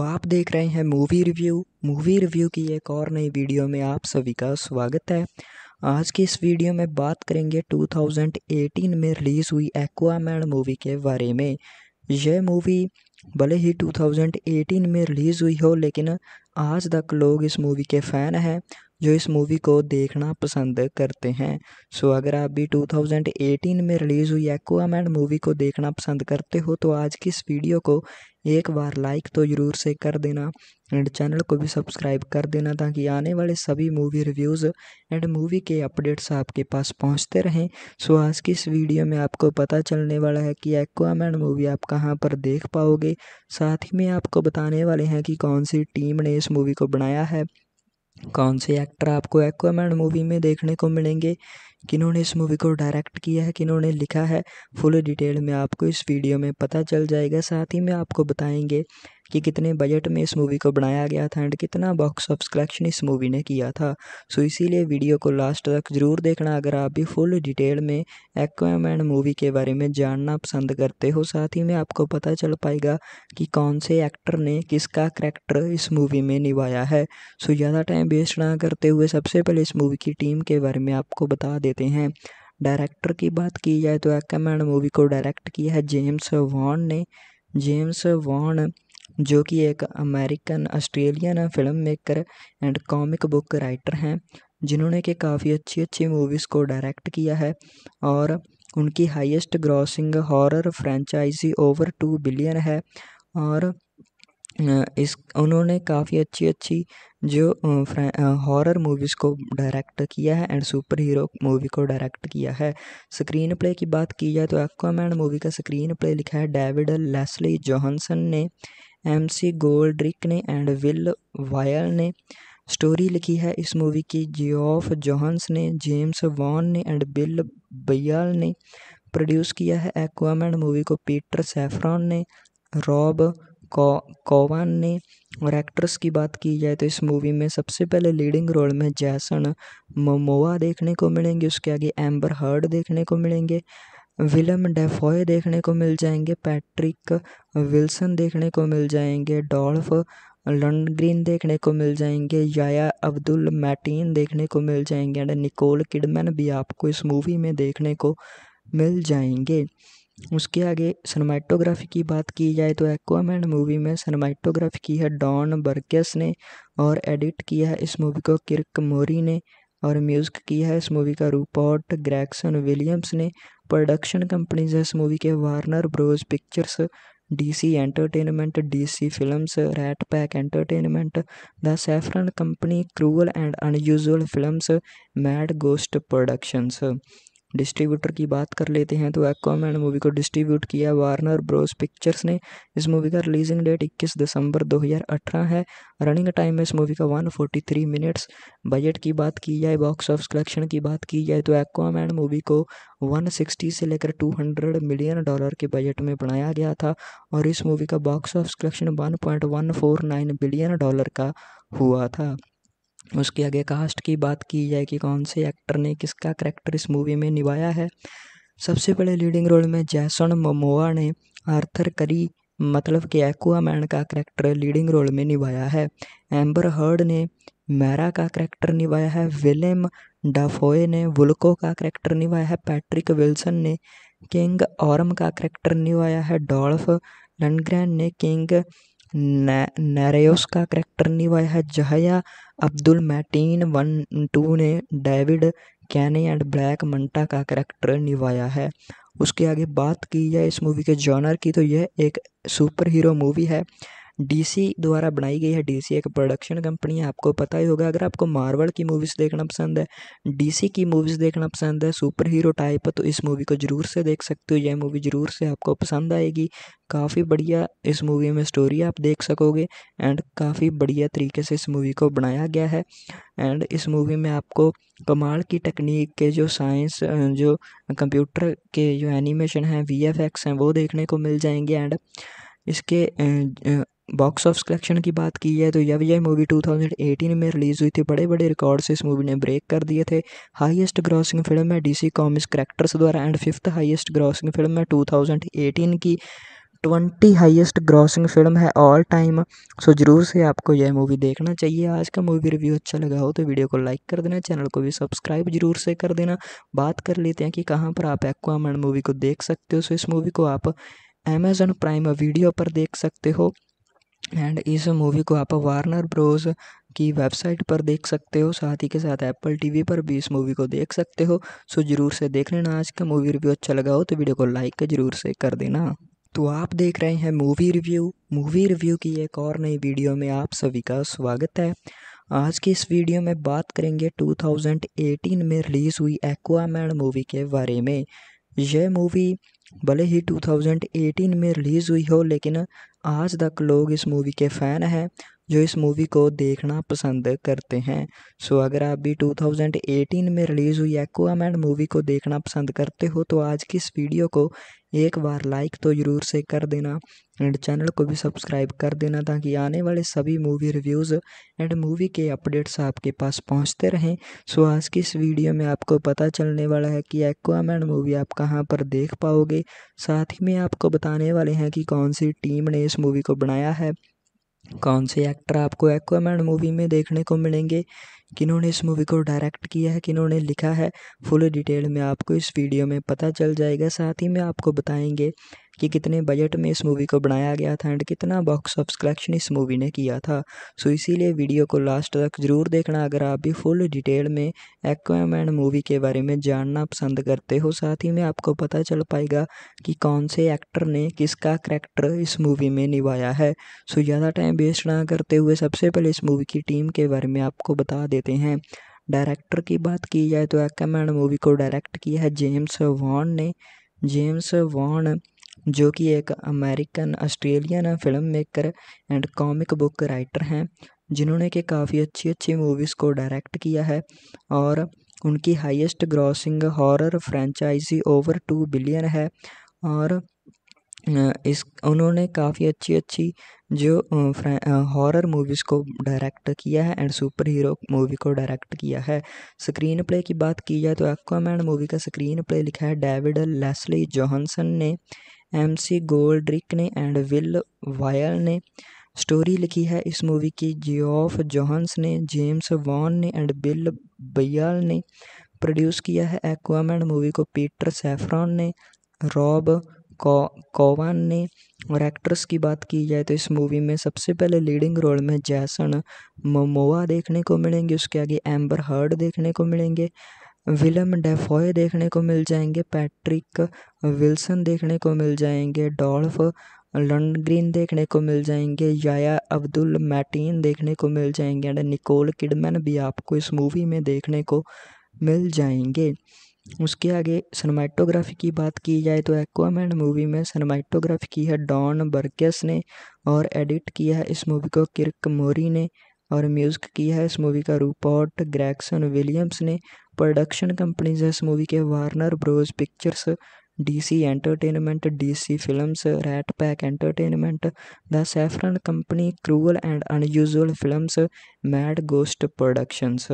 आप देख रहे हैं मूवी रिव्यू मूवी रिव्यू की एक और नई वीडियो में आप सभी का स्वागत है आज की इस वीडियो में बात करेंगे 2018 में रिलीज़ हुई एक्वामैन मूवी के बारे में यह मूवी भले ही 2018 में रिलीज़ हुई हो लेकिन आज तक लोग इस मूवी के फ़ैन हैं जो इस मूवी को देखना पसंद करते हैं सो अगर आप भी 2018 में रिलीज़ हुई एक्वामैन मूवी को देखना पसंद करते हो तो आज की इस वीडियो को एक बार लाइक तो ज़रूर से कर देना एंड चैनल को भी सब्सक्राइब कर देना ताकि आने वाले सभी मूवी रिव्यूज़ एंड मूवी के अपडेट्स आपके पास पहुंचते रहें सो आज की इस वीडियो में आपको पता चलने वाला है कि एक्वामैन मूवी आप कहां पर देख पाओगे साथ ही में आपको बताने वाले हैं कि कौन सी टीम ने इस मूवी को बनाया है कौन से एक्टर आपको एक्वामैन मूवी में देखने को मिलेंगे किन्होंने इस मूवी को डायरेक्ट किया है किन्होंने लिखा है फुल डिटेल में आपको इस वीडियो में पता चल जाएगा साथ ही में आपको बताएंगे कि कितने बजट में इस मूवी को बनाया गया था एंड कितना बॉक्स ऑफ कलेक्शन इस मूवी ने किया था सो इसीलिए वीडियो को लास्ट तक ज़रूर देखना अगर आप भी फुल डिटेल में एक्वामैन मूवी के बारे में जानना पसंद करते हो साथ ही में आपको पता चल पाएगा कि कौन से एक्टर ने किसका करैक्टर इस मूवी में निभाया है सो ज़्यादा टाइम वेस्ट ना करते हुए सबसे पहले इस मूवी की टीम के बारे में आपको बता देते हैं डायरेक्टर की बात की जाए तो एक्वामैन मूवी को डायरेक्ट किया है जेम्स वॉन ने जेम्स वॉन जो कि एक American Australian film maker and comic book writer हैं जिन्होंने कि काफ़ी अच्छी अच्छी मूवीज़ को डायरेक्ट किया है और उनकी highest grossing horror franchise over two billion है और इस उन्होंने काफ़ी अच्छी अच्छी जो हॉरर मूवीज़ को डायरेक्ट किया है एंड सुपर हीरो मूवी को डायरेक्ट किया है स्क्रीन प्ले की बात की जाए तो एक्वामैन मूवी का स्क्रीन प्ले लिखा है डेविड लेस्ली जोहनसन ने एम सी गोल्ड्रिक ने एंड विल वायर ने स्टोरी लिखी है इस मूवी की जियोफ जॉहन्स ने जेम्स वॉन ने एंड बिल बयाल ने प्रोड्यूस किया है एक्वामैन मूवी को पीटर सेफ्रॉन ने रॉब कोवान ने और एक्ट्रेस की बात की जाए तो इस मूवी में सबसे पहले लीडिंग रोल में जैसन ममोवा देखने को मिलेंगे उसके आगे एम्बर हर्ड देखने को मिलेंगे विलम डेफॉय देखने को मिल जाएंगे पैट्रिक विल्सन देखने को मिल जाएंगे डॉल्फ लंडग्रीन देखने को मिल जाएंगे याया अब्दुल मैटीन देखने को मिल जाएंगे एंड निकोल किडमैन भी आपको इस मूवी में देखने को मिल जाएंगे उसके आगे सनमाइटोग्राफी की बात की जाए तो एक्वामैन मूवी में सनमाइटोग्राफी की है डॉन बर्केस ने और एडिट किया है इस मूवी को किरक मोरी ने और म्यूज़िक किया है इस मूवी का रूपॉट ग्रैक्सन विलियम्स ने प्रोडक्शन कंपनीज है इस मूवी के Warner Bros Pictures DC Entertainment DC films Rat pack Entertainment the Safran Company Cruel and Unusual films Mad Ghost Productions distributor की बात कर लेते हैं तो एक्वामैन मूवी को डिस्ट्रीब्यूट किया वार्नर ब्रोस पिक्चर्स ने इस मूवी का रिलीजिंग डेट 21 दिसंबर 2018 है रनिंग टाइम में इस मूवी का 143 मिनट्स बजट की बात की जाए बॉक्स ऑफ कलेक्शन की बात की जाए तो एक्वामैन मूवी को 160 से लेकर 200 मिलियन डॉलर के बजट में बनाया गया था और इस मूवी का box of collection one billion dollar का हुआ था उसके आगे कास्ट की बात की जाए कि कौन से एक्टर ने किसका करैक्टर इस मूवी में निभाया है सबसे पहले लीडिंग रोल में जैसन मोमोआ ने आर्थर करी मतलब कि एक्वा मैन का करैक्टर लीडिंग रोल में निभाया है एम्बर हर्ड ने मैरा का करैक्टर निभाया है विलेम डाफोए ने वुल्को का करैक्टर निभाया है पैट्रिक विल्सन ने किंग औरम का करैक्टर निभाया है डॉल्फ लंडग्रैन ने किंग नरेयोस का करैक्टर निभाया है Yahya Abdul Mateen one two ने David Kane and Black Manta का करैक्टर निभाया है उसके आगे बात की जाए इस मूवी के जॉनर की तो यह एक सुपर हीरो मूवी है डीसी द्वारा बनाई गई है डीसी एक प्रोडक्शन कंपनी है आपको पता ही होगा अगर आपको मार्वल की मूवीज़ देखना पसंद है डीसी की मूवीज़ देखना पसंद है सुपर हीरो टाइप तो इस मूवी को ज़रूर से देख सकते हो यह मूवी ज़रूर से आपको पसंद आएगी काफ़ी बढ़िया इस मूवी में स्टोरी आप देख सकोगे एंड काफ़ी बढ़िया तरीके से इस मूवी को बनाया गया है एंड इस मूवी में आपको कमाल की टेक्निक के जो साइंस जो कंप्यूटर के जो एनिमेशन हैं वी एफ एक्स हैं वो देखने को मिल जाएंगे एंड इसके बॉक्स ऑफिस कलेक्शन की बात की जाए तो यह यह मूवी 2018 में रिलीज़ हुई थी बड़े बड़े रिकॉर्ड्स इस मूवी ने ब्रेक कर दिए थे हाईएस्ट ग्रॉसिंग फिल्म है डीसी कॉमिक्स करेक्टर्स द्वारा and fifth highest grossing film है 2018 की ट्वेंटी हाईएस्ट ग्रॉसिंग फिल्म है ऑल टाइम सो ज़रूर से आपको यह मूवी देखना चाहिए आज का मूवी रिव्यू अच्छा लगा हो तो वीडियो को लाइक कर देना चैनल को भी सब्सक्राइब जरूर से कर देना बात कर लेते हैं कि कहाँ पर आप एक्वामैन मूवी को देख सकते हो सो इस मूवी को आप अमेज़न प्राइम वीडियो पर देख सकते हो एंड इस मूवी को आप वार्नर ब्रोस की वेबसाइट पर देख सकते हो साथ ही के साथ एप्पल टीवी पर भी इस मूवी को देख सकते हो सो ज़रूर से देख लेना आज का मूवी रिव्यू अच्छा लगा हो तो वीडियो को लाइक ज़रूर से कर देना तो आप देख रहे हैं मूवी रिव्यू मूवी रिव्यू की एक और नई वीडियो में आप सभी का स्वागत है आज की इस वीडियो में बात करेंगे 2018 में रिलीज़ हुई एक्वामैन मूवी के बारे में यह मूवी भले ही 2018 में रिलीज़ हुई हो लेकिन आज तक लोग इस मूवी के फ़ैन हैं जो इस मूवी को देखना पसंद करते हैं सो अगर आप भी 2018 में रिलीज़ हुई एक्वा मैंड मूवी को देखना पसंद करते हो तो आज की इस वीडियो को एक बार लाइक तो ज़रूर से कर देना एंड चैनल को भी सब्सक्राइब कर देना ताकि आने वाले सभी मूवी रिव्यूज़ एंड मूवी के अपडेट्स आपके पास पहुंचते रहें सो आज की इस वीडियो में आपको पता चलने वाला है कि एक्वामैन मूवी आप कहां पर देख पाओगे साथ ही में आपको बताने वाले हैं कि कौन सी टीम ने इस मूवी को बनाया है कौन से एक्टर आपको एक्वामैन मूवी में देखने को मिलेंगे किन्होंने इस मूवी को डायरेक्ट किया है किन्होंने लिखा है फुल डिटेल में आपको इस वीडियो में पता चल जाएगा साथ ही में आपको बताएंगे कि कितने बजट में इस मूवी को बनाया गया था एंड कितना बॉक्स ऑफ कलेक्शन इस मूवी ने किया था सो इसीलिए वीडियो को लास्ट तक ज़रूर देखना अगर आप भी फुल डिटेल में एक्वामैन मूवी के बारे में जानना पसंद करते हो साथ ही में आपको पता चल पाएगा कि कौन से एक्टर ने किसका करैक्टर इस मूवी में निभाया है सो ज़्यादा टाइम वेस्ट ना करते हुए सबसे पहले इस मूवी की टीम के बारे में आपको बता देते हैं डायरेक्टर की बात की जाए तो एक्वामैन मूवी को डायरेक्ट किया है जेम्स वॉन ने जेम्स वॉन जो कि एक American Australian film maker and comic book writer हैं जिन्होंने कि काफ़ी अच्छी अच्छी मूवीज़ को डायरेक्ट किया है और उनकी highest grossing horror franchise over two billion है और इस उन्होंने काफ़ी अच्छी अच्छी जो हॉरर मूवीज़ को डायरेक्ट किया है एंड सुपर हीरो मूवी को डायरेक्ट किया है स्क्रीन प्ले की बात की जाए तो एक्वामैन मूवी का स्क्रीन प्ले लिखा है डेविड लेस्ली जॉनसन ने एम सी गोल्ड्रिक ने एंड विल वायर ने स्टोरी लिखी है इस मूवी की जियोफ जॉहन्स ने जेम्स वॉन ने एंड बिल बयाल ने प्रोड्यूस किया है एक्वामैन मूवी को पीटर सैफ्रॉन ने रॉब कोवान ने और एक्ट्रेस की बात की जाए तो इस मूवी में सबसे पहले लीडिंग रोल में जैसन ममोवा देखने को मिलेंगे उसके आगे एम्बर हर्ड देखने को मिलेंगे विलम डेफॉय देखने को मिल जाएंगे पैट्रिक विल्सन देखने को मिल जाएंगे डॉल्फ लंडग्रीन देखने को मिल जाएंगे याया अब्दुल मैटीन देखने को मिल जाएंगे एंड निकोल किडमैन भी आपको इस मूवी में देखने को मिल जाएंगे उसके आगे सनमाइटोग्राफी की बात की जाए तो एक्वामैन मूवी में सनमाइटोग्राफी की है डॉन बर्गस ने और एडिट किया है इस मूवी को किरक मोरी ने और म्यूज़िक किया है इस मूवी का रूपॉट ग्रैक्सन विलियम्स ने प्रोडक्शन कंपनीज है इस मूवी के Warner Bros Pictures DC Entertainment DC films Rat pack Entertainment the Safran Company Cruel and Unusual films Mad Ghost Productions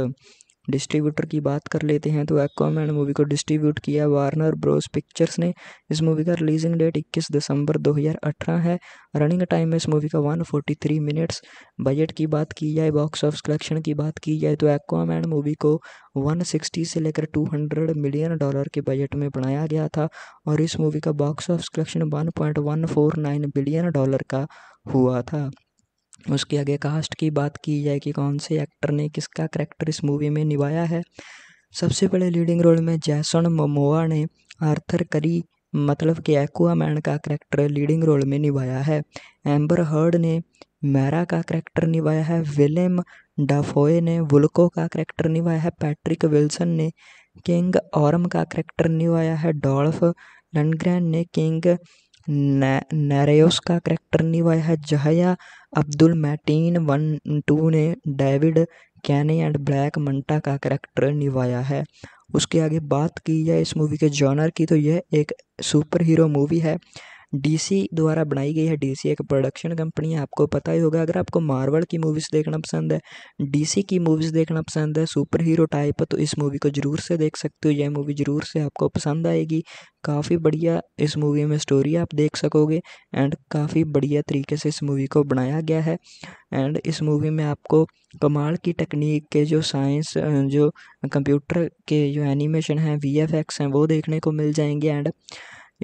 distributor की बात कर लेते हैं तो एक्वामैन मूवी को डिस्ट्रीब्यूट किया वार्नर ब्रोस पिक्चर्स ने इस मूवी का रिलीजिंग डेट 21 दिसंबर 2018 है रनिंग टाइम इस मूवी का 143 मिनट्स बजट की बात की जाए बॉक्स ऑफिस कलेक्शन की बात की जाए तो एक्वामैन मूवी को 160 से लेकर 200 मिलियन डॉलर के बजट में बनाया गया था और इस मूवी का box office collection one billion dollar का हुआ था उसके आगे कास्ट की बात की जाए कि कौन से एक्टर ने किसका करैक्टर इस मूवी में निभाया है सबसे बड़े लीडिंग रोल में जैसन मोमोआ ने आर्थर करी मतलब कि एक्वा मैन का करैक्टर लीडिंग रोल में निभाया है एम्बर हर्ड ने मैरा का करैक्टर निभाया है विलेम डाफोए ने वुल्को का करैक्टर निभाया है पैट्रिक विल्सन ने किंग औरम का करैक्टर निभाया है डॉल्फ लनग्रैन ने किंग नैरेस का करैक्टर निभाया है Yahya Abdul Mateen one two ने David Kane and Black Manta का करैक्टर निभाया है उसके आगे बात की जाए इस मूवी के जॉनर की तो यह एक सुपर हीरो मूवी है डीसी द्वारा बनाई गई है डीसी एक प्रोडक्शन कंपनी है आपको पता ही होगा अगर आपको मार्वल की मूवीज़ देखना पसंद है डीसी की मूवीज़ देखना पसंद है सुपर हीरो टाइप तो इस मूवी को ज़रूर से देख सकते हो यह मूवी ज़रूर से आपको पसंद आएगी काफ़ी बढ़िया इस मूवी में स्टोरी आप देख सकोगे एंड काफ़ी बढ़िया तरीके से इस मूवी को बनाया गया है एंड इस मूवी में आपको कमाल की टेक्निक के जो साइंस जो कंप्यूटर के जो एनिमेशन हैं वी एफ एक्स हैं वो देखने को मिल जाएंगे एंड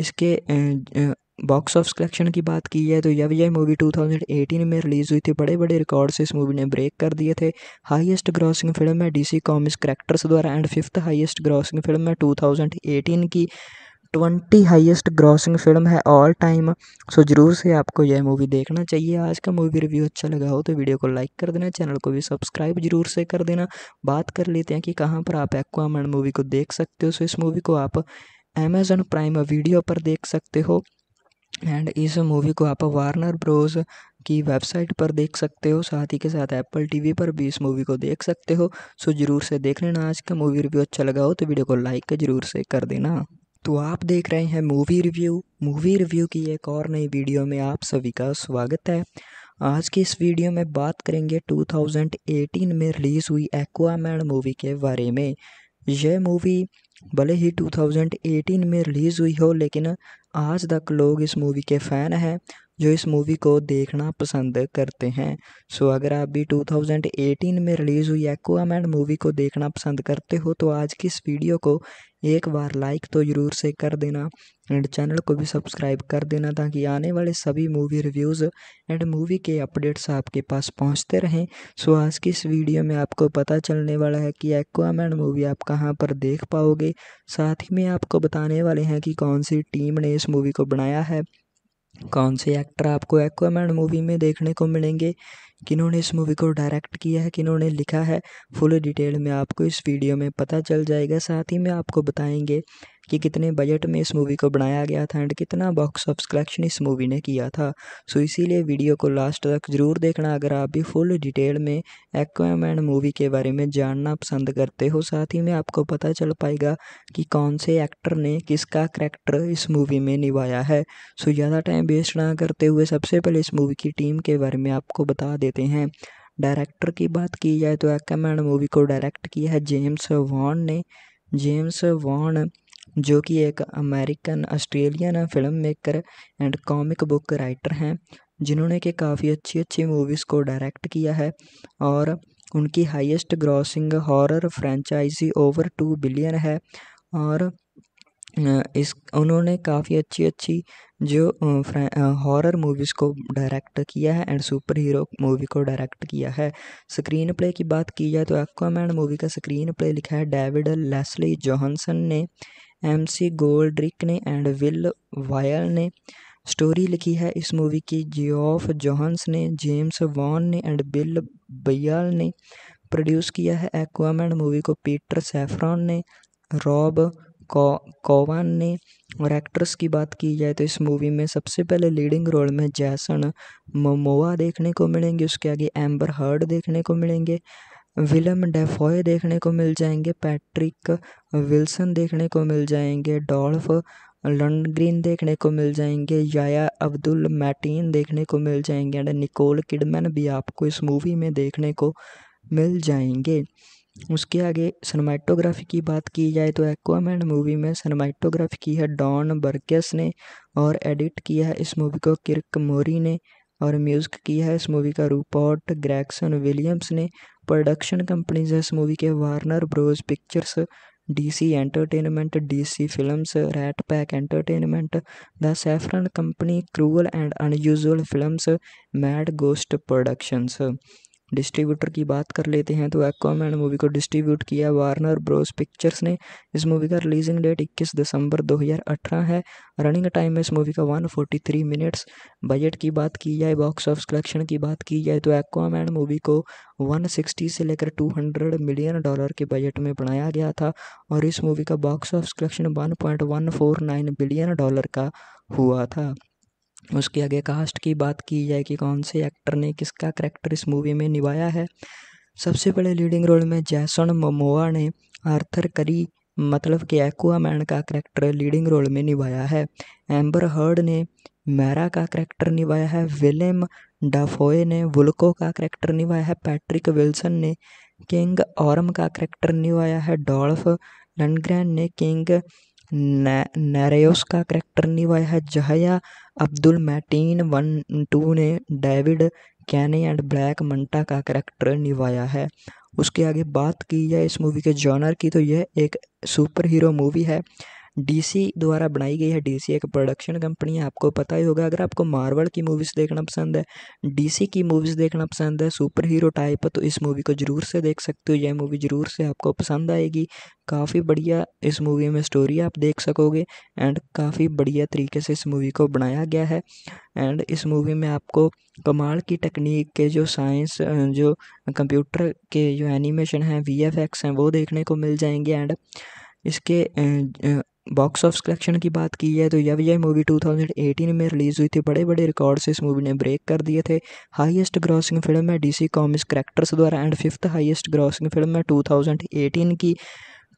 इसके बॉक्स ऑफिस कलेक्शन की बात की जाए तो यह विजय मूवी 2018 में रिलीज़ हुई थी बड़े बड़े रिकॉर्ड से इस मूवी ने ब्रेक कर दिए थे हाईएस्ट ग्रॉसिंग फिल्म है डीसी कॉमिक्स करेक्टर्स द्वारा and fifth highest grossing film है 2018 की ट्वेंटी हाईएस्ट ग्रॉसिंग फिल्म है ऑल टाइम सो ज़रूर से आपको यह मूवी देखना चाहिए आज का मूवी रिव्यू अच्छा लगा हो तो वीडियो को लाइक कर देना चैनल को भी सब्सक्राइब जरूर से कर देना बात कर लेते हैं कि कहाँ पर आप एक्वामैन मूवी को देख सकते हो सो इस मूवी को आप अमेजन प्राइम वीडियो पर देख सकते हो एंड इस मूवी को आप वार्नर ब्रोस की वेबसाइट पर देख सकते हो साथ ही के साथ एप्पल टीवी पर भी इस मूवी को देख सकते हो सो ज़रूर से देख लेना आज का मूवी रिव्यू अच्छा लगा हो तो वीडियो को लाइक ज़रूर से कर देना तो आप देख रहे हैं मूवी रिव्यू मूवी रिव्यू की एक और नई वीडियो में आप सभी का स्वागत है आज की इस वीडियो में बात करेंगे 2018 में रिलीज़ हुई एक्वामैन मूवी के बारे में यह मूवी भले ही 2018 में रिलीज़ हुई हो लेकिन आज तक लोग इस मूवी के फैन हैं जो इस मूवी को देखना पसंद करते हैं सो अगर आप भी 2018 में रिलीज़ हुई एक्वामैन मूवी को देखना पसंद करते हो तो आज की इस वीडियो को एक बार लाइक तो ज़रूर से कर देना एंड चैनल को भी सब्सक्राइब कर देना ताकि आने वाले सभी मूवी रिव्यूज़ एंड मूवी के अपडेट्स आपके पास पहुंचते रहें सो आज की इस वीडियो में आपको पता चलने वाला है कि एक्वामैन मूवी आप कहां पर देख पाओगे साथ ही में आपको बताने वाले हैं कि कौन सी टीम ने इस मूवी को बनाया है कौन से एक्टर आपको एक्वामैन मूवी में देखने को मिलेंगे किन्होंने इस मूवी को डायरेक्ट किया है किन्होंने लिखा है फुल डिटेल में आपको इस वीडियो में पता चल जाएगा साथ ही में आपको बताएंगे कि कितने बजट में इस मूवी को बनाया गया था एंड कितना बॉक्स ऑफ कलेक्शन इस मूवी ने किया था सो इसीलिए वीडियो को लास्ट तक ज़रूर देखना अगर आप भी फुल डिटेल में एक्वामैन मूवी के बारे में जानना पसंद करते हो साथ ही में आपको पता चल पाएगा कि कौन से एक्टर ने किसका करैक्टर इस मूवी में निभाया है सो ज़्यादा टाइम वेस्ट ना करते हुए सबसे पहले इस मूवी की टीम के बारे में आपको बता देते हैं डायरेक्टर की बात की जाए तो एक्वामैन मूवी को डायरेक्ट किया है जेम्स वॉन ने जेम्स वॉन जो कि एक American Australian film maker and comic book writer हैं जिन्होंने कि काफ़ी अच्छी अच्छी मूवीज़ को डायरेक्ट किया है और उनकी highest grossing horror franchise over two billion है और इस उन्होंने काफ़ी अच्छी अच्छी जो हॉरर मूवीज़ को डायरेक्ट किया है एंड सुपर हीरो मूवी को डायरेक्ट किया है स्क्रीन प्ले की बात की जाए तो एक्वामैन मूवी का स्क्रीन प्ले लिखा है डेविड लेस्ली जोहनसन ने एम सी गोल्ड्रिक ने एंड विल वायर ने स्टोरी लिखी है इस मूवी की जियोफ जॉहन्स ने जेम्स वॉन ने एंड बिल बयाल ने प्रोड्यूस किया है एक्वामैन मूवी को पीटर सैफरॉन ने रॉब कोवान ने और एक्ट्रेस की बात की जाए तो इस मूवी में सबसे पहले लीडिंग रोल में जैसन ममोवा देखने को मिलेंगे उसके आगे एम्बर हर्ड देखने को मिलेंगे विलम डेफॉय देखने को मिल जाएंगे पैट्रिक विल्सन देखने को मिल जाएंगे डॉल्फ लंडग्रीन देखने को मिल जाएंगे याया अब्दुल मैटीन देखने को मिल जाएंगे एंड निकोल किडमैन भी आपको इस मूवी में देखने को मिल जाएंगे उसके आगे सनमाइटोग्राफी की बात की जाए तो एक्वामैन मूवी में सनमाइटोग्राफी की है डॉन बर्गस ने और एडिट किया है इस मूवी को किरक मोरी ने और म्यूज़िक किया है इस मूवी का रूपॉट ग्रैक्सन विलियम्स ने प्रोडक्शन कंपनीज है इस मूवी के Warner Bros Pictures DC Entertainment DC films Rat pack Entertainment the Safran Company Cruel and Unusual films Mad Ghost Productions distributor की बात कर लेते हैं तो एक्वामैन मूवी को डिस्ट्रीब्यूट किया वार्नर ब्रोस पिक्चर्स ने इस मूवी का रिलीजिंग डेट 21 दिसंबर 2018 है रनिंग टाइम है इस मूवी का 143 मिनट्स बजट की बात की जाए बॉक्स ऑफिस कलेक्शन की बात की जाए तो एक्वामैन मूवी को 160 से लेकर 200 मिलियन डॉलर के बजट में बनाया गया था और इस मूवी का box office collection one billion dollar का हुआ था उसके आगे कास्ट की बात की जाए कि कौन से एक्टर ने किसका करैक्टर इस मूवी में निभाया है सबसे बड़े लीडिंग रोल में जैसन ममोआ ने आर्थर करी मतलब कि एक्वा मैन का करैक्टर लीडिंग रोल में निभाया है एम्बर हर्ड ने मैरा का करैक्टर निभाया है विलेम डाफोए ने वुल्को का करैक्टर निभाया है पैट्रिक विल्सन ने किंग औरम का करैक्टर निभाया है डॉल्फ लनग्रैन ने किंग नैरेउस का करैक्टर निभाया है Yahya Abdul Mateen one two ने David Kane and Black Manta का करैक्टर निभाया है उसके आगे बात की जाए इस मूवी के जॉनर की तो यह एक सुपर हीरो मूवी है डीसी द्वारा बनाई गई है डीसी एक प्रोडक्शन कंपनी है आपको पता ही होगा अगर आपको मार्वल की मूवीज़ देखना पसंद है डीसी की मूवीज़ देखना पसंद है सुपर हीरो टाइप तो इस मूवी को ज़रूर से देख सकते हो यह मूवी ज़रूर से आपको पसंद आएगी काफ़ी बढ़िया इस मूवी में स्टोरी आप देख सकोगे एंड काफ़ी बढ़िया तरीके से इस मूवी को बनाया गया है एंड इस मूवी में आपको कमाल की टेक्निक के जो साइंस जो कंप्यूटर के जो एनिमेशन हैं वी एफ एक्स हैं वो देखने को मिल जाएंगे एंड इसके बॉक्स ऑफ कलेक्शन की बात की जाए तो यह यह मूवी 2018 में रिलीज़ हुई थी बड़े बड़े रिकॉर्ड से इस मूवी ने ब्रेक कर दिए थे हाईएस्ट ग्रॉसिंग फिल्म है डीसी कॉमिक्स करेक्टर्स द्वारा and fifth highest grossing film है 2018 की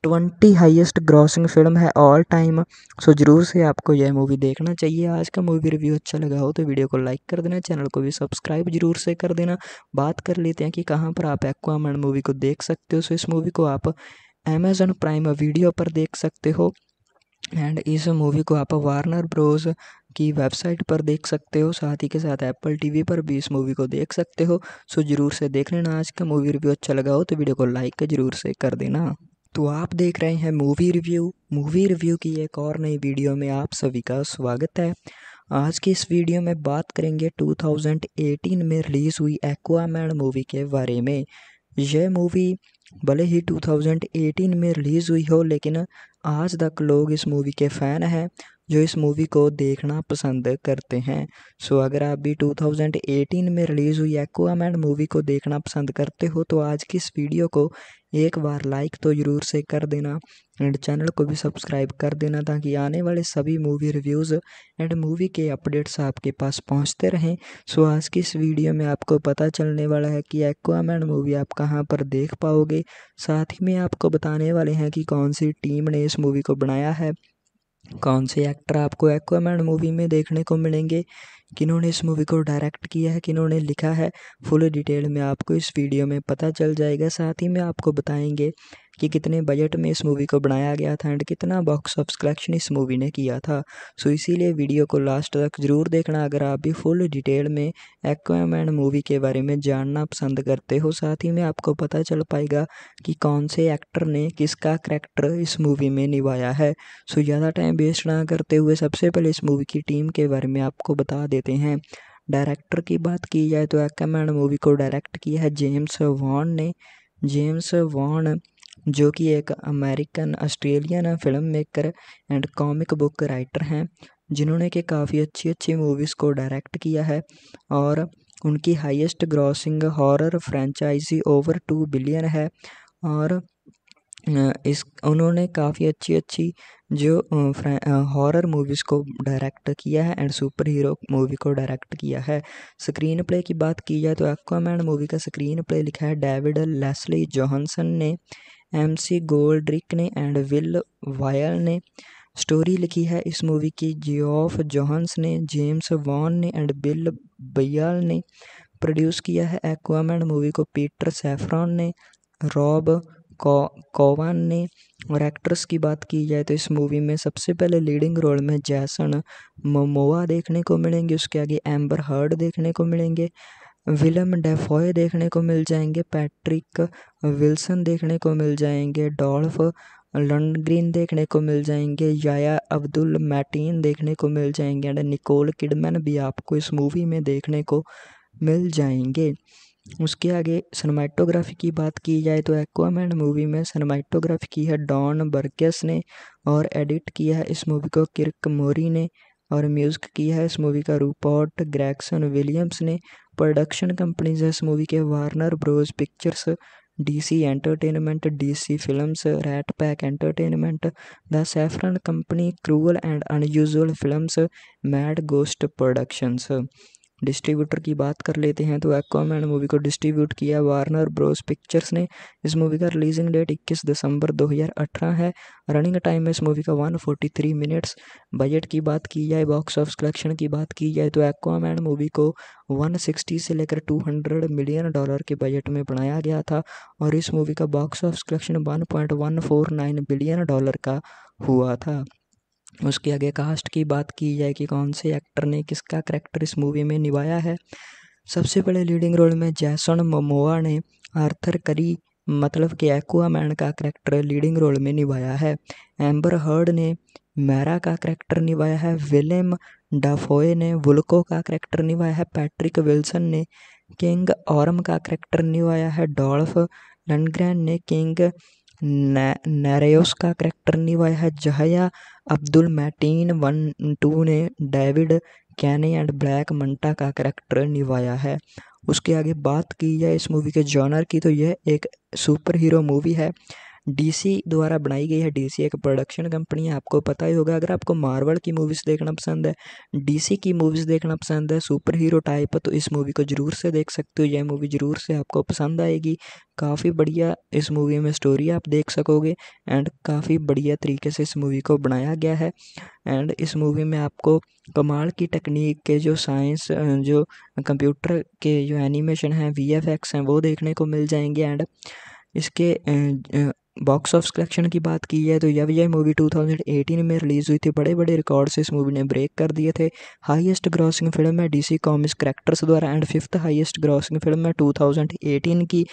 ट्वेंटी हाईएस्ट ग्रॉसिंग फिल्म है ऑल टाइम सो ज़रूर से आपको यह मूवी देखना चाहिए आज का मूवी रिव्यू अच्छा लगा हो तो वीडियो को लाइक कर देना चैनल को भी सब्सक्राइब जरूर से कर देना बात कर लेते हैं कि कहाँ पर आप एक्वामैन मूवी को देख सकते हो सो इस मूवी को आप अमेज़न प्राइम वीडियो पर देख सकते हो एंड इस मूवी को आप वार्नर ब्रोस की वेबसाइट पर देख सकते हो साथ ही के साथ एप्पल टीवी पर भी इस मूवी को देख सकते हो सो ज़रूर से देख लेना आज का मूवी रिव्यू अच्छा लगा हो तो वीडियो को लाइक ज़रूर से कर देना तो आप देख रहे हैं मूवी रिव्यू मूवी रिव्यू की एक और नई वीडियो में आप सभी का स्वागत है आज की इस वीडियो में बात करेंगे 2018 में रिलीज़ हुई एक्वामैन मूवी के बारे में यह मूवी भले ही 2018 में रिलीज़ हुई हो लेकिन आज तक लोग इस मूवी के फ़ैन हैं जो इस मूवी को देखना पसंद करते हैं सो अगर आप भी 2018 में रिलीज़ हुई एक्वा मैंड मूवी को देखना पसंद करते हो तो आज की इस वीडियो को एक बार लाइक तो ज़रूर से कर देना एंड चैनल को भी सब्सक्राइब कर देना ताकि आने वाले सभी मूवी रिव्यूज़ एंड मूवी के अपडेट्स आपके पास पहुंचते रहें सो आज की इस वीडियो में आपको पता चलने वाला है कि एक्वामैन मूवी आप कहां पर देख पाओगे साथ ही में आपको बताने वाले हैं कि कौन सी टीम ने इस मूवी को बनाया है कौन से एक्टर आपको एक्वामैन मूवी में देखने को मिलेंगे किन्होंने इस मूवी को डायरेक्ट किया है किन्होंने लिखा है फुल डिटेल में आपको इस वीडियो में पता चल जाएगा साथ ही में आपको बताएंगे कि कितने बजट में इस मूवी को बनाया गया था एंड कितना बॉक्स ऑफ कलेक्शन इस मूवी ने किया था सो इसीलिए वीडियो को लास्ट तक ज़रूर देखना अगर आप भी फुल डिटेल में एक्वामैन मूवी के बारे में जानना पसंद करते हो साथ ही में आपको पता चल पाएगा कि कौन से एक्टर ने किसका करैक्टर इस मूवी में निभाया है सो ज़्यादा टाइम वेस्ट ना करते हुए सबसे पहले इस मूवी की टीम के बारे में आपको बता देते हैं डायरेक्टर की बात की जाए तो एक्वामैन मूवी को डायरेक्ट किया है जेम्स वॉन ने जेम्स वॉन जो कि एक American Australian film maker and comic book writer हैं जिन्होंने कि काफ़ी अच्छी अच्छी मूवीज़ को डायरेक्ट किया है और उनकी highest grossing horror franchise over two billion है और इस उन्होंने काफ़ी अच्छी अच्छी जो हॉरर मूवीज़ को डायरेक्ट किया है एंड सुपर हीरो मूवी को डायरेक्ट किया है स्क्रीन प्ले की बात की जाए तो एक्वामैन मूवी का स्क्रीन प्ले लिखा है डेविड लेस्ली जोहनसन ने एम सी गोल्ड्रिक ने एंड विल वायल ने स्टोरी लिखी है इस मूवी की जियोफ जॉहन्स ने जेम्स वॉन ने एंड बिल बयाल ने प्रोड्यूस किया है एक्वामैन मूवी को पीटर सेफ्रॉन ने रॉब कोवान ने और एक्ट्रेस की बात की जाए तो इस मूवी में सबसे पहले लीडिंग रोल में जैसन ममोवा देखने को मिलेंगे उसके आगे एम्बर हर्ड देखने को मिलेंगे विलम डेफॉय देखने को मिल जाएंगे पैट्रिक विल्सन देखने को मिल जाएंगे डॉल्फ लंडग्रीन देखने को मिल जाएंगे याया अब्दुल मैटीन देखने को मिल जाएंगे एंड निकोल किडमैन भी आपको इस मूवी में देखने को मिल जाएंगे उसके आगे सनमाइटोग्राफी की बात की जाए तो एक्वामैन मूवी में सनमाइटोग्राफी की है डॉन बर्गस ने और एडिट किया है इस मूवी को किरक मोरी ने और म्यूज़िक किया है इस मूवी का रूपॉट ग्रैक्सन विलियम्स ने प्रोडक्शन कंपनीज है इस मूवी के Warner Bros Pictures DC Entertainment DC films Rat pack Entertainment the Safran Company Cruel and Unusual films Mad Ghost Productions distributor की बात कर लेते हैं तो एक्वामैन मूवी को डिस्ट्रीब्यूट किया वार्नर ब्रोस पिक्चर्स ने इस मूवी का रिलीजिंग डेट 21 दिसंबर 2018 है रनिंग टाइम में इस मूवी का 143 मिनट्स बजट की बात की जाए बॉक्स ऑफिस कलेक्शन की बात की जाए तो एक्वामैन मूवी को 160 से लेकर 200 मिलियन डॉलर के बजट में बनाया गया था और इस मूवी का box office collection one billion dollar का हुआ था उसके आगे कास्ट की बात की जाए कि कौन से एक्टर ने किसका करैक्टर इस मूवी में निभाया है सबसे बड़े लीडिंग रोल में जैसन ममोआ ने आर्थर करी मतलब कि एक्वा मैन का करैक्टर लीडिंग रोल में निभाया है एम्बर हर्ड ने मैरा का करैक्टर निभाया है विलेम डाफोए ने वुल्को का करैक्टर निभाया है पैट्रिक विल्सन ने किंग औरम का करैक्टर निभाया है डॉल्फ लनग्रैन ने किंग नैरेउस का करैक्टर निभाया है Yahya Abdul Mateen one two ने David Kane and Black Manta का करैक्टर निभाया है उसके आगे बात की जाए इस मूवी के जॉनर की तो यह एक सुपर हीरो मूवी है डीसी द्वारा बनाई गई है डीसी एक प्रोडक्शन कंपनी है आपको पता ही होगा अगर आपको मार्वल की मूवीज़ देखना पसंद है डीसी की मूवीज़ देखना पसंद है सुपर हीरो टाइप तो इस मूवी को ज़रूर से देख सकते हो यह मूवी ज़रूर से आपको पसंद आएगी काफ़ी बढ़िया इस मूवी में स्टोरी आप देख सकोगे एंड काफ़ी बढ़िया तरीके से इस मूवी को बनाया गया है एंड इस मूवी में आपको कमाल की टेक्निक के जो साइंस जो कंप्यूटर के जो एनिमेशन हैं वी एफ एक्स हैं वो देखने को मिल जाएंगे एंड इसके बॉक्स ऑफिस कलेक्शन की बात की जाए तो यह यह मूवी 2018 में रिलीज़ हुई थी बड़े बड़े रिकॉर्ड्स इस मूवी ने ब्रेक कर दिए थे हाईएस्ट ग्रॉसिंग फिल्म है डीसी कॉमिक्स करेक्टर्स द्वारा and fifth highest grossing film है 2018 की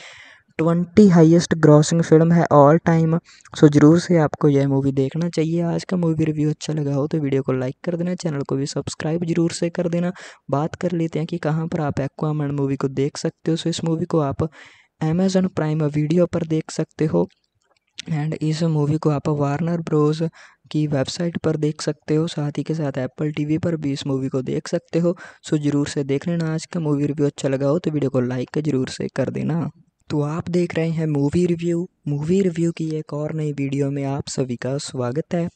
ट्वेंटी हाईएस्ट ग्रॉसिंग फिल्म है ऑल टाइम सो ज़रूर से आपको यह मूवी देखना चाहिए आज का मूवी रिव्यू अच्छा लगा हो तो वीडियो को लाइक कर देना चैनल को भी सब्सक्राइब जरूर से कर देना बात कर लेते हैं कि कहाँ पर आप एक्वामैन मूवी को देख सकते हो सो इस मूवी को आप अमेज़न प्राइम वीडियो पर देख सकते हो एंड इस मूवी को आप वार्नर ब्रोस की वेबसाइट पर देख सकते हो साथ ही के साथ एप्पल टीवी पर भी इस मूवी को देख सकते हो सो ज़रूर से देख लेना आज का मूवी रिव्यू अच्छा लगा हो तो वीडियो को लाइक ज़रूर से कर देना तो आप देख रहे हैं मूवी रिव्यू मूवी रिव्यू की एक और नई वीडियो में आप सभी का स्वागत है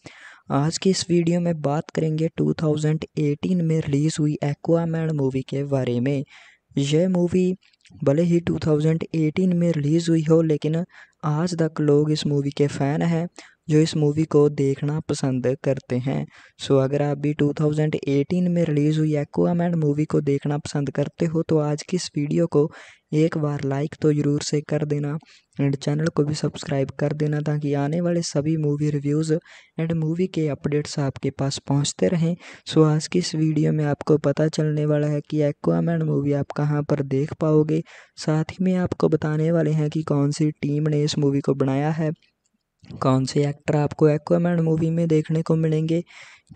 आज की इस वीडियो में बात करेंगे 2018 में रिलीज़ हुई एक्वामैन मूवी के बारे में यह मूवी भले ही 2018 में रिलीज़ हुई हो लेकिन आज तक लोग इस मूवी के फैन हैं जो इस मूवी को देखना पसंद करते हैं सो अगर आप भी 2018 में रिलीज़ हुई एक्वा मैन मूवी को देखना पसंद करते हो तो आज की इस वीडियो को एक बार लाइक तो ज़रूर से कर देना एंड चैनल को भी सब्सक्राइब कर देना ताकि आने वाले सभी मूवी रिव्यूज़ एंड मूवी के अपडेट्स आपके पास पहुंचते रहें सो आज की इस वीडियो में आपको पता चलने वाला है कि एक्वा मैन मूवी आप कहाँ पर देख पाओगे साथ ही में आपको बताने वाले हैं कि कौन सी टीम ने इस मूवी को बनाया है कौन से एक्टर आपको एक्वामैन मूवी में देखने को मिलेंगे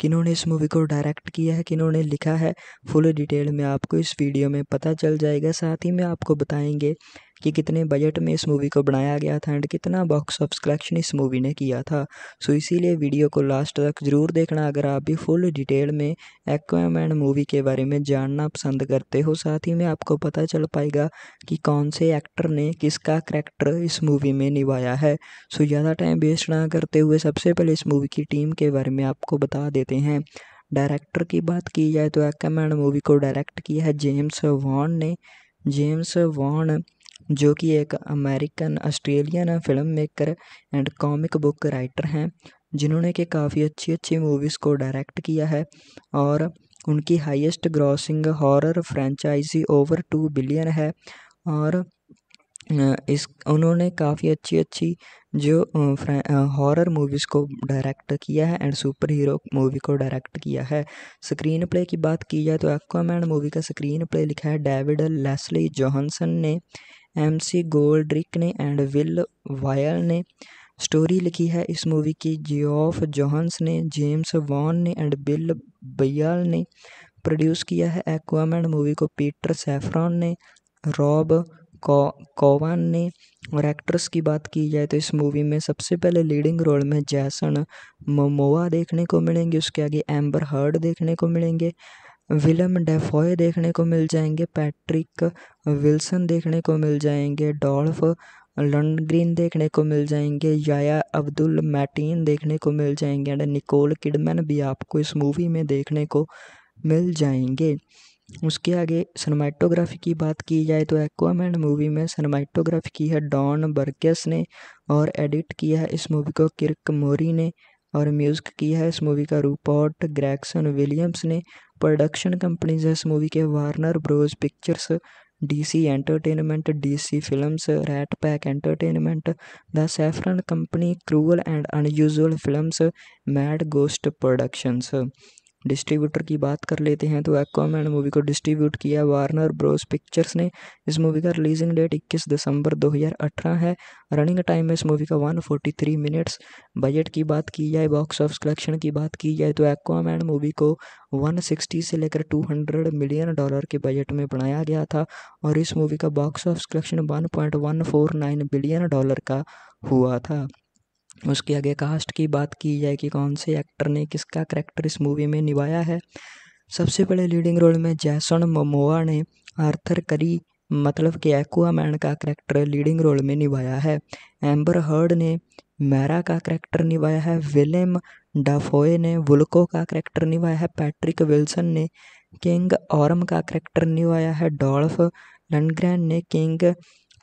किन्होंने इस मूवी को डायरेक्ट किया है किन्होंने लिखा है फुल डिटेल में आपको इस वीडियो में पता चल जाएगा साथ ही में आपको बताएंगे कि कितने बजट में इस मूवी को बनाया गया था एंड कितना बॉक्स ऑफ कलेक्शन इस मूवी ने किया था सो इसीलिए वीडियो को लास्ट तक ज़रूर देखना अगर आप भी फुल डिटेल में एक्वामैन मूवी के बारे में जानना पसंद करते हो साथ ही में आपको पता चल पाएगा कि कौन से एक्टर ने किसका करैक्टर इस मूवी में निभाया है सो ज़्यादा टाइम वेस्ट ना करते हुए सबसे पहले इस मूवी की टीम के बारे में आपको बता देते हैं डायरेक्टर की बात की जाए तो एक्वामैन मूवी को डायरेक्ट किया है जेम्स वॉन ने जेम्स वॉन जो कि एक American Australian film maker and comic book writer हैं जिन्होंने कि काफ़ी अच्छी अच्छी मूवीज़ को डायरेक्ट किया है और उनकी highest grossing horror franchise over two billion है और इस उन्होंने काफ़ी अच्छी अच्छी जो हॉरर मूवीज़ को डायरेक्ट किया है एंड सुपर हीरो मूवी को डायरेक्ट किया है स्क्रीन प्ले की बात की जाए तो एक्वामैन मूवी का स्क्रीन प्ले लिखा है डेविड लेस्ली जोहसन ने एम सी गोल्ड्रिक ने एंड विल वायर ने स्टोरी लिखी है इस मूवी की जियोफ जोहन्स ने जेम्स वॉन ने एंड बिल बयाल ने प्रोड्यूस किया है एक्वामैन मूवी को पीटर सैफरॉन ने रॉब कोवान ने और एक्ट्रेस की बात की जाए तो इस मूवी में सबसे पहले लीडिंग रोल में जैसन ममोवा देखने को मिलेंगे उसके आगे एम्बर हर्ड देखने को मिलेंगे विलम डेफॉय देखने को मिल जाएंगे पैट्रिक विल्सन देखने को मिल जाएंगे डॉल्फ लंडग्रीन देखने को मिल जाएंगे याया अब्दुल मैटीन देखने को मिल जाएंगे एंड निकोल किडमैन भी आपको इस मूवी में देखने को मिल जाएंगे उसके आगे सनमाइटोग्राफी की बात की जाए तो एक्वामैन मूवी में सनमाइटोग्राफी की है डॉन बर्गस ने और एडिट किया है इस मूवी को किरक मोरी ने और म्यूज़िक किया है इस मूवी का रूपॉट ग्रैक्सन विलियम्स ने प्रोडक्शन कंपनीज है इस मूवी के Warner Bros Pictures DC Entertainment DC films Rat pack Entertainment the Safran Company Cruel and Unusual films Mad Ghost Productions distributor की बात कर लेते हैं तो एक्वामैन मूवी को डिस्ट्रीब्यूट किया वार्नर ब्रोस पिक्चर्स ने इस मूवी का रिलीजिंग डेट 21 दिसंबर 2018 है रनिंग टाइम में इस मूवी का 143 मिनट्स बजट की बात की जाए बॉक्स ऑफिस कलेक्शन की बात की जाए तो एक्वामैन मूवी को 160 से लेकर 200 मिलियन डॉलर के बजट में बनाया गया था और इस मूवी का box office collection one billion dollar का हुआ था उसके आगे कास्ट की बात की जाए कि कौन से एक्टर ने किसका करैक्टर इस मूवी में निभाया है सबसे बड़े लीडिंग रोल में जैसन मोमोआ ने आर्थर करी मतलब कि एक्वा मैन का करैक्टर लीडिंग रोल में निभाया है एम्बर हर्ड ने मैरा का करैक्टर निभाया है विलेम डाफोए ने वुल्को का करैक्टर निभाया है पैट्रिक विल्सन ने किंग औरम का करैक्टर निभाया है डॉल्फ लनग्रैन ने किंग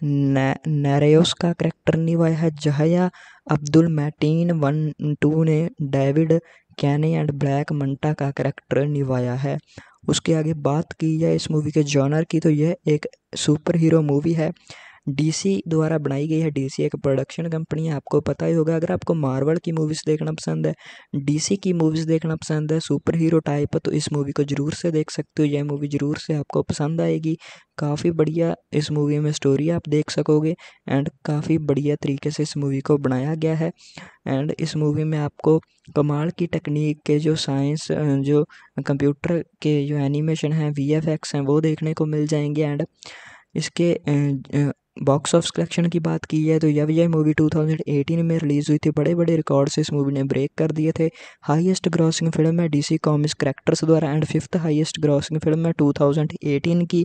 नैरेउस का करैक्टर निभाया है Yahya Abdul Mateen one two ने David Kane and Black Manta का करैक्टर निभाया है उसके आगे बात की जाए इस मूवी के जॉनर की तो यह एक सुपर हीरो मूवी है डीसी द्वारा बनाई गई है डीसी एक प्रोडक्शन कंपनी है आपको पता ही होगा अगर आपको मार्वल की मूवीज़ देखना पसंद है डीसी की मूवीज़ देखना पसंद है सुपर हीरो टाइप तो इस मूवी को ज़रूर से देख सकते हो यह मूवी ज़रूर से आपको पसंद आएगी काफ़ी बढ़िया इस मूवी में स्टोरी आप देख सकोगे एंड काफ़ी बढ़िया तरीके से इस मूवी को बनाया गया है एंड इस मूवी में आपको कमाल की टेक्निक के जो साइंस जो कंप्यूटर के जो एनिमेशन हैं वी एफ एक्स हैं वो देखने को मिल जाएंगे एंड इसके बॉक्स ऑफिस कलेक्शन की बात की जाए तो यह यह मूवी 2018 में रिलीज़ हुई थी बड़े बड़े रिकॉर्ड से इस मूवी ने ब्रेक कर दिए थे हाईएस्ट ग्रॉसिंग फिल्म है डीसी कॉमिक्स करेक्टर्स द्वारा and fifth highest grossing film है 2018 की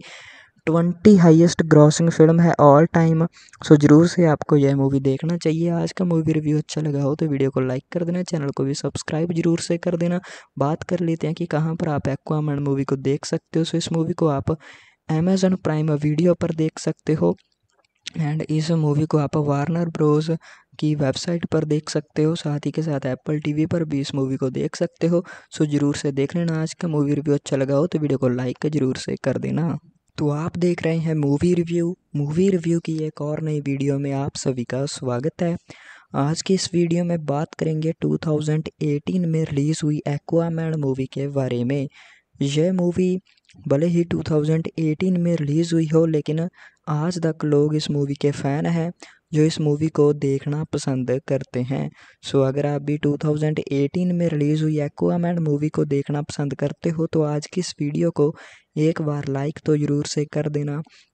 ट्वेंटी हाईएस्ट ग्रॉसिंग फिल्म है ऑल टाइम सो ज़रूर से आपको यह मूवी देखना चाहिए आज का मूवी रिव्यू अच्छा लगा हो तो वीडियो को लाइक कर देना चैनल को भी सब्सक्राइब जरूर से कर देना बात कर लेते हैं कि कहाँ पर आप एक्वामैन मूवी को देख सकते हो सो इस मूवी को आप अमेज़न प्राइम वीडियो पर देख सकते हो एंड इस मूवी को आप वार्नर ब्रोज की वेबसाइट पर देख सकते हो साथ ही के साथ एप्पल टीवी पर भी इस मूवी को देख सकते हो सो ज़रूर से देख लेना आज का मूवी रिव्यू अच्छा लगा हो तो वीडियो को लाइक ज़रूर से कर देना तो आप देख रहे हैं मूवी रिव्यू मूवी रिव्यू की एक और नई वीडियो में आप सभी का स्वागत है आज की इस वीडियो में बात करेंगे 2018 में रिलीज़ हुई एक्वामैन मूवी के बारे में यह मूवी भले ही 2018 में रिलीज़ हुई हो लेकिन आज तक लोग इस मूवी के फ़ैन हैं जो इस मूवी को देखना पसंद करते हैं सो अगर आप भी 2018 में रिलीज़ हुई एक्वा मैन मूवी को देखना पसंद करते हो तो आज की इस वीडियो को एक बार लाइक तो ज़रूर से कर देना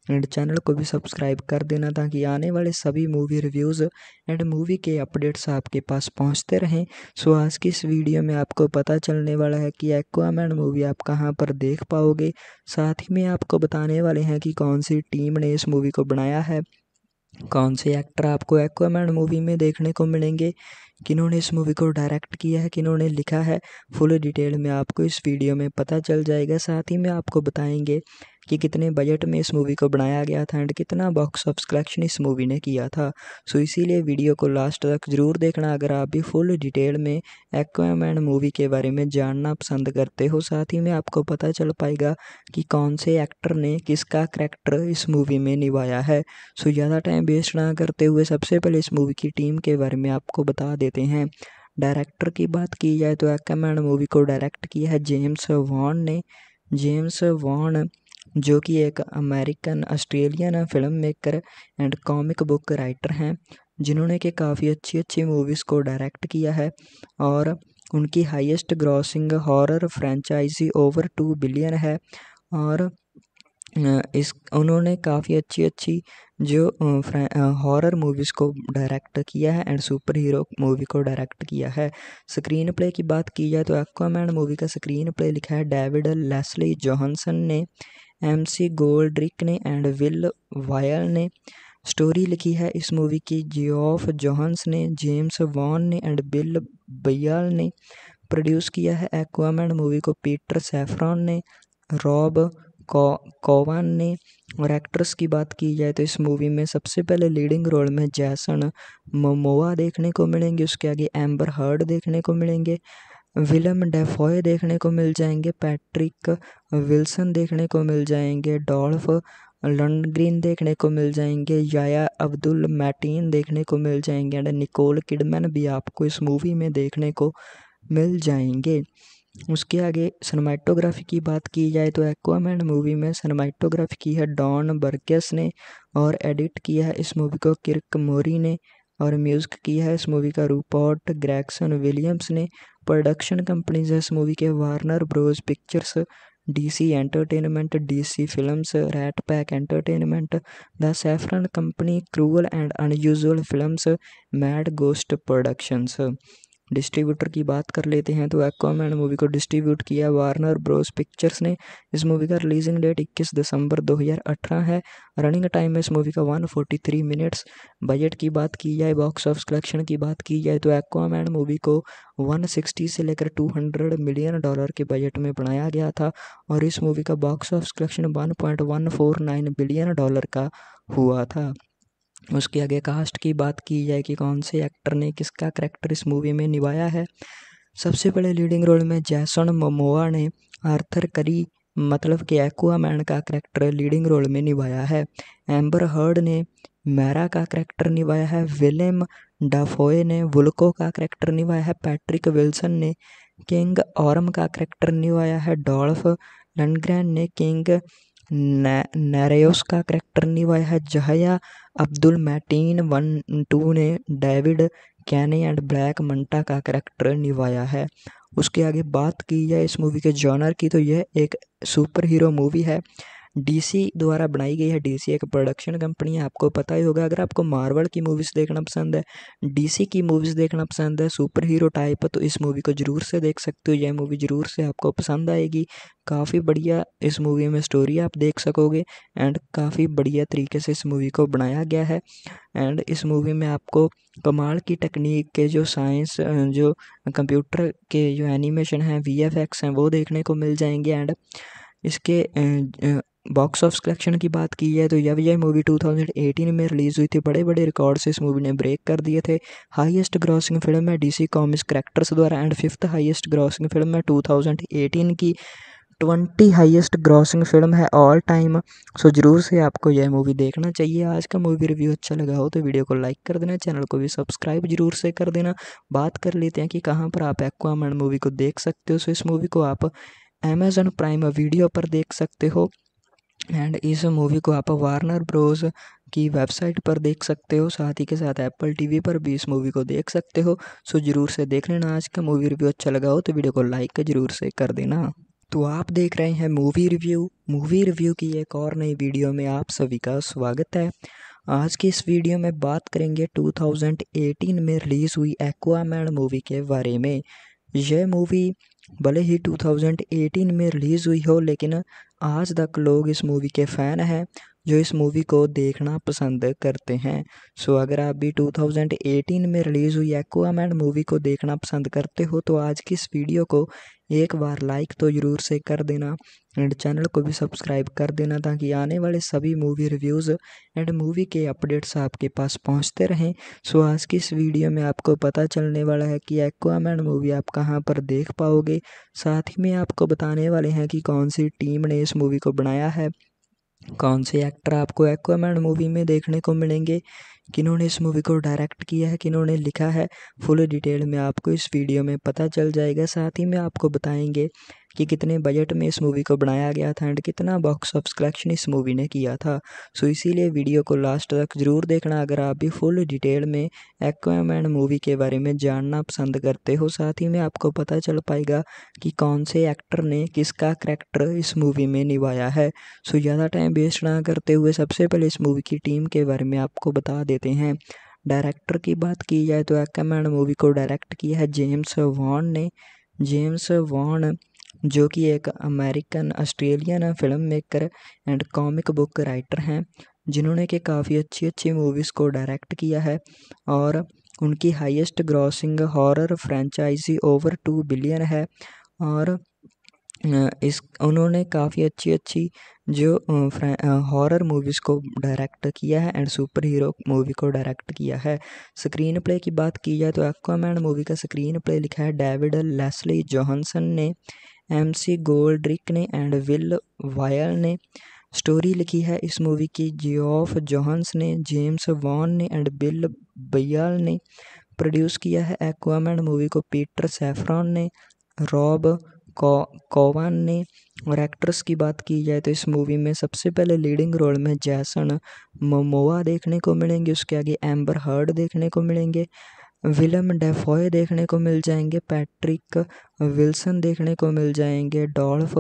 एंड चैनल को भी सब्सक्राइब कर देना ताकि आने वाले सभी मूवी रिव्यूज़ एंड मूवी के अपडेट्स आपके पास पहुंचते रहें सो आज की इस वीडियो में आपको पता चलने वाला है कि एक्वामैन मूवी आप कहां पर देख पाओगे साथ ही में आपको बताने वाले हैं कि कौन सी टीम ने इस मूवी को बनाया है कौन से एक्टर आपको एक्वामैन मूवी में देखने को मिलेंगे किन्होंने इस मूवी को डायरेक्ट किया है किन्होंने लिखा है फुल डिटेल में आपको इस वीडियो में पता चल जाएगा साथ ही में आपको बताएंगे कि कितने बजट में इस मूवी को बनाया गया था एंड कितना बॉक्स ऑफ कलेक्शन इस मूवी ने किया था सो इसीलिए वीडियो को लास्ट तक ज़रूर देखना अगर आप भी फुल डिटेल में एक्वामैन मूवी के बारे में जानना पसंद करते हो साथ ही में आपको पता चल पाएगा कि कौन से एक्टर ने किसका करैक्टर इस मूवी में निभाया है सो ज़्यादा टाइम वेस्ट ना करते हुए सबसे पहले इस मूवी की टीम के बारे में आपको बता देते हैं डायरेक्टर की बात की जाए तो एक्वामैन मूवी को डायरेक्ट किया है जेम्स वॉन ने जेम्स वॉन जो कि एक American Australian film maker and comic book writer हैं जिन्होंने कि काफ़ी अच्छी अच्छी मूवीज़ को डायरेक्ट किया है और उनकी highest grossing horror franchise over two billion है और इस उन्होंने काफ़ी अच्छी अच्छी जो हॉरर मूवीज़ को डायरेक्ट किया है एंड सुपर हीरो मूवी को डायरेक्ट किया है स्क्रीन प्ले की बात की जाए तो एक्वामैन मूवी का स्क्रीन प्ले लिखा है डेविड लेस्ली जोहसन ने एम सी गोल्ड्रिक ने एंड विल वायर ने स्टोरी लिखी है इस मूवी की जियोफ जॉहन्स ने जेम्स वॉन ने एंड बिल बयाल ने प्रोड्यूस किया है एक्वामैन मूवी को पीटर सेफ्रॉन ने रॉब कोवान ने और एक्ट्रेस की बात की जाए तो इस मूवी में सबसे पहले लीडिंग रोल में जैसन ममोवा देखने को मिलेंगे उसके आगे एम्बर हर्ड देखने को मिलेंगे विलम डेफॉय देखने को मिल जाएंगे पैट्रिक विल्सन देखने को मिल जाएंगे डॉल्फ लंडग्रीन देखने को मिल जाएंगे याया अब्दुल मैटीन देखने को मिल जाएंगे एंड निकोल किडमैन भी आपको इस मूवी में देखने को मिल जाएंगे उसके आगे सनमाइटोग्राफी की बात की जाए तो एक्वामैन मूवी में सनमाइटोग्राफी की है डॉन बर्केस ने और एडिट किया है इस मूवी को किरक मोरी ने और म्यूज़िक किया है इस मूवी का रूपॉट ग्रैक्सन विलियम्स ने प्रोडक्शन कंपनीज है इस मूवी के Warner Bros Pictures DC Entertainment DC films Rat pack Entertainment the Safran Company Cruel and Unusual films Mad Ghost Productions distributor की बात कर लेते हैं तो एक्वामैन मूवी को डिस्ट्रीब्यूट किया वार्नर ब्रोस पिक्चर्स ने इस मूवी का रिलीजिंग डेट 21 दिसंबर 2018 है रनिंग टाइम में इस मूवी का 143 मिनट्स बजट की बात की जाए बॉक्स ऑफ कलेक्शन की बात की जाए तो एक्वामैन मूवी को 160 से लेकर 200 मिलियन डॉलर के बजट में बनाया गया था और इस मूवी का box of collection one billion dollar का हुआ था उसके आगे कास्ट की बात की जाए कि कौन से एक्टर ने किसका करैक्टर इस मूवी में निभाया है सबसे पहले लीडिंग रोल में जैसन मोमोआ ने आर्थर करी मतलब कि एक्वा मैन का करैक्टर लीडिंग रोल में निभाया है एम्बर हर्ड ने मैरा का करैक्टर निभाया है विलेम डाफोए ने वुल्को का करैक्टर निभाया है पैट्रिक विल्सन ने किंग औरम का करैक्टर निभाया है डॉल्फ लंडग्रैन ने किंग नैरेयोस का करैक्टर निभाया है Yahya Abdul Mateen one two ने David Kane and Black Manta का करैक्टर निभाया है उसके आगे बात की जाए इस मूवी के जॉनर की तो यह एक सुपर हीरो मूवी है डीसी द्वारा बनाई गई है डीसी एक प्रोडक्शन कंपनी है आपको पता ही होगा अगर आपको मार्वल की मूवीज़ देखना पसंद है डीसी की मूवीज़ देखना पसंद है सुपर हीरो टाइप तो इस मूवी को ज़रूर से देख सकते हो यह मूवी ज़रूर से आपको पसंद आएगी काफ़ी बढ़िया इस मूवी में स्टोरी आप देख सकोगे एंड काफ़ी बढ़िया तरीके से इस मूवी को बनाया गया है एंड इस मूवी में आपको कमाल की टेक्निक के जो साइंस जो कंप्यूटर के जो एनिमेशन हैं वी एफ एक्स हैं वो देखने को मिल जाएंगे एंड इसके बॉक्स ऑफिस कलेक्शन की बात की जाए तो यह यह मूवी 2018 में रिलीज़ हुई थी बड़े बड़े रिकॉर्ड्स इस मूवी ने ब्रेक कर दिए थे हाईएस्ट ग्रॉसिंग फिल्म है डीसी कॉमिक्स करेक्टर्स द्वारा and fifth highest grossing film है 2018 की ट्वेंटी हाईएस्ट ग्रॉसिंग फिल्म है ऑल टाइम सो ज़रूर से आपको यह मूवी देखना चाहिए आज का मूवी रिव्यू अच्छा लगा हो तो वीडियो को लाइक कर देना चैनल को भी सब्सक्राइब जरूर से कर देना बात कर लेते हैं कि कहाँ पर आप एक्वामैन मूवी को देख सकते हो सो इस मूवी को आप अमेज़न प्राइम वीडियो पर देख सकते हो एंड इस मूवी को आप वार्नर ब्रोस की वेबसाइट पर देख सकते हो साथ ही के साथ एप्पल टीवी पर भी इस मूवी को देख सकते हो सो ज़रूर से देख लेना आज का मूवी रिव्यू अच्छा लगा हो तो वीडियो को लाइक ज़रूर से कर देना तो आप देख रहे हैं मूवी रिव्यू मूवी रिव्यू की एक और नई वीडियो में आप सभी का स्वागत है आज की इस वीडियो में बात करेंगे 2018 में रिलीज़ हुई एक्वामैन मूवी के बारे में यह मूवी भले ही 2018 में रिलीज़ हुई हो लेकिन आज तक लोग इस मूवी के फैन हैं जो इस मूवी को देखना पसंद करते हैं सो अगर आप भी 2018 में रिलीज़ हुई एक्वा मैन मूवी को देखना पसंद करते हो तो आज की इस वीडियो को एक बार लाइक तो ज़रूर से कर देना एंड चैनल को भी सब्सक्राइब कर देना ताकि आने वाले सभी मूवी रिव्यूज़ एंड मूवी के अपडेट्स आपके पास पहुंचते रहें सो आज की इस वीडियो में आपको पता चलने वाला है कि एक्वा मैन मूवी आप कहाँ पर देख पाओगे साथ ही में आपको बताने वाले हैं कि कौन सी टीम ने इस मूवी को बनाया है कौन से एक्टर आपको एक्वामैन मूवी में देखने को मिलेंगे किन्होंने इस मूवी को डायरेक्ट किया है किन्होंने लिखा है फुल डिटेल में आपको इस वीडियो में पता चल जाएगा साथ ही में आपको बताएंगे कि कितने बजट में इस मूवी को बनाया गया था एंड कितना बॉक्स ऑफ कलेक्शन इस मूवी ने किया था सो इसीलिए वीडियो को लास्ट तक ज़रूर देखना अगर आप भी फुल डिटेल में एक्वामैन मूवी के बारे में जानना पसंद करते हो साथ ही में आपको पता चल पाएगा कि कौन से एक्टर ने किसका करैक्टर इस मूवी में निभाया है सो ज़्यादा टाइम वेस्ट ना करते हुए सबसे पहले इस मूवी की टीम के बारे में आपको बता देते हैं डायरेक्टर की बात की जाए तो एक्वामैन मूवी को डायरेक्ट किया है जेम्स वॉन ने जेम्स वॉन जो कि एक American Australian film maker and comic book writer हैं जिन्होंने कि काफ़ी अच्छी अच्छी मूवीज़ को डायरेक्ट किया है और उनकी highest grossing horror franchise over two billion है और इस उन्होंने काफ़ी अच्छी अच्छी जो हॉरर मूवीज़ को डायरेक्ट किया है एंड सुपर हीरो मूवी को डायरेक्ट किया है स्क्रीन प्ले की बात की जाए तो एक्वामैन मूवी का स्क्रीन प्ले लिखा है डेविड लेस्ली जोहसन ने एम सी गोल्ड्रिक ने एंड विल वायर ने स्टोरी लिखी है इस मूवी की जियोफ जॉहन्स ने जेम्स वॉन ने एंड बिल बयाल ने प्रोड्यूस किया है एक्वामैन मूवी को पीटर सैफ्रॉन ने रॉब कोवान ने और एक्ट्रेस की बात की जाए तो इस मूवी में सबसे पहले लीडिंग रोल में जैसन ममोवा देखने को मिलेंगे उसके आगे एम्बर हर्ड देखने को मिलेंगे विलम डेफॉय देखने को मिल जाएंगे पैट्रिक विल्सन देखने को मिल जाएंगे डॉल्फ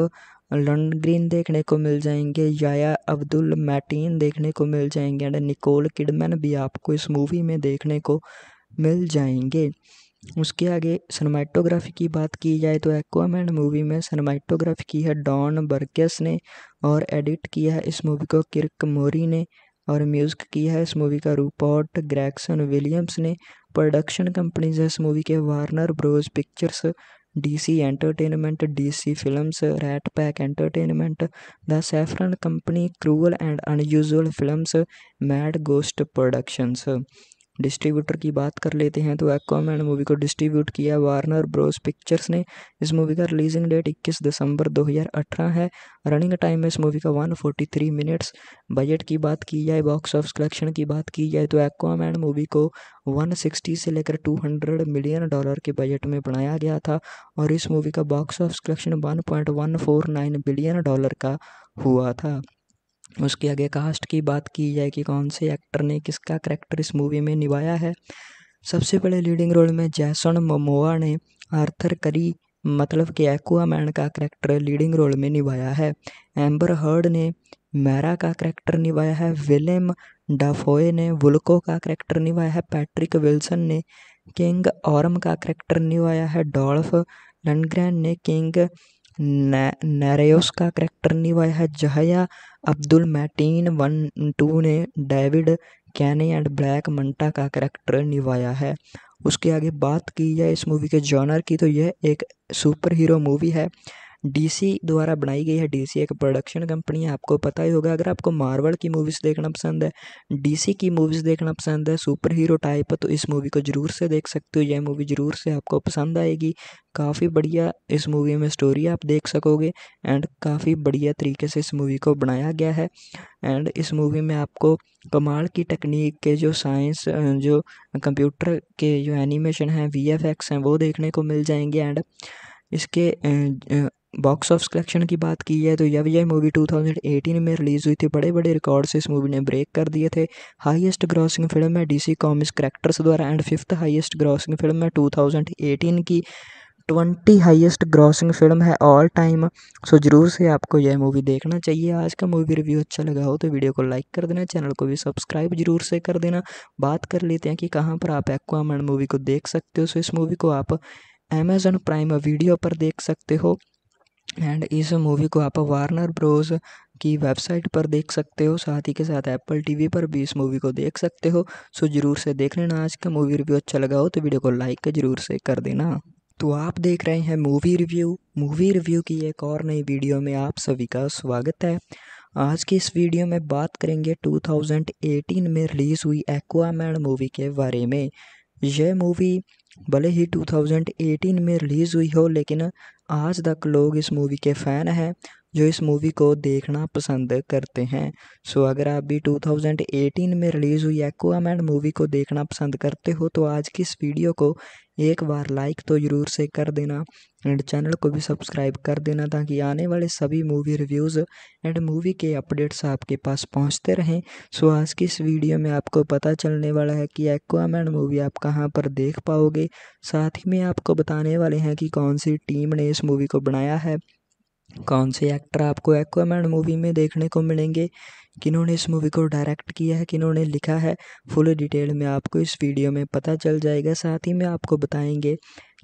लंडग्रीन देखने को मिल जाएंगे याया अब्दुल मैटीन देखने को मिल जाएंगे एंड निकोल किडमैन भी आपको इस मूवी में देखने को मिल जाएंगे उसके आगे सनमाइटोग्राफी की बात की जाए तो एक्वामैन मूवी में सनमाइटोग्राफी की है डॉन बर्गस ने और एडिट किया है इस मूवी को किरक मोरी ने और म्यूज़िक किया है इस मूवी का रूपॉट ग्रैक्सन विलियम्स ने प्रोडक्शन कंपनीज है इस मूवी के Warner Bros Pictures DC Entertainment DC films Rat pack Entertainment the Safran Company Cruel and Unusual films Mad Ghost Productions distributor की बात कर लेते हैं तो एक्वामैन मूवी को डिस्ट्रीब्यूट किया वार्नर ब्रोस पिक्चर्स ने इस मूवी का रिलीजिंग डेट 21 दिसंबर 2018 है रनिंग टाइम इस मूवी का 143 मिनट्स बजट की बात की जाए बॉक्स ऑफ कलेक्शन की बात की जाए तो एक्वामैन मूवी को 160 से लेकर 200 मिलियन डॉलर के बजट में बनाया गया था और इस मूवी का box of collection one billion dollar का हुआ था उसके आगे कास्ट की बात की जाए कि कौन से एक्टर ने किसका करैक्टर इस मूवी में निभाया है सबसे बड़े लीडिंग रोल में जैसन मोमोआ ने आर्थर करी मतलब कि एक्वा मैन का करैक्टर लीडिंग रोल में निभाया है एम्बर हर्ड ने मैरा का करैक्टर निभाया है विलेम डाफोए ने वुल्को का करैक्टर निभाया है पैट्रिक विल्सन ने किंग औरम का करैक्टर निभाया है डॉल्फ लनग्रैन ने किंग नैरेस का करैक्टर निभाया है Yahya Abdul Mateen one two ने David Kane and Black Manta का करैक्टर निभाया है उसके आगे बात की जाए इस मूवी के जॉनर की तो यह एक सुपर हीरो मूवी है डीसी द्वारा बनाई गई है डीसी एक प्रोडक्शन कंपनी है आपको पता ही होगा अगर आपको मार्वल की मूवीज़ देखना पसंद है डीसी की मूवीज़ देखना पसंद है सुपर हीरो टाइप तो इस मूवी को ज़रूर से देख सकते हो यह मूवी ज़रूर से आपको पसंद आएगी काफ़ी बढ़िया इस मूवी में स्टोरी आप देख सकोगे एंड काफ़ी बढ़िया तरीके से इस मूवी को बनाया गया है एंड इस मूवी में आपको कमाल की टेक्निक के जो साइंस जो कंप्यूटर के जो एनिमेशन हैं वी एफ एक्स हैं वो देखने को मिल जाएंगे एंड इसके बॉक्स ऑफिस कलेक्शन की बात की जाए तो यह विजय मूवी 2018 में रिलीज़ हुई थी बड़े बड़े रिकॉर्ड से इस मूवी ने ब्रेक कर दिए थे हाईएस्ट ग्रॉसिंग फिल्म है डीसी कॉमिक्स करेक्टर्स द्वारा and fifth highest grossing film है 2018 की ट्वेंटी हाईएस्ट ग्रॉसिंग फिल्म है ऑल टाइम सो ज़रूर से आपको यह मूवी देखना चाहिए आज का मूवी रिव्यू अच्छा लगा हो तो वीडियो को लाइक कर देना चैनल को भी सब्सक्राइब जरूर से कर देना बात कर लेते हैं कि कहाँ पर आप एक्वामैन मूवी को देख सकते हो सो इस मूवी को आप अमेजन प्राइम वीडियो पर देख सकते हो एंड इस मूवी को आप वार्नर ब्रोज़ की वेबसाइट पर देख सकते हो साथ ही के साथ एप्पल टीवी पर भी इस मूवी को देख सकते हो सो ज़रूर से देख लेना आज का मूवी रिव्यू अच्छा लगा हो तो वीडियो को लाइक ज़रूर से कर देना तो आप देख रहे हैं मूवी रिव्यू मूवी रिव्यू की एक और नई वीडियो में आप सभी का स्वागत है आज की इस वीडियो में बात करेंगे 2018 में रिलीज़ हुई एक्वामैन मूवी के बारे में यह मूवी भले ही 2018 में रिलीज़ हुई हो लेकिन आज तक लोग इस मूवी के फ़ैन हैं जो इस मूवी को देखना पसंद करते हैं सो अगर आप भी 2018 में रिलीज़ हुई एक्वा मैंड मूवी को देखना पसंद करते हो तो आज की इस वीडियो को एक बार लाइक तो ज़रूर से कर देना एंड चैनल को भी सब्सक्राइब कर देना ताकि आने वाले सभी मूवी रिव्यूज़ एंड मूवी के अपडेट्स आपके पास पहुंचते रहें सो आज की इस वीडियो में आपको पता चलने वाला है कि एक्वामैन मूवी आप कहां पर देख पाओगे साथ ही में आपको बताने वाले हैं कि कौन सी टीम ने इस मूवी को बनाया है कौन से एक्टर आपको एक्वामैन मूवी में देखने को मिलेंगे किन्होंने इस मूवी को डायरेक्ट किया है किन्होंने लिखा है फुल डिटेल में आपको इस वीडियो में पता चल जाएगा साथ ही में आपको बताएंगे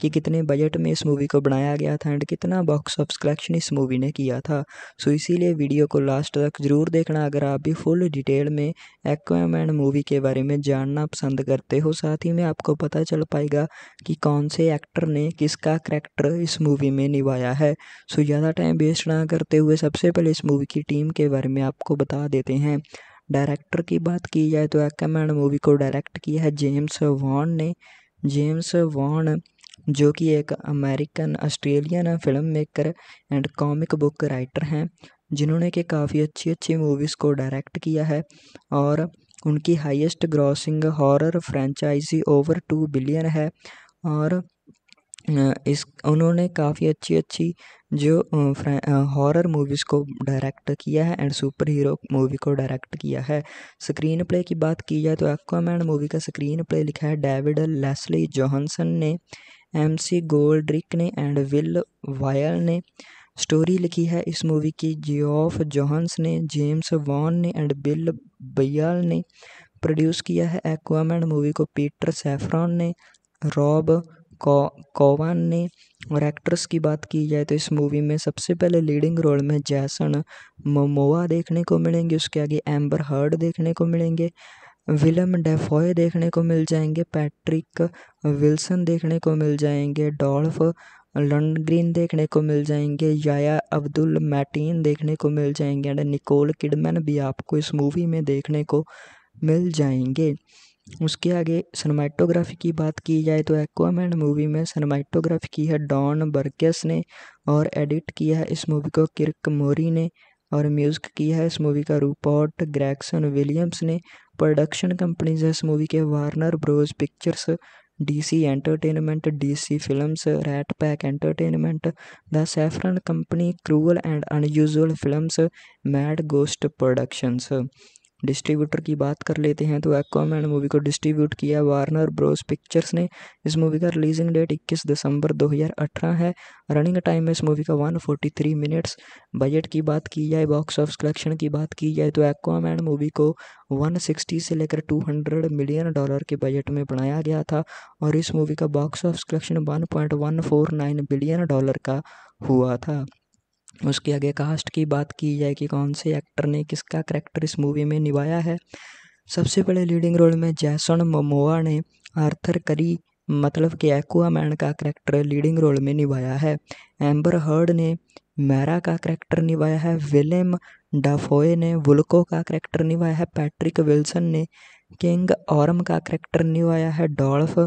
कि कितने बजट में इस मूवी को बनाया गया था एंड कितना बॉक्स ऑफ कलेक्शन इस मूवी ने किया था सो इसीलिए वीडियो को लास्ट तक ज़रूर देखना अगर आप भी फुल डिटेल में एक्वामैन मूवी के बारे में जानना पसंद करते हो साथ ही में आपको पता चल पाएगा कि कौन से एक्टर ने किसका करैक्टर इस मूवी में निभाया है सो ज़्यादा टाइम वेस्ट ना करते हुए सबसे पहले इस मूवी की टीम के बारे में आपको बता देते हैं डायरेक्टर की बात की जाए तो एक्वामैन मूवी को डायरेक्ट किया है जेम्स वॉन ने जेम्स वॉन जो कि एक American Australian film maker and comic book writer हैं जिन्होंने कि काफ़ी अच्छी अच्छी मूवीज़ को डायरेक्ट किया है और उनकी highest grossing horror franchise over two billion है और इस उन्होंने काफ़ी अच्छी अच्छी जो हॉरर मूवीज़ को डायरेक्ट किया है एंड सुपर हीरो मूवी को डायरेक्ट किया है स्क्रीन प्ले की बात की जाए तो एक्वामैन मूवी का स्क्रीन प्ले लिखा है डेविड लेस्ली जोहनसन ने एम सी गोल्ड्रिक ने एंड विल वायर ने स्टोरी लिखी है इस मूवी की जियोफ जॉहन्स ने जेम्स वॉन ने एंड बिल बयाल ने प्रोड्यूस किया है एक्वामैन मूवी को पीटर सैफ्रॉन ने रॉब कोवान ने और एक्ट्रेस की बात की जाए तो इस मूवी में सबसे पहले लीडिंग रोल में जैसन ममोवा देखने को मिलेंगे उसके आगे एम्बर हर्ड देखने को मिलेंगे विलम डेफॉय देखने को मिल जाएंगे पैट्रिक विल्सन देखने को मिल जाएंगे डॉल्फ लंडग्रीन देखने को मिल जाएंगे याया अब्दुल मैटीन देखने को मिल जाएंगे एंड निकोल किडमैन भी आपको इस मूवी में देखने को मिल जाएंगे उसके आगे सनमाइटोग्राफी की बात की जाए तो एक्वामैन मूवी में सनमाइटोग्राफी की है डॉन बर्गस ने और एडिट किया है इस मूवी को किरक मोरी ने और म्यूज़िक किया है इस मूवी का रूपॉर्ट ग्रैक्सन विलियम्स ने प्रोडक्शन कंपनीज है इस मूवी के Warner Bros Pictures DC Entertainment DC films Rat pack Entertainment the Safran Company Cruel and Unusual films Mad Ghost Productions distributor की बात कर लेते हैं तो एक्वामैन मूवी को डिस्ट्रीब्यूट किया वार्नर ब्रोस पिक्चर्स ने इस मूवी का रिलीजिंग डेट 21 दिसंबर 2018 है रनिंग टाइम है इस मूवी का 143 मिनट्स बजट की बात की जाए बॉक्स ऑफिस कलेक्शन की बात की जाए तो एक्वामैन मूवी को 160 से लेकर 200 मिलियन डॉलर के बजट में बनाया गया था और इस मूवी का box office collection one billion dollar का हुआ था उसके आगे कास्ट की बात की जाए कि कौन से एक्टर ने किसका करैक्टर इस मूवी में निभाया है सबसे बड़े लीडिंग रोल में जैसन ममोआ ने आर्थर करी मतलब कि एक्वा मैन का करैक्टर लीडिंग रोल में निभाया है एम्बर हर्ड ने मैरा का करैक्टर निभाया है विलेम डाफोए ने वुल्को का करैक्टर निभाया है पैट्रिक विल्सन ने किंग औरम का करैक्टर निभाया है डॉल्फ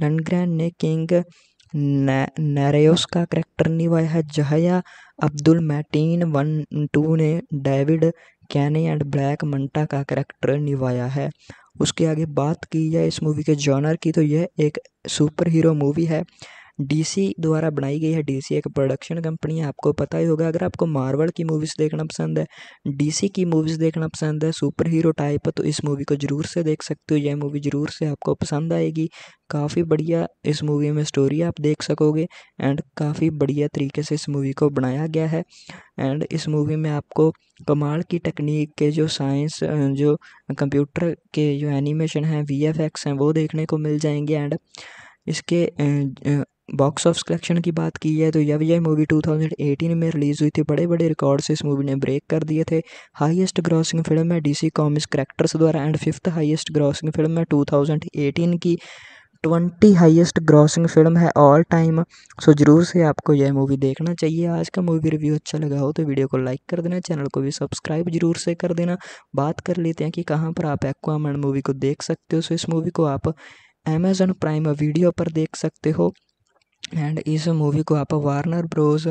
लनग्रैन ने किंग नैरेउस का करैक्टर निभाया है Yahya Abdul Mateen one two ने David Kane and Black Manta का करैक्टर निभाया है उसके आगे बात की जाए इस मूवी के जॉनर की तो यह एक सुपर हीरो मूवी है डीसी द्वारा बनाई गई है डीसी एक प्रोडक्शन कंपनी है आपको पता ही होगा अगर आपको मार्वल की मूवीज़ देखना पसंद है डीसी की मूवीज़ देखना पसंद है सुपर हीरो टाइप तो इस मूवी को ज़रूर से देख सकते हो यह मूवी ज़रूर से आपको पसंद आएगी काफ़ी बढ़िया इस मूवी में स्टोरी आप देख सकोगे एंड काफ़ी बढ़िया तरीके से इस मूवी को बनाया गया है एंड इस मूवी में आपको कमाल की टेक्निक के जो साइंस जो कंप्यूटर के जो एनिमेशन हैं वी एफ एक्स हैं वो देखने को मिल जाएंगे एंड इसके बॉक्स ऑफ कलेक्शन की बात की जाए तो यह यह मूवी 2018 में रिलीज़ हुई थी बड़े बड़े रिकॉर्ड से इस मूवी ने ब्रेक कर दिए थे हाईएस्ट ग्रॉसिंग फिल्म है डीसी कॉमिक्स करेक्टर्स द्वारा and fifth highest grossing film है 2018 की ट्वेंटी हाईएस्ट ग्रॉसिंग फिल्म है ऑल टाइम सो ज़रूर से आपको यह मूवी देखना चाहिए आज का मूवी रिव्यू अच्छा लगा हो तो वीडियो को लाइक कर देना चैनल को भी सब्सक्राइब जरूर से कर देना बात कर लेते हैं कि कहाँ पर आप एक्वामैन मूवी को देख सकते हो सो इस मूवी को आप अमेज़न प्राइम वीडियो पर देख सकते हो एंड इस मूवी को आप वार्नर ब्रोस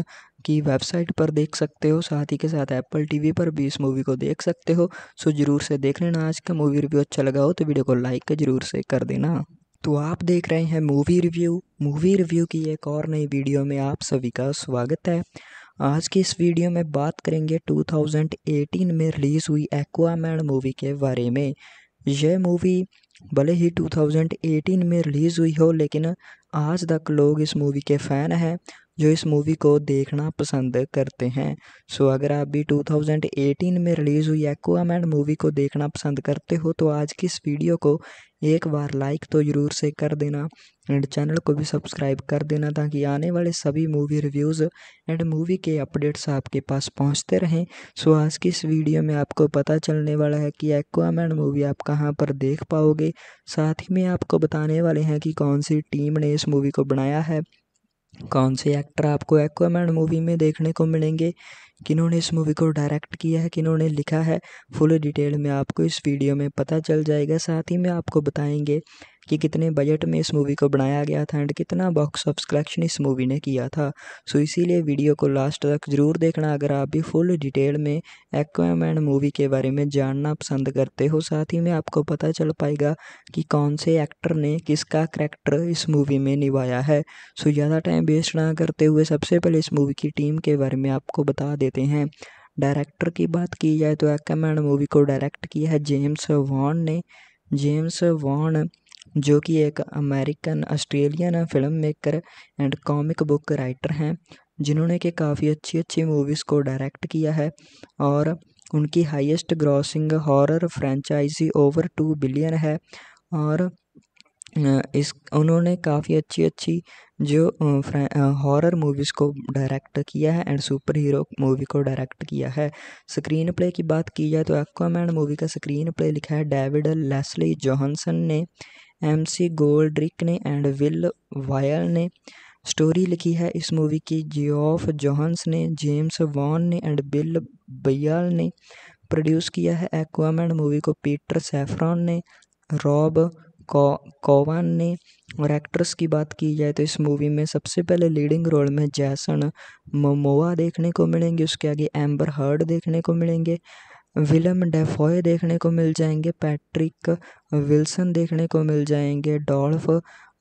की वेबसाइट पर देख सकते हो साथ ही के साथ एप्पल टीवी पर भी इस मूवी को देख सकते हो सो ज़रूर से देख लेना आज का मूवी रिव्यू अच्छा लगा हो तो वीडियो को लाइक ज़रूर से कर देना तो आप देख रहे हैं मूवी रिव्यू मूवी रिव्यू की एक और नई वीडियो में आप सभी का स्वागत है आज की इस वीडियो में बात करेंगे 2018 में रिलीज़ हुई एक्वामैन मूवी के बारे में यह मूवी भले ही 2018 में रिलीज़ हुई हो लेकिन आज तक लोग इस मूवी के फैन हैं जो इस मूवी को देखना पसंद करते हैं सो अगर आप भी 2018 में रिलीज़ हुई एक्वामैन मूवी को देखना पसंद करते हो तो आज की इस वीडियो को एक बार लाइक तो ज़रूर से कर देना एंड चैनल को भी सब्सक्राइब कर देना ताकि आने वाले सभी मूवी रिव्यूज़ एंड मूवी के अपडेट्स आपके पास पहुंचते रहें सो आज की इस वीडियो में आपको पता चलने वाला है कि एक्वामैन मूवी आप कहां पर देख पाओगे साथ ही में आपको बताने वाले हैं कि कौन सी टीम ने इस मूवी को बनाया है कौन से एक्टर आपको एक्वामैन मूवी में देखने को मिलेंगे किन्होंने इस मूवी को डायरेक्ट किया है किन्होंने लिखा है फुल डिटेल में आपको इस वीडियो में पता चल जाएगा साथ ही में आपको बताएंगे कि कितने बजट में इस मूवी को बनाया गया था एंड कितना बॉक्स ऑफ कलेक्शन इस मूवी ने किया था सो इसीलिए वीडियो को लास्ट तक ज़रूर देखना अगर आप भी फुल डिटेल में एक्वामैन मूवी के बारे में जानना पसंद करते हो साथ ही में आपको पता चल पाएगा कि कौन से एक्टर ने किसका करैक्टर इस मूवी में निभाया है सो ज़्यादा टाइम वेस्ट ना करते हुए सबसे पहले इस मूवी की टीम के बारे में आपको बता देते हैं डायरेक्टर की बात की जाए तो एक्वामैन मूवी को डायरेक्ट किया है जेम्स वॉन ने जेम्स वॉन जो कि एक American Australian film maker and comic book writer हैं जिन्होंने कि काफ़ी अच्छी अच्छी मूवीज़ को डायरेक्ट किया है और उनकी highest grossing horror franchise over two billion है और इस उन्होंने काफ़ी अच्छी अच्छी जो हॉरर मूवीज़ को डायरेक्ट किया है एंड सुपर हीरो मूवी को डायरेक्ट किया है स्क्रीन प्ले की बात की जाए तो एक्वामैन मूवी का स्क्रीन प्ले लिखा है डेविड लेस्ली जोहनसन ने एम सी गोल्ड्रिक ने एंड विल वायल ने स्टोरी लिखी है इस मूवी की जियोफ जॉन्स ने जेम्स वॉन ने एंड बिल बयाल ने प्रोड्यूस किया है एक्वामैन मूवी को पीटर सेफ्रॉन ने रॉब कोवान ने और एक्ट्रेस की बात की जाए तो इस मूवी में सबसे पहले लीडिंग रोल में जैसन ममोवा देखने को मिलेंगे उसके आगे एम्बर हर्ड देखने को मिलेंगे विलम डेफॉय देखने को मिल जाएंगे पैट्रिक विल्सन देखने को मिल जाएंगे डॉल्फ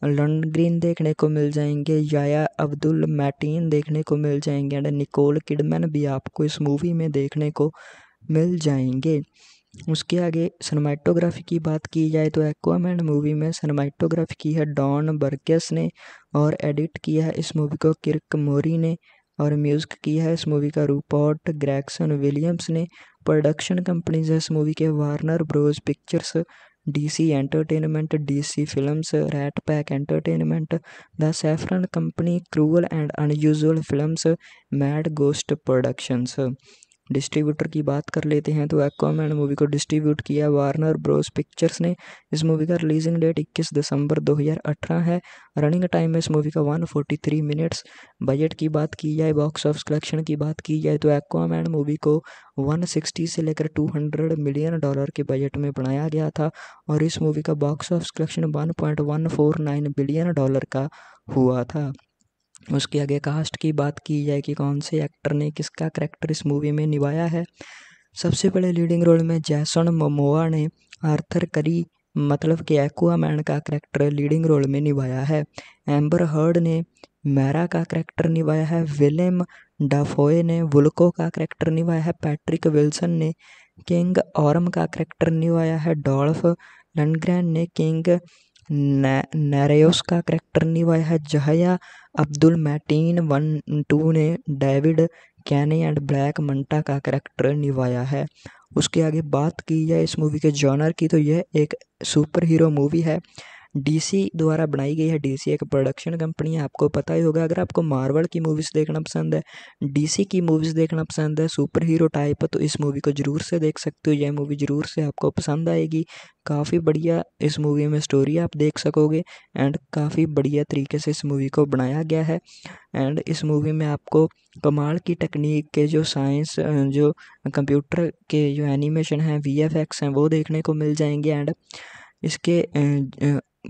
लंडग्रीन देखने को मिल जाएंगे याया अब्दुल मैटीन देखने को मिल जाएंगे एंड निकोल किडमैन भी आपको इस मूवी में देखने को मिल जाएंगे उसके आगे सनमाइटोग्राफी की बात की जाए तो एक्वामैन मूवी में सनमाइटोग्राफी की है डॉन बर्गस ने और एडिट किया है इस मूवी को किरक मोरी ने और म्यूज़िक किया है इस मूवी का रूपॉट ग्रैक्सन विलियम्स ने प्रोडक्शन कंपनीज है इस मूवी के Warner Bros Pictures DC Entertainment DC films Rat pack Entertainment the Safran Company Cruel and Unusual films Mad Ghost Productions distributor की बात कर लेते हैं तो एक्वामैन मूवी को डिस्ट्रीब्यूट किया वार्नर ब्रोस पिक्चर्स ने इस मूवी का रिलीजिंग डेट 21 दिसंबर 2018 है रनिंग टाइम में इस मूवी का 143 मिनट्स बजट की बात की जाए बॉक्स ऑफिस कलेक्शन की बात की जाए तो एक्वामैन मूवी को 160 से लेकर 200 मिलियन डॉलर के बजट में बनाया गया था और इस मूवी का box office collection one billion dollar का हुआ था उसके आगे कास्ट की बात की जाए कि कौन से एक्टर ने किसका करैक्टर इस मूवी में निभाया है सबसे बड़े लीडिंग रोल में जैसन ममोआ ने आर्थर करी मतलब कि एक्वा मैन का करैक्टर लीडिंग रोल में निभाया है एम्बर हर्ड ने मैरा का करैक्टर निभाया है विलेम डाफोए ने वुल्को का करैक्टर निभाया है पैट्रिक विल्सन ने किंग औरम का करैक्टर निभाया है डॉल्फ लनग्रैन ने किंग नैरेउस का करैक्टर निभाया है Yahya Abdul Mateen one two ने David Kane and Black Manta का करैक्टर निभाया है उसके आगे बात की जाए इस मूवी के जॉनर की तो यह एक सुपर हीरो मूवी है डीसी द्वारा बनाई गई है डीसी एक प्रोडक्शन कंपनी है आपको पता ही होगा अगर आपको मार्वल की मूवीज़ देखना पसंद है डीसी की मूवीज़ देखना पसंद है सुपर हीरो टाइप तो इस मूवी को ज़रूर से देख सकते हो यह मूवी ज़रूर से आपको पसंद आएगी काफ़ी बढ़िया इस मूवी में स्टोरी आप देख सकोगे एंड काफ़ी बढ़िया तरीके से इस मूवी को बनाया गया है एंड इस मूवी में आपको कमाल की टेक्निक के जो साइंस जो कंप्यूटर के जो एनिमेशन हैं वी एफ एक्स हैं वो देखने को मिल जाएंगे एंड इसके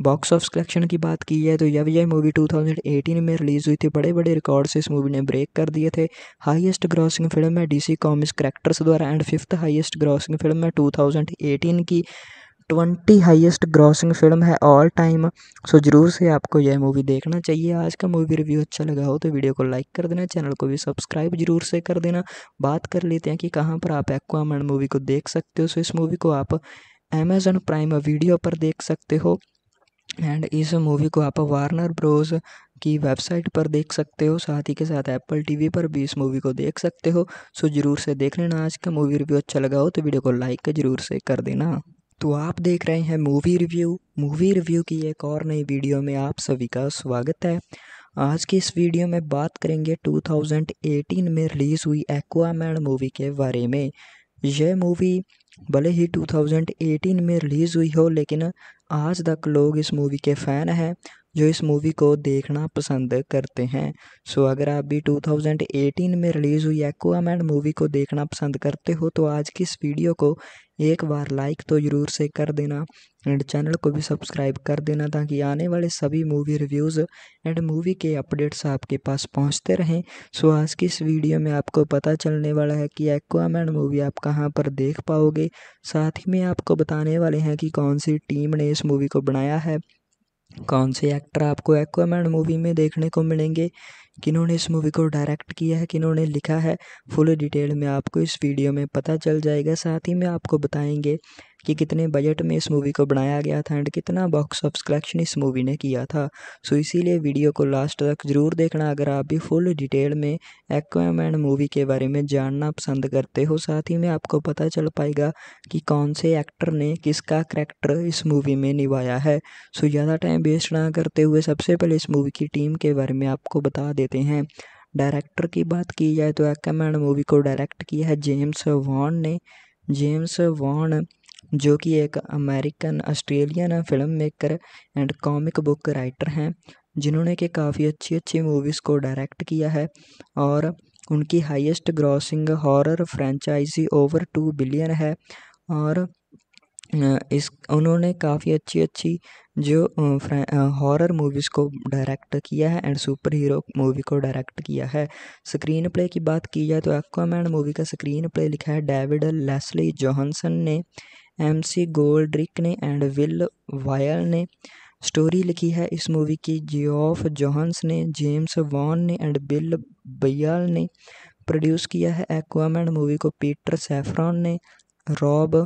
बॉक्स ऑफिस कलेक्शन की बात की जाए तो यह यह मूवी 2018 में रिलीज़ हुई थी बड़े बड़े रिकॉर्ड्स इस मूवी ने ब्रेक कर दिए थे हाईएस्ट ग्रॉसिंग फिल्म है डीसी कॉमिक्स करेक्टर्स द्वारा and fifth highest grossing film है 2018 की ट्वेंटी हाईएस्ट ग्रॉसिंग फिल्म है ऑल टाइम सो ज़रूर से आपको यह मूवी देखना चाहिए आज का मूवी रिव्यू अच्छा लगा हो तो वीडियो को लाइक कर देना चैनल को भी सब्सक्राइब जरूर से कर देना बात कर लेते हैं कि कहाँ पर आप एक्वामैन मूवी को देख सकते हो सो इस मूवी को आप अमेज़न प्राइम वीडियो पर देख सकते हो एंड इस मूवी को आप वार्नर ब्रोज़ की वेबसाइट पर देख सकते हो साथ ही के साथ एप्पल टीवी पर भी इस मूवी को देख सकते हो सो ज़रूर से देख लेना आज का मूवी रिव्यू अच्छा लगा हो तो वीडियो को लाइक ज़रूर से कर देना तो आप देख रहे हैं मूवी रिव्यू मूवी रिव्यू की एक और नई वीडियो में आप सभी का स्वागत है आज की इस वीडियो में बात करेंगे 2018 में रिलीज़ हुई एक्वामैन मूवी के बारे में यह मूवी भले ही 2018 में रिलीज़ हुई हो लेकिन आज तक लोग इस मूवी के फ़ैन हैं जो इस मूवी को देखना पसंद करते हैं सो अगर आप भी 2018 में रिलीज़ हुई एक्वा मैन मूवी को देखना पसंद करते हो तो आज की इस वीडियो को एक बार लाइक तो ज़रूर से कर देना एंड चैनल को भी सब्सक्राइब कर देना ताकि आने वाले सभी मूवी रिव्यूज़ एंड मूवी के अपडेट्स आपके पास पहुंचते रहें सो आज की इस वीडियो में आपको पता चलने वाला है कि एक्वामैन मूवी आप कहां पर देख पाओगे साथ ही में आपको बताने वाले हैं कि कौन सी टीम ने इस मूवी को बनाया है कौन से एक्टर आपको एक्वामैन मूवी में देखने को मिलेंगे किन्होंने इस मूवी को डायरेक्ट किया है किन्होंने लिखा है फुल डिटेल में आपको इस वीडियो में पता चल जाएगा साथ ही में आपको बताएंगे कि कितने बजट में इस मूवी को बनाया गया था एंड कितना बॉक्स ऑफ कलेक्शन इस मूवी ने किया था सो इसीलिए वीडियो को लास्ट तक ज़रूर देखना अगर आप भी फुल डिटेल में एक्वामैन मूवी के बारे में जानना पसंद करते हो साथ ही में आपको पता चल पाएगा कि कौन से एक्टर ने किसका करैक्टर इस मूवी में निभाया है सो ज़्यादा टाइम वेस्ट ना करते हुए सबसे पहले इस मूवी की टीम के बारे में आपको बता देते हैं डायरेक्टर की बात की जाए तो एक्वामैन मूवी को डायरेक्ट किया है जेम्स वॉन ने जेम्स वॉन जो कि एक American Australian film maker and comic book writer हैं जिन्होंने कि काफ़ी अच्छी अच्छी मूवीज़ को डायरेक्ट किया है और उनकी highest grossing horror franchise over two billion है और इस उन्होंने काफ़ी अच्छी अच्छी जो हॉरर मूवीज़ को डायरेक्ट किया है एंड सुपर हीरो मूवी को डायरेक्ट किया है स्क्रीन प्ले की बात की जाए तो एक्वामैन मूवी का स्क्रीन प्ले लिखा है डेविड लेस्ली जोहसन ने एम सी गोल्ड्रिक ने एंड विल वायर ने स्टोरी लिखी है इस मूवी की जियोफ जोहन्स ने जेम्स वॉन ने एंड बिल बयाल ने प्रोड्यूस किया है एक्वामैन मूवी को पीटर सैफरॉन ने रॉब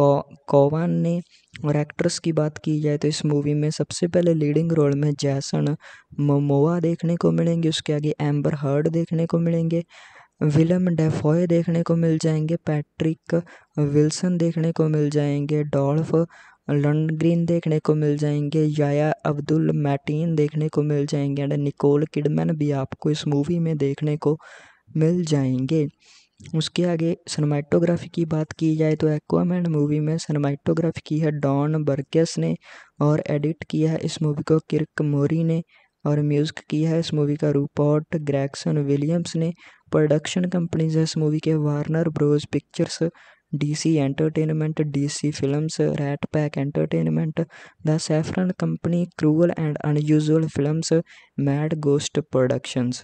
कोवान ने और एक्ट्रेस की बात की जाए तो इस मूवी में सबसे पहले लीडिंग रोल में जैसन ममोवा देखने को मिलेंगे उसके आगे एम्बर हर्ड देखने को मिलेंगे विलम डेफॉय देखने को मिल जाएंगे पैट्रिक विल्सन देखने को मिल जाएंगे डॉल्फ लंडग्रीन देखने को मिल जाएंगे याया अब्दुल मैटीन देखने को मिल जाएंगे एंड निकोल किडमैन भी आपको इस मूवी में देखने को मिल जाएंगे उसके आगे सनमाइटोग्राफी की बात की जाए तो एक्वामैन मूवी में सनमाइटोग्राफी की है डॉन बर्गस ने और एडिट किया है इस मूवी को किरक मोरी ने और म्यूज़िक किया है इस मूवी का रूपॉट ग्रैक्सन विलियम्स ने प्रोडक्शन कंपनीज है इस मूवी के Warner Bros Pictures DC Entertainment DC films Rat pack Entertainment the Safran Company Cruel and Unusual films Mad Ghost Productions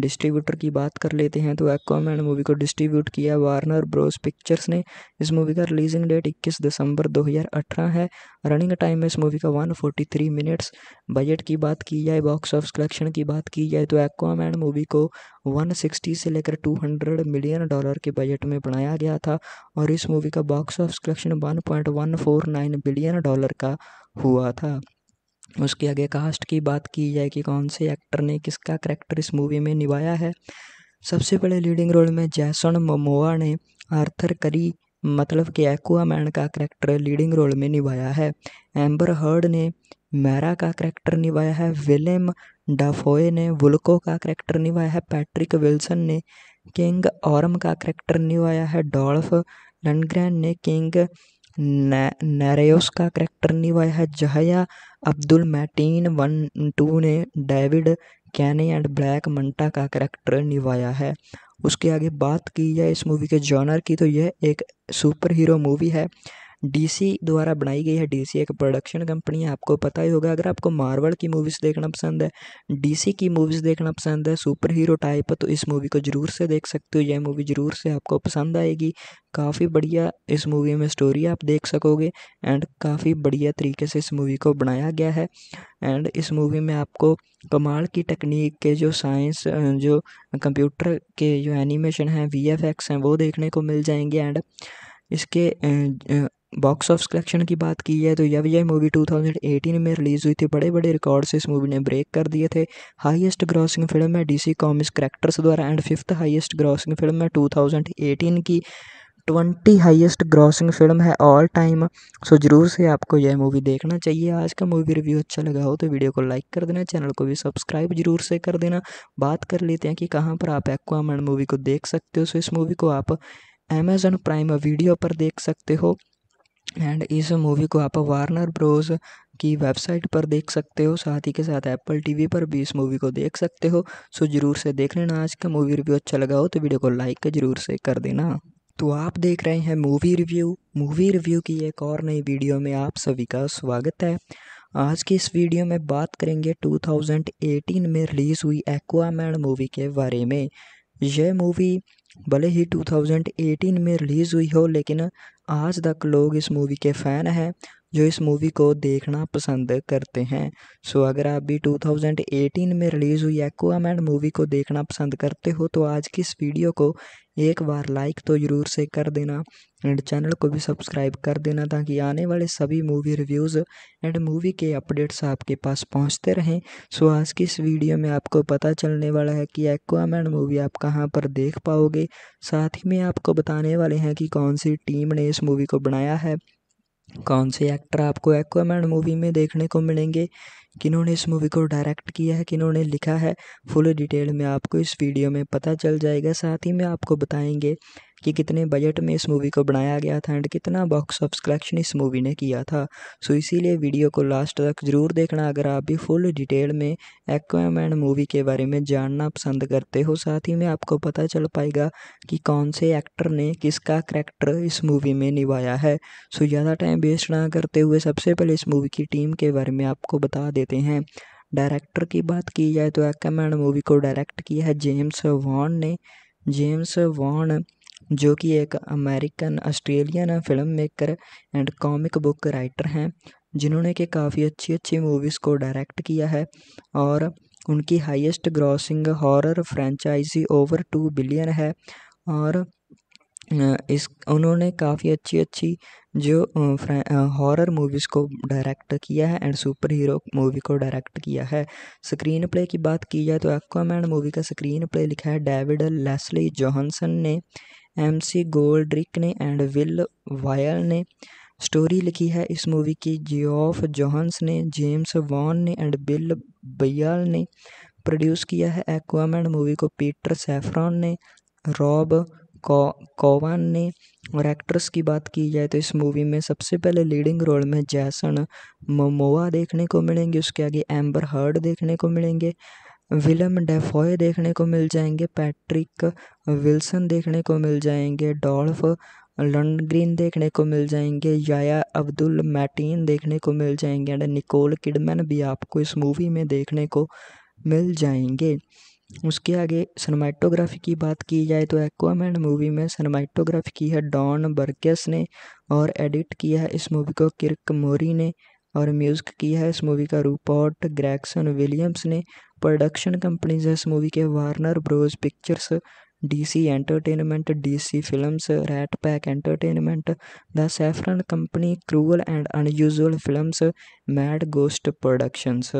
distributor की बात कर लेते हैं तो एक्वामैन मूवी को डिस्ट्रीब्यूट किया वार्नर ब्रोस पिक्चर्स ने इस मूवी का रिलीजिंग डेट 21 दिसंबर 2018 है रनिंग टाइम में इस मूवी का 143 मिनट्स बजट की बात की जाए बॉक्स ऑफिस कलेक्शन की बात की जाए तो एक्वामैन मूवी को 160 से लेकर 200 मिलियन डॉलर के बजट में बनाया गया था और इस मूवी का box office collection one billion dollar का हुआ था उसके आगे कास्ट की बात की जाए कि कौन से एक्टर ने किसका करैक्टर इस मूवी में निभाया है सबसे बड़े लीडिंग रोल में जैसन मोमोआ ने आर्थर करी मतलब कि एक्वा मैन का करैक्टर लीडिंग रोल में निभाया है एम्बर हर्ड ने मैरा का करैक्टर निभाया है विलेम डाफोए ने वुल्को का करैक्टर निभाया है पैट्रिक विल्सन ने किंग औरम का करैक्टर निभाया है डॉल्फ लनग्रैन ने किंग नैरेउस का करैक्टर निभाया है Yahya Abdul Mateen one two ने David Kane and Black Manta का करैक्टर निभाया है उसके आगे बात की जाए इस मूवी के जॉनर की तो यह एक सुपर हीरो मूवी है डीसी द्वारा बनाई गई है डीसी एक प्रोडक्शन कंपनी है आपको पता ही होगा अगर आपको मार्वल की मूवीज़ देखना पसंद है डीसी की मूवीज़ देखना पसंद है सुपर हीरो टाइप तो इस मूवी को ज़रूर से देख सकते हो यह मूवी ज़रूर से आपको पसंद आएगी काफ़ी बढ़िया इस मूवी में स्टोरी आप देख सकोगे एंड काफ़ी बढ़िया तरीके से इस मूवी को बनाया गया है एंड इस मूवी में आपको कमाल की टेक्निक के जो साइंस जो कंप्यूटर के जो एनिमेशन हैं वी एफ एक्स हैं वो देखने को मिल जाएंगे एंड इसके बॉक्स ऑफिस कलेक्शन की बात की जाए तो यह यह मूवी 2018 में रिलीज़ हुई थी बड़े बड़े रिकॉर्ड से इस मूवी ने ब्रेक कर दिए थे हाईएस्ट ग्रॉसिंग फिल्म है डीसी कॉमिक्स करेक्टर्स द्वारा and fifth highest grossing film है 2018 की ट्वेंटी हाईएस्ट ग्रॉसिंग फिल्म है ऑल टाइम सो ज़रूर से आपको यह मूवी देखना चाहिए आज का मूवी रिव्यू अच्छा लगा हो तो वीडियो को लाइक कर देना चैनल को भी सब्सक्राइब जरूर से कर देना बात कर लेते हैं कि कहाँ पर आप एक्वामैन मूवी को देख सकते हो सो इस मूवी को आप अमेज़न प्राइम वीडियो पर देख सकते हो एंड इस मूवी को आप वार्नर ब्रोज की वेबसाइट पर देख सकते हो साथ ही के साथ एप्पल टीवी पर भी इस मूवी को देख सकते हो सो ज़रूर से देख लेना आज का मूवी रिव्यू अच्छा लगा हो तो वीडियो को लाइक ज़रूर से कर देना तो आप देख रहे हैं मूवी रिव्यू मूवी रिव्यू की एक और नई वीडियो में आप सभी का स्वागत है आज की इस वीडियो में बात करेंगे 2018 में रिलीज़ हुई एक्वामैन मूवी के बारे में यह मूवी भले ही 2018 में रिलीज़ हुई हो लेकिन आज तक लोग इस मूवी के फैन हैं जो इस मूवी को देखना पसंद करते हैं सो अगर आप भी 2018 में रिलीज़ हुई एक्वा मैन मूवी को देखना पसंद करते हो तो आज की इस वीडियो को एक बार लाइक तो ज़रूर से कर देना एंड चैनल को भी सब्सक्राइब कर देना ताकि आने वाले सभी मूवी रिव्यूज़ एंड मूवी के अपडेट्स आपके पास पहुंचते रहें सो आज की इस वीडियो में आपको पता चलने वाला है कि एक्वा मैन मूवी आप कहां पर देख पाओगे साथ ही में आपको बताने वाले हैं कि कौन सी टीम ने इस मूवी को बनाया है कौन से एक्टर आपको एक्वामैन मूवी में देखने को मिलेंगे किन्होंने इस मूवी को डायरेक्ट किया है किन्होंने लिखा है फुल डिटेल में आपको इस वीडियो में पता चल जाएगा साथ ही में आपको बताएंगे कि कितने बजट में इस मूवी को बनाया गया था एंड कितना बॉक्स ऑफ कलेक्शन इस मूवी ने किया था सो इसीलिए वीडियो को लास्ट तक ज़रूर देखना अगर आप भी फुल डिटेल में एक्वामैन मूवी के बारे में जानना पसंद करते हो साथ ही में आपको पता चल पाएगा कि कौन से एक्टर ने किसका करैक्टर इस मूवी में निभाया है सो ज़्यादा टाइम वेस्ट ना करते हुए सबसे पहले इस मूवी की टीम के बारे में आपको बता देते हैं डायरेक्टर की बात की जाए तो एक्वामैन मूवी को डायरेक्ट किया है जेम्स वॉन ने जेम्स वॉन जो कि एक American Australian film maker and comic book writer हैं जिन्होंने कि काफ़ी अच्छी अच्छी मूवीज़ को डायरेक्ट किया है और उनकी highest grossing horror franchise over two billion है और इस उन्होंने काफ़ी अच्छी अच्छी जो हॉरर मूवीज़ को डायरेक्ट किया है एंड सुपर हीरो मूवी को डायरेक्ट किया है स्क्रीन प्ले की बात की जाए तो एक्वामैन मूवी का स्क्रीन प्ले लिखा है डेविड लेस्ली जोहनसन ने एम सी गोल्ड्रिक ने एंड विल वायर ने स्टोरी लिखी है इस मूवी की जियोफ जॉहन्स ने जेम्स वॉन ने एंड बिल बयाल ने प्रोड्यूस किया है एक्वामैन मूवी को पीटर सेफ्रॉन ने रॉब कोवान ने और एक्ट्रेस की बात की जाए तो इस मूवी में सबसे पहले लीडिंग रोल में जैसन ममोवा देखने को मिलेंगे उसके आगे एम्बर हर्ड देखने को मिलेंगे विलम डेफॉय देखने को मिल जाएंगे पैट्रिक विल्सन देखने को मिल जाएंगे डॉल्फ लंडग्रीन देखने को मिल जाएंगे याया अब्दुल मैटीन देखने को मिल जाएंगे एंड निकोल किडमैन भी आपको इस मूवी में देखने को मिल जाएंगे उसके आगे सनमाइटोग्राफी की बात की जाए तो एक्वामैन मूवी में सनमाइटोग्राफी की है डॉन बर्केस ने और एडिट किया है इस मूवी को किरक मोरी ने और म्यूज़िक किया है इस मूवी का रूपॉट ग्रैक्सन विलियम्स ने प्रोडक्शन कंपनीज है इस मूवी के Warner Bros Pictures DC Entertainment DC films Rat pack Entertainment the Safran Company Cruel and Unusual films Mad Ghost Productions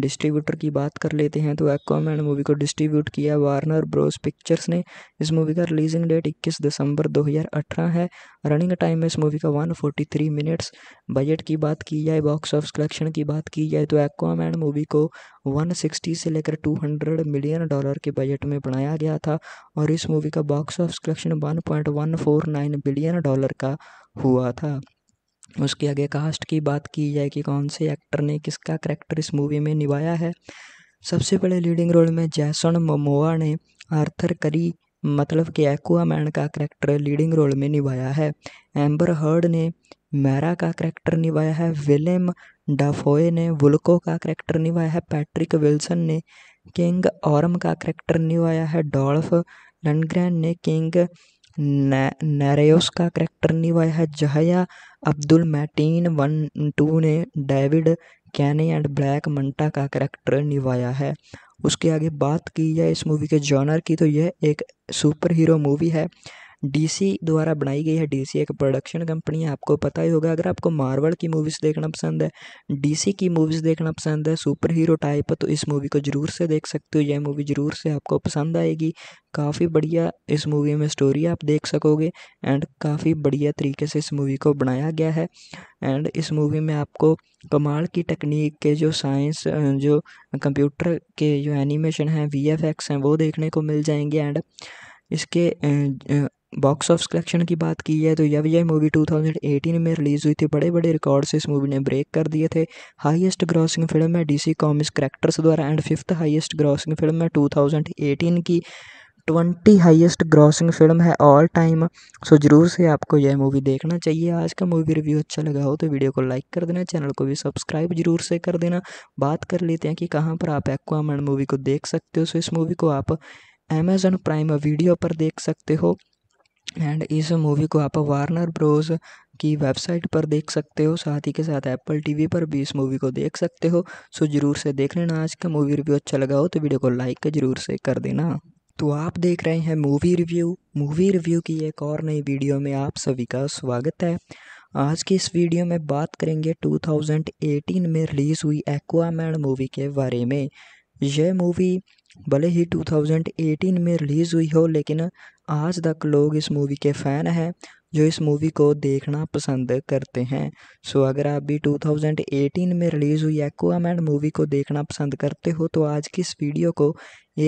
distributor की बात कर लेते हैं तो एक्वामैन मूवी को डिस्ट्रीब्यूट किया वार्नर ब्रोस पिक्चर्स ने इस मूवी का रिलीजिंग डेट 21 दिसंबर 2018 है रनिंग टाइम इस मूवी का 143 मिनट्स बजट की बात की जाए बॉक्स ऑफ कलेक्शन की बात की जाए तो एक्वामैन मूवी को 160 से लेकर 200 मिलियन डॉलर के बजट में बनाया गया था और इस मूवी का box of collection one billion dollar का हुआ था उसके आगे कास्ट की बात की जाए कि कौन से एक्टर ने किसका करैक्टर इस मूवी में निभाया है सबसे पहले लीडिंग रोल में जैसन मोमोआ ने आर्थर करी मतलब कि एक्वा मैन का करैक्टर लीडिंग रोल में निभाया है एम्बर हर्ड ने मैरा का करैक्टर निभाया है विलेम डाफोए ने वुल्को का करैक्टर निभाया है पैट्रिक विल्सन ने किंग औरम का करैक्टर निभाया है डॉल्फ लंडग्रैन ने किंग नरेयोस का करैक्टर निभाया है Yahya Abdul Mateen one two ने David Kane and Black Manta का करैक्टर निभाया है उसके आगे बात की जाए इस मूवी के जॉनर की तो यह एक सुपर हीरो मूवी है डीसी द्वारा बनाई गई है डीसी एक प्रोडक्शन कंपनी है आपको पता ही होगा अगर आपको मार्वल की मूवीज़ देखना पसंद है डीसी की मूवीज़ देखना पसंद है सुपर हीरो टाइप तो इस मूवी को ज़रूर से देख सकते हो यह मूवी ज़रूर से आपको पसंद आएगी काफ़ी बढ़िया इस मूवी में स्टोरी आप देख सकोगे एंड काफ़ी बढ़िया तरीके से इस मूवी को बनाया गया है एंड इस मूवी में आपको कमाल की टेक्निक के जो साइंस जो कंप्यूटर के जो एनिमेशन हैं वी एफ एक्स हैं वो देखने को मिल जाएंगे एंड इसके बॉक्स ऑफिस कलेक्शन की बात की जाए तो यह यह मूवी 2018 में रिलीज़ हुई थी बड़े बड़े रिकॉर्ड्स इस मूवी ने ब्रेक कर दिए थे हाईएस्ट ग्रॉसिंग फिल्म है डीसी कॉमिक्स करेक्टर्स द्वारा and fifth highest grossing film है 2018 की ट्वेंटी हाईएस्ट ग्रॉसिंग फिल्म है ऑल टाइम सो ज़रूर से आपको यह मूवी देखना चाहिए आज का मूवी रिव्यू अच्छा लगा हो तो वीडियो को लाइक कर देना चैनल को भी सब्सक्राइब जरूर से कर देना बात कर लेते हैं कि कहाँ पर आप एक्वामैन मूवी को देख सकते हो सो इस मूवी को आप अमेज़न प्राइम वीडियो पर देख सकते हो एंड इस मूवी को आप वार्नर ब्रोस की वेबसाइट पर देख सकते हो साथ ही के साथ एप्पल टीवी पर भी इस मूवी को देख सकते हो सो ज़रूर से देख लेना आज का मूवी रिव्यू अच्छा लगा हो तो वीडियो को लाइक ज़रूर से कर देना तो आप देख रहे हैं मूवी रिव्यू मूवी रिव्यू की एक और नई वीडियो में आप सभी का स्वागत है आज की इस वीडियो में बात करेंगे 2018 में रिलीज़ हुई एक्वामैन मूवी के बारे में यह मूवी भले ही 2018 में रिलीज़ हुई हो लेकिन आज तक लोग इस मूवी के फ़ैन हैं जो इस मूवी को देखना पसंद करते हैं सो अगर आप भी 2018 में रिलीज़ हुई एक्वा मैंड मूवी को देखना पसंद करते हो तो आज की इस वीडियो को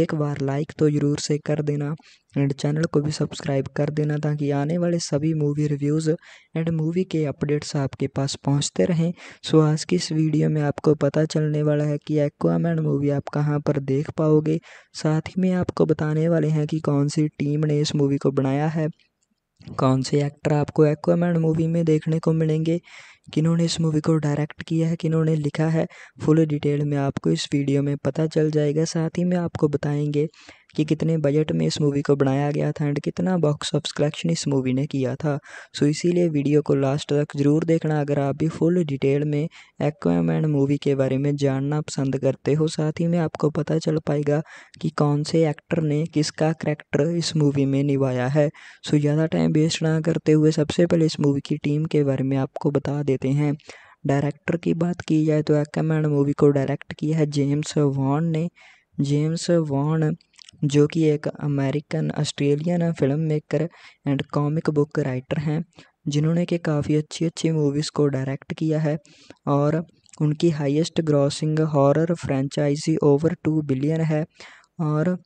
एक बार लाइक तो ज़रूर से कर देना एंड चैनल को भी सब्सक्राइब कर देना ताकि आने वाले सभी मूवी रिव्यूज़ एंड मूवी के अपडेट्स आपके पास पहुंचते रहें सो आज की इस वीडियो में आपको पता चलने वाला है कि एक्वामैन मूवी आप कहां पर देख पाओगे साथ ही में आपको बताने वाले हैं कि कौन सी टीम ने इस मूवी को बनाया है कौन से एक्टर आपको एक्वामैन मूवी में देखने को मिलेंगे किन्होंने इस मूवी को डायरेक्ट किया है किन्होंने लिखा है फुल डिटेल में आपको इस वीडियो में पता चल जाएगा साथ ही में आपको बताएंगे कि कितने बजट में इस मूवी को बनाया गया था एंड कितना बॉक्स ऑफ कलेक्शन इस मूवी ने किया था सो इसीलिए वीडियो को लास्ट तक ज़रूर देखना अगर आप भी फुल डिटेल में एक्वामैन मूवी के बारे में जानना पसंद करते हो साथ ही में आपको पता चल पाएगा कि कौन से एक्टर ने किसका करैक्टर इस मूवी में निभाया है सो ज़्यादा टाइम वेस्ट ना करते हुए सबसे पहले इस मूवी की टीम के बारे में आपको बता देते हैं डायरेक्टर की बात की जाए तो एक्वामैन मूवी को डायरेक्ट किया है जेम्स वॉन ने जेम्स वॉन जो कि एक American Australian film maker and comic book writer हैं जिन्होंने कि काफ़ी अच्छी अच्छी मूवीज़ को डायरेक्ट किया है और उनकी highest grossing horror franchise over two billion है और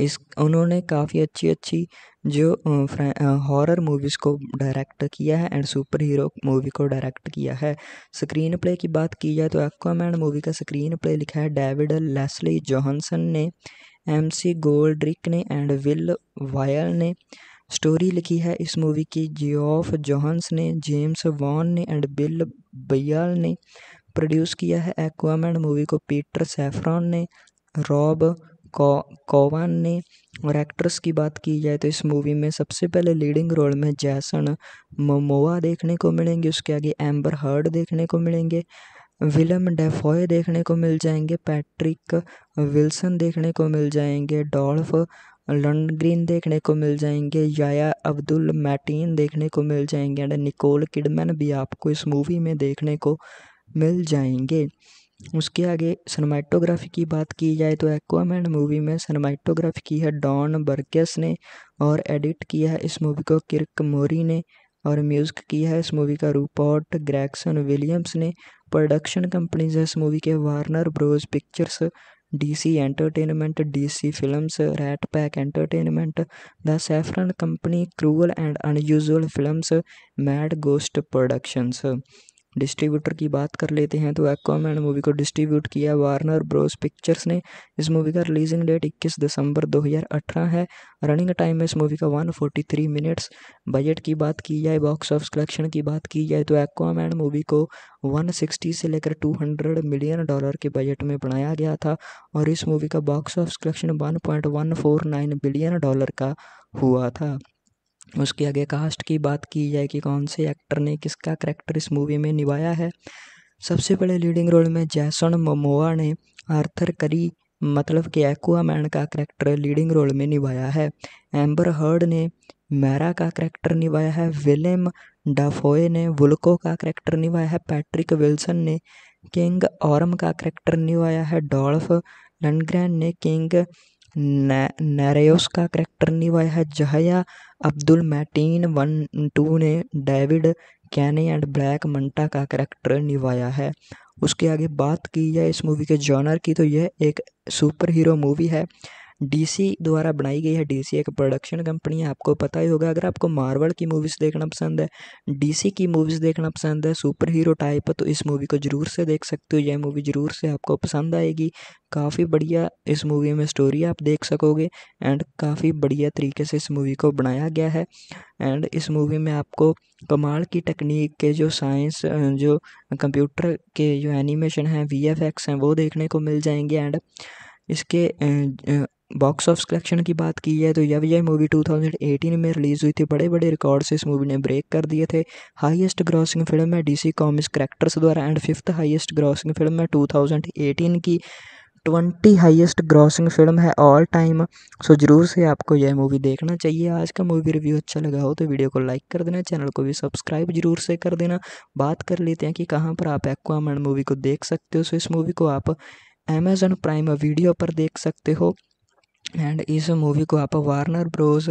इस उन्होंने काफ़ी अच्छी अच्छी जो हॉरर मूवीज़ को डायरेक्ट किया है एंड सुपर हीरो मूवी को डायरेक्ट किया है स्क्रीन प्ले की बात की जाए तो एक्वामैन मूवी का स्क्रीन प्ले लिखा है डेविड लेस्ली जोहसन ने एम सी गोल्ड्रिक ने एंड विल वायर ने स्टोरी लिखी है इस मूवी की जियोफ जॉहन्स ने जेम्स वॉन ने एंड बिल बयाल ने प्रोड्यूस किया है एक्वामैन मूवी को पीटर सैफ्रॉन ने रॉब कोवान ने और एक्ट्रेस की बात की जाए तो इस मूवी में सबसे पहले लीडिंग रोल में जैसन ममोवा देखने को मिलेंगे उसके आगे एम्बर हर्ड देखने को मिलेंगे विलम डेफॉय देखने को मिल जाएंगे पैट्रिक विल्सन देखने को मिल जाएंगे डॉल्फ लंडग्रीन देखने को मिल जाएंगे याया अब्दुल मैटीन देखने को मिल जाएंगे एंड निकोल किडमैन भी आपको इस मूवी में देखने को मिल जाएंगे उसके आगे सनमाइटोग्राफी की बात की जाए तो एक्वामैन मूवी में सनमाइटोग्राफी की है डॉन बर्गस ने और एडिट किया है इस मूवी को किरक मोरी ने और म्यूज़िक किया है इस मूवी का रूपॉट ग्रैक्सन विलियम्स ने प्रोडक्शन कंपनीज है इस मूवी के Warner Bros Pictures DC Entertainment DC films Rat pack Entertainment the Safran Company Cruel and Unusual films Mad Ghost Productions distributor की बात कर लेते हैं तो एक्वामैन मूवी को डिस्ट्रीब्यूट किया वार्नर ब्रोस पिक्चर्स ने इस मूवी का रिलीजिंग डेट 21 दिसंबर 2018 है रनिंग टाइम इस मूवी का 143 मिनट्स बजट की बात की जाए बॉक्स ऑफिस कलेक्शन की बात की जाए तो एक्वामैन मूवी को 160 से लेकर 200 मिलियन डॉलर के बजट में बनाया गया था और इस मूवी का box office collection one billion dollar का हुआ था उसके आगे कास्ट की बात की जाए कि कौन से एक्टर ने किसका करैक्टर इस मूवी में निभाया है सबसे बड़े लीडिंग रोल में जैसन मोमोआ ने आर्थर करी मतलब कि एक्वा मैन का करैक्टर लीडिंग रोल में निभाया है एम्बर हर्ड ने मैरा का करैक्टर निभाया है विलेम डाफोए ने वुल्को का करैक्टर निभाया है पैट्रिक विल्सन ने किंग औरम का करैक्टर निभाया है डॉल्फ लनग्रैन ने किंग नैरेस का करैक्टर निभाया है Yahya Abdul Mateen one two ने David Kane and Black Manta का करैक्टर निभाया है उसके आगे बात की जाए इस मूवी के जॉनर की तो यह एक सुपर हीरो मूवी है डीसी द्वारा बनाई गई है डीसी एक प्रोडक्शन कंपनी है आपको पता ही होगा अगर आपको मार्वल की मूवीज़ देखना पसंद है डीसी की मूवीज़ देखना पसंद है सुपर हीरो टाइप तो इस मूवी को ज़रूर से देख सकते हो यह मूवी ज़रूर से आपको पसंद आएगी काफ़ी बढ़िया इस मूवी में स्टोरी आप देख सकोगे एंड काफ़ी बढ़िया तरीके से इस मूवी को बनाया गया है एंड इस मूवी में आपको कमाल की टेक्निक के जो साइंस जो कंप्यूटर के जो एनिमेशन हैं वी एफ एक्स हैं वो देखने को मिल जाएंगे एंड इसके बॉक्स ऑफिस कलेक्शन की बात की जाए तो यह विजय मूवी 2018 में रिलीज़ हुई थी बड़े बड़े रिकॉर्ड से इस मूवी ने ब्रेक कर दिए थे हाईएस्ट ग्रॉसिंग फिल्म है डीसी कॉमिक्स करेक्टर्स द्वारा and fifth highest grossing film है 2018 की ट्वेंटी हाईएस्ट ग्रॉसिंग फिल्म है ऑल टाइम सो ज़रूर से आपको यह मूवी देखना चाहिए आज का मूवी रिव्यू अच्छा लगा हो तो वीडियो को लाइक कर देना चैनल को भी सब्सक्राइब जरूर से कर देना बात कर लेते हैं कि कहाँ पर आप एक्वामैन मूवी को देख सकते हो सो इस मूवी को आप अमेजन प्राइम वीडियो पर देख सकते हो एंड इस मूवी को आप वार्नर ब्रोस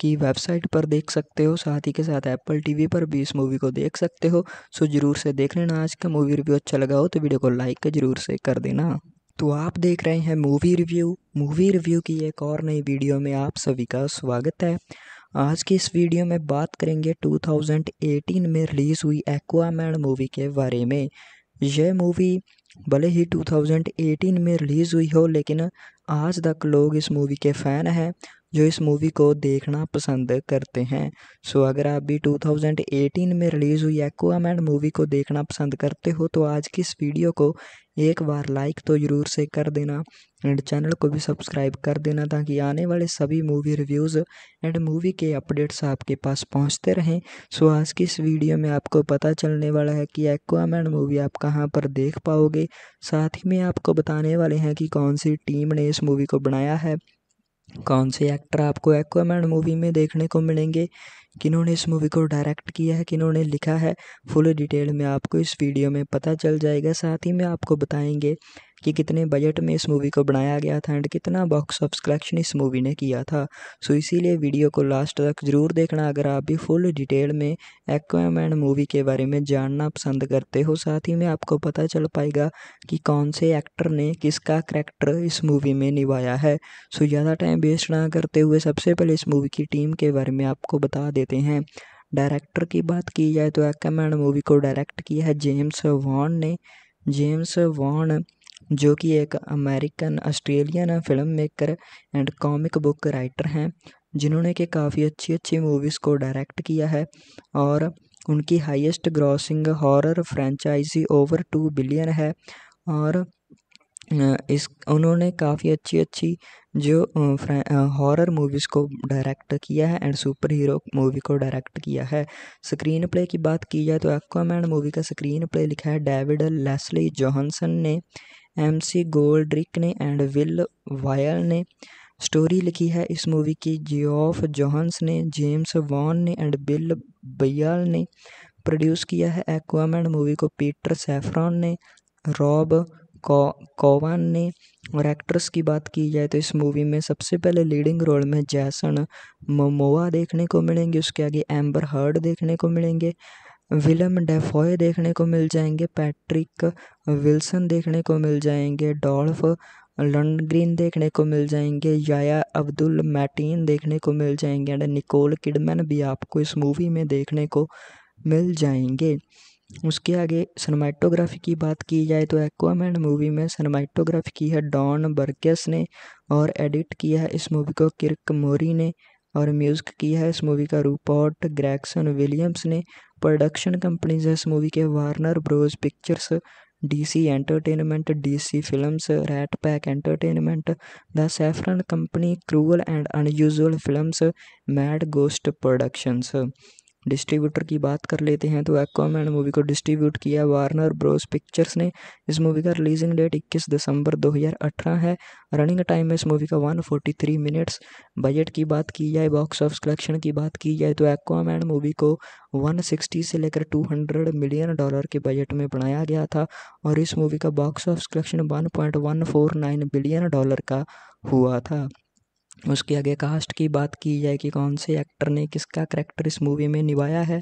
की वेबसाइट पर देख सकते हो साथ ही के साथ एप्पल टीवी पर भी इस मूवी को देख सकते हो सो ज़रूर से देख लेना आज का मूवी रिव्यू अच्छा लगा हो तो वीडियो को लाइक ज़रूर से कर देना तो आप देख रहे हैं मूवी रिव्यू मूवी रिव्यू की एक और नई वीडियो में आप सभी का स्वागत है आज की इस वीडियो में बात करेंगे 2018 में रिलीज़ हुई एक्वामैन मूवी के बारे में यह मूवी भले ही 2018 में रिलीज़ हुई हो लेकिन आज तक लोग इस मूवी के फैन हैं जो इस मूवी को देखना पसंद करते हैं सो अगर आप भी 2018 में रिलीज़ हुई एक्वामैन मूवी को देखना पसंद करते हो तो आज की इस वीडियो को एक बार लाइक तो ज़रूर से कर देना एंड चैनल को भी सब्सक्राइब कर देना ताकि आने वाले सभी मूवी रिव्यूज़ एंड मूवी के अपडेट्स आपके पास पहुंचते रहें सो आज की इस वीडियो में आपको पता चलने वाला है कि एक्वामैन मूवी आप कहां पर देख पाओगे साथ ही में आपको बताने वाले हैं कि कौन सी टीम ने इस मूवी को बनाया है कौन से एक्टर आपको एक्वामैन मूवी में देखने को मिलेंगे किन्होंने इस मूवी को डायरेक्ट किया है किन्होंने लिखा है फुल डिटेल में आपको इस वीडियो में पता चल जाएगा साथ ही में आपको बताएंगे कि कितने बजट में इस मूवी को बनाया गया था एंड कितना बॉक्स ऑफ कलेक्शन इस मूवी ने किया था सो इसीलिए वीडियो को लास्ट तक ज़रूर देखना अगर आप भी फुल डिटेल में एक्वामैन मूवी के बारे में जानना पसंद करते हो साथ ही में आपको पता चल पाएगा कि कौन से एक्टर ने किसका करैक्टर इस मूवी में निभाया है सो ज़्यादा टाइम वेस्ट ना करते हुए सबसे पहले इस मूवी की टीम के बारे में आपको बता देते हैं डायरेक्टर की बात की जाए तो एक्वामैन मूवी को डायरेक्ट किया है जेम्स वॉन ने जेम्स वॉन जो कि एक American Australian film maker and comic book writer हैं जिन्होंने कि काफ़ी अच्छी अच्छी मूवीज़ को डायरेक्ट किया है और उनकी highest grossing horror franchise over two billion है और इस उन्होंने काफ़ी अच्छी अच्छी जो हॉरर मूवीज़ को डायरेक्ट किया है एंड सुपर हीरो मूवी को डायरेक्ट किया है स्क्रीन प्ले की बात की जाए तो एक्वामैन मूवी का स्क्रीन प्ले लिखा है डेविड लेस्ली जोहनसन ने एम सी गोल्ड्रिक ने एंड विल वायर ने स्टोरी लिखी है इस मूवी की जियोफ जॉहन्स ने जेम्स वॉन ने एंड बिल बयाल ने प्रोड्यूस किया है एक्वामैन मूवी को पीटर सैफरॉन ने रॉब कोवान ने और एक्ट्रेस की बात की जाए तो इस मूवी में सबसे पहले लीडिंग रोल में जैसन ममोवा देखने को मिलेंगे उसके आगे एम्बर हर्ड देखने को मिलेंगे विलम डेफॉय देखने को मिल जाएंगे पैट्रिक विल्सन देखने को मिल जाएंगे डॉल्फ लंडग्रीन देखने को मिल जाएंगे याया अब्दुल मैटीन देखने को मिल जाएंगे एंड निकोल किडमैन भी आपको इस मूवी में देखने को मिल जाएंगे उसके आगे सनमाइटोग्राफी की बात की जाए तो एक्वामैन मूवी में सनमाइटोग्राफी की है डॉन बर्गस ने और एडिट किया है इस मूवी को किरक मोरी ने और म्यूज़िक किया है इस मूवी का रूपॉट ग्रैक्सन विलियम्स ने प्रोडक्शन कंपनीज है इस मूवी के Warner Bros Pictures DC Entertainment DC films Rat pack Entertainment the Safran Company Cruel and Unusual films Mad Ghost Productions distributor की बात कर लेते हैं तो एक्वामैन मूवी को डिस्ट्रीब्यूट किया वार्नर ब्रोस पिक्चर्स ने इस मूवी का रिलीजिंग डेट 21 दिसंबर 2018 है रनिंग टाइम है इस मूवी का 143 मिनट्स बजट की बात की जाए बॉक्स ऑफिस कलेक्शन की बात की जाए तो एक्वामैन मूवी को 160 से लेकर 200 मिलियन डॉलर के बजट में बनाया गया था और इस मूवी का box office collection one billion dollar का हुआ था उसके आगे कास्ट की बात की जाए कि कौन से एक्टर ने किसका करैक्टर इस मूवी में निभाया है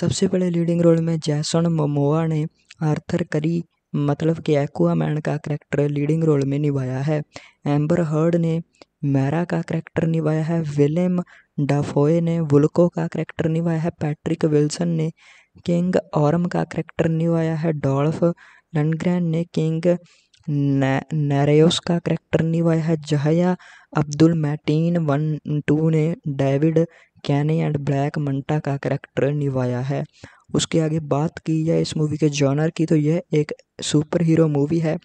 सबसे बड़े लीडिंग रोल में जैसन ममोआ ने आर्थर करी मतलब कि एक्वा मैन का करैक्टर लीडिंग रोल में निभाया है एम्बर हर्ड ने मैरा का करैक्टर निभाया है विलेम डाफोए ने वुल्को का करैक्टर निभाया है पैट्रिक विल्सन ने किंग औरम का करैक्टर निभाया है डॉल्फ लनग्रैन ने किंग नैरेउस का करैक्टर निभाया है Yahya Abdul Mateen one two ने David Kane and Black Manta का करैक्टर निभाया है उसके आगे बात की जाए इस मूवी के जॉनर की तो यह एक सुपर हीरो मूवी है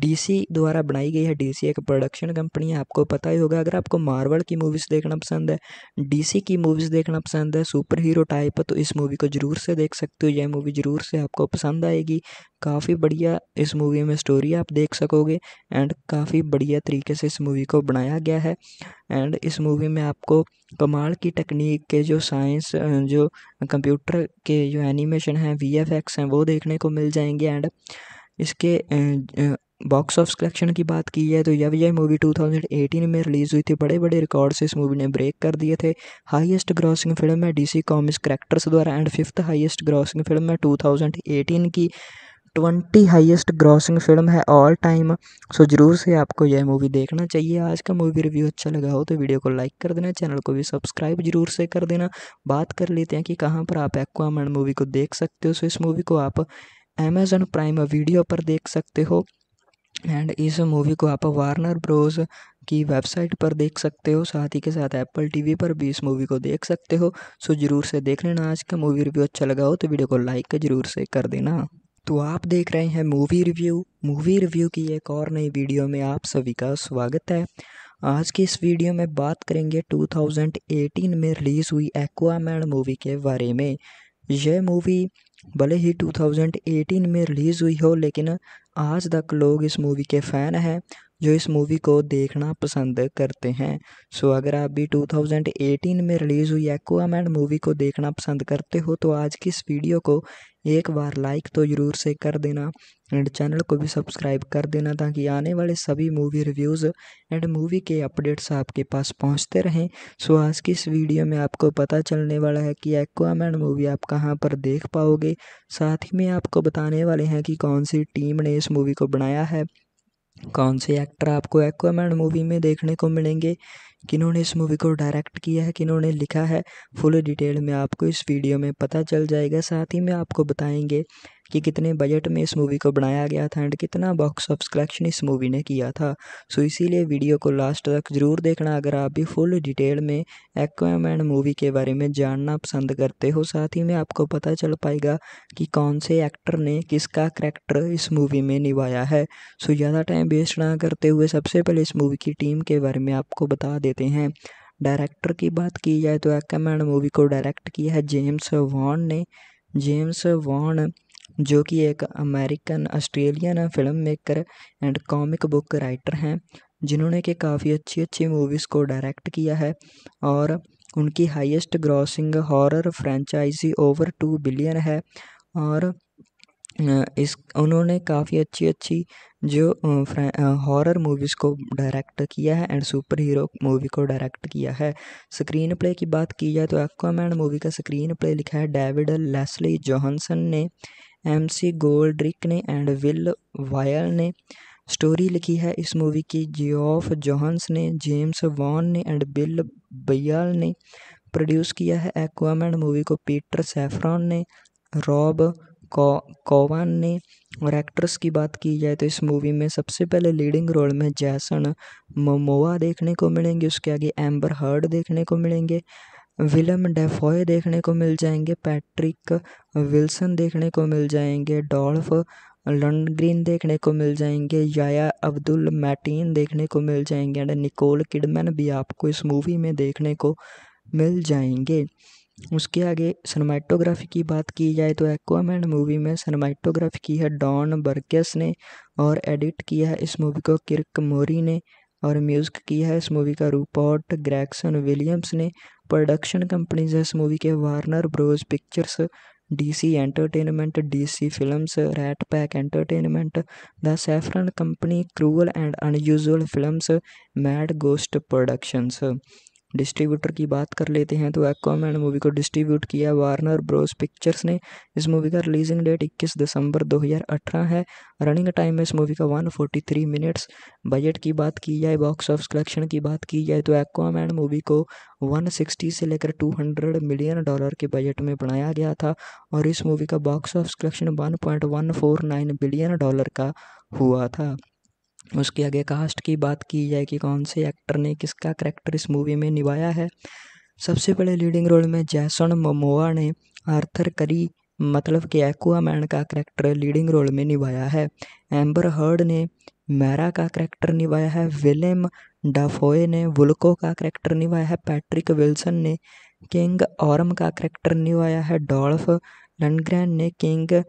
डीसी द्वारा बनाई गई है डीसी एक प्रोडक्शन कंपनी है आपको पता ही होगा अगर आपको मार्वल की मूवीज़ देखना पसंद है डीसी की मूवीज़ देखना पसंद है सुपर हीरो टाइप तो इस मूवी को ज़रूर से देख सकते हो यह मूवी ज़रूर से आपको पसंद आएगी काफ़ी बढ़िया इस मूवी में स्टोरी आप देख सकोगे एंड काफ़ी बढ़िया तरीके से इस मूवी को बनाया गया है एंड इस मूवी में आपको कमाल की टेक्निक के जो साइंस जो कंप्यूटर के जो एनिमेशन हैं वी एफ एक्स हैं वो देखने को मिल जाएंगे एंड इसके बॉक्स ऑफ कलेक्शन की बात की जाए तो यह यह मूवी 2018 में रिलीज़ हुई थी बड़े बड़े रिकॉर्ड्स इस मूवी ने ब्रेक कर दिए थे हाईएस्ट ग्रॉसिंग फिल्म है डीसी कॉमिक्स करेक्टर्स द्वारा and fifth highest grossing film है 2018 की ट्वेंटी हाईएस्ट ग्रॉसिंग फिल्म है ऑल टाइम सो ज़रूर से आपको यह मूवी देखना चाहिए आज का मूवी रिव्यू अच्छा लगा हो तो वीडियो को लाइक कर देना चैनल को भी सब्सक्राइब जरूर से कर देना बात कर लेते हैं कि कहाँ पर आप एक्वामैन मूवी को देख सकते हो सो इस मूवी को आप अमेज़न प्राइम वीडियो पर देख सकते हो एंड इस मूवी को आप वार्नर ब्रोस की वेबसाइट पर देख सकते हो साथ ही के साथ एप्पल टीवी पर भी इस मूवी को देख सकते हो सो ज़रूर से देख लेना आज का मूवी रिव्यू अच्छा लगा हो तो वीडियो को लाइक ज़रूर से कर देना तो आप देख रहे हैं मूवी रिव्यू मूवी रिव्यू की एक और नई वीडियो में आप सभी का स्वागत है आज की इस वीडियो में बात करेंगे 2018 में रिलीज़ हुई एक्वामैन मूवी के बारे में यह मूवी भले ही 2018 में रिलीज़ हुई हो लेकिन आज तक लोग इस मूवी के फ़ैन हैं जो इस मूवी को देखना पसंद करते हैं सो अगर आप भी 2018 में रिलीज़ हुई एक्वा मैंड मूवी को देखना पसंद करते हो तो आज की इस वीडियो को एक बार लाइक तो ज़रूर से कर देना एंड चैनल को भी सब्सक्राइब कर देना ताकि आने वाले सभी मूवी रिव्यूज़ एंड मूवी के अपडेट्स आपके पास पहुंचते रहें सो आज की इस वीडियो में आपको पता चलने वाला है कि एक्वामैन मूवी आप कहां पर देख पाओगे साथ ही में आपको बताने वाले हैं कि कौन सी टीम ने इस मूवी को बनाया है कौन से एक्टर आपको एक्वामैन मूवी में देखने को मिलेंगे किन्होंने इस मूवी को डायरेक्ट किया है किन्होंने लिखा है फुल डिटेल में आपको इस वीडियो में पता चल जाएगा साथ ही में आपको बताएंगे कि कितने बजट में इस मूवी को बनाया गया था एंड कितना बॉक्स ऑफ कलेक्शन इस मूवी ने किया था सो इसीलिए वीडियो को लास्ट तक ज़रूर देखना अगर आप भी फुल डिटेल में एक्वामैन मूवी के बारे में जानना पसंद करते हो साथ ही में आपको पता चल पाएगा कि कौन से एक्टर ने किसका करैक्टर इस मूवी में निभाया है सो ज़्यादा टाइम वेस्ट ना करते हुए सबसे पहले इस मूवी की टीम के बारे में आपको बता देते हैं डायरेक्टर की बात की जाए तो एक्वामैन मूवी को डायरेक्ट किया है जेम्स वॉन ने जेम्स वॉन जो कि एक American Australian film maker and comic book writer हैं जिन्होंने कि काफ़ी अच्छी अच्छी मूवीज़ को डायरेक्ट किया है और उनकी highest grossing horror franchise over two billion है और इस उन्होंने काफ़ी अच्छी अच्छी जो हॉरर मूवीज़ को डायरेक्ट किया है एंड सुपर हीरो मूवी को डायरेक्ट किया है स्क्रीन प्ले की बात की जाए तो एक्वामैन मूवी का स्क्रीन प्ले लिखा है डेविड लेस्ली जोहनसन ने एम सी गोल्ड्रिक ने एंड विल वायल ने स्टोरी लिखी है इस मूवी की जियोफ जॉन्स ने जेम्स वॉन ने एंड बिल बयाल ने प्रोड्यूस किया है एक्वामैन मूवी को पीटर सेफ्रॉन ने रॉब कोवान ने और एक्ट्रेस की बात की जाए तो इस मूवी में सबसे पहले लीडिंग रोल में जैसन ममोवा देखने को मिलेंगे उसके आगे एम्बर हर्ड देखने को मिलेंगे विलम डेफॉय देखने को मिल जाएंगे पैट्रिक विल्सन देखने को मिल जाएंगे डॉल्फ लंडग्रीन देखने को मिल जाएंगे याया अब्दुल मैटीन देखने को मिल जाएंगे एंड निकोल किडमैन भी आपको इस मूवी में देखने को मिल जाएंगे उसके आगे सनमाइटोग्राफी की बात की जाए तो एक्वामैन मूवी में सनमाइटोग्राफी की है डॉन बर्गस ने और एडिट किया है इस मूवी को किरक मोरी ने और म्यूज़िक किया है इस मूवी का रूपॉट ग्रैक्सन विलियम्स ने प्रोडक्शन कंपनीज है इस मूवी के Warner Bros Pictures DC Entertainment DC films Rat pack Entertainment the Safran Company Cruel and Unusual films Mad Ghost Productions distributor की बात कर लेते हैं तो एक्वामैन मूवी को डिस्ट्रीब्यूट किया वार्नर ब्रोस पिक्चर्स ने इस मूवी का रिलीजिंग डेट 21 दिसंबर 2018 है रनिंग टाइम में इस मूवी का 143 मिनट्स बजट की बात की जाए बॉक्स ऑफिस कलेक्शन की बात की जाए तो एक्वामैन मूवी को 160 से लेकर 200 मिलियन डॉलर के बजट में बनाया गया था और इस मूवी का box office collection one billion dollar का हुआ था उसके आगे कास्ट की बात की जाए कि कौन से एक्टर ने किसका करैक्टर इस मूवी में निभाया है सबसे बड़े लीडिंग रोल में जैसन ममोआ ने आर्थर करी मतलब कि एक्वा मैन का करैक्टर लीडिंग रोल में निभाया है एम्बर हर्ड ने मैरा का करैक्टर निभाया है विलेम डाफोए ने वुल्को का करैक्टर निभाया है पैट्रिक विल्सन ने किंग औरम का करैक्टर निभाया है डॉल्फ लनग्रैन ने किंग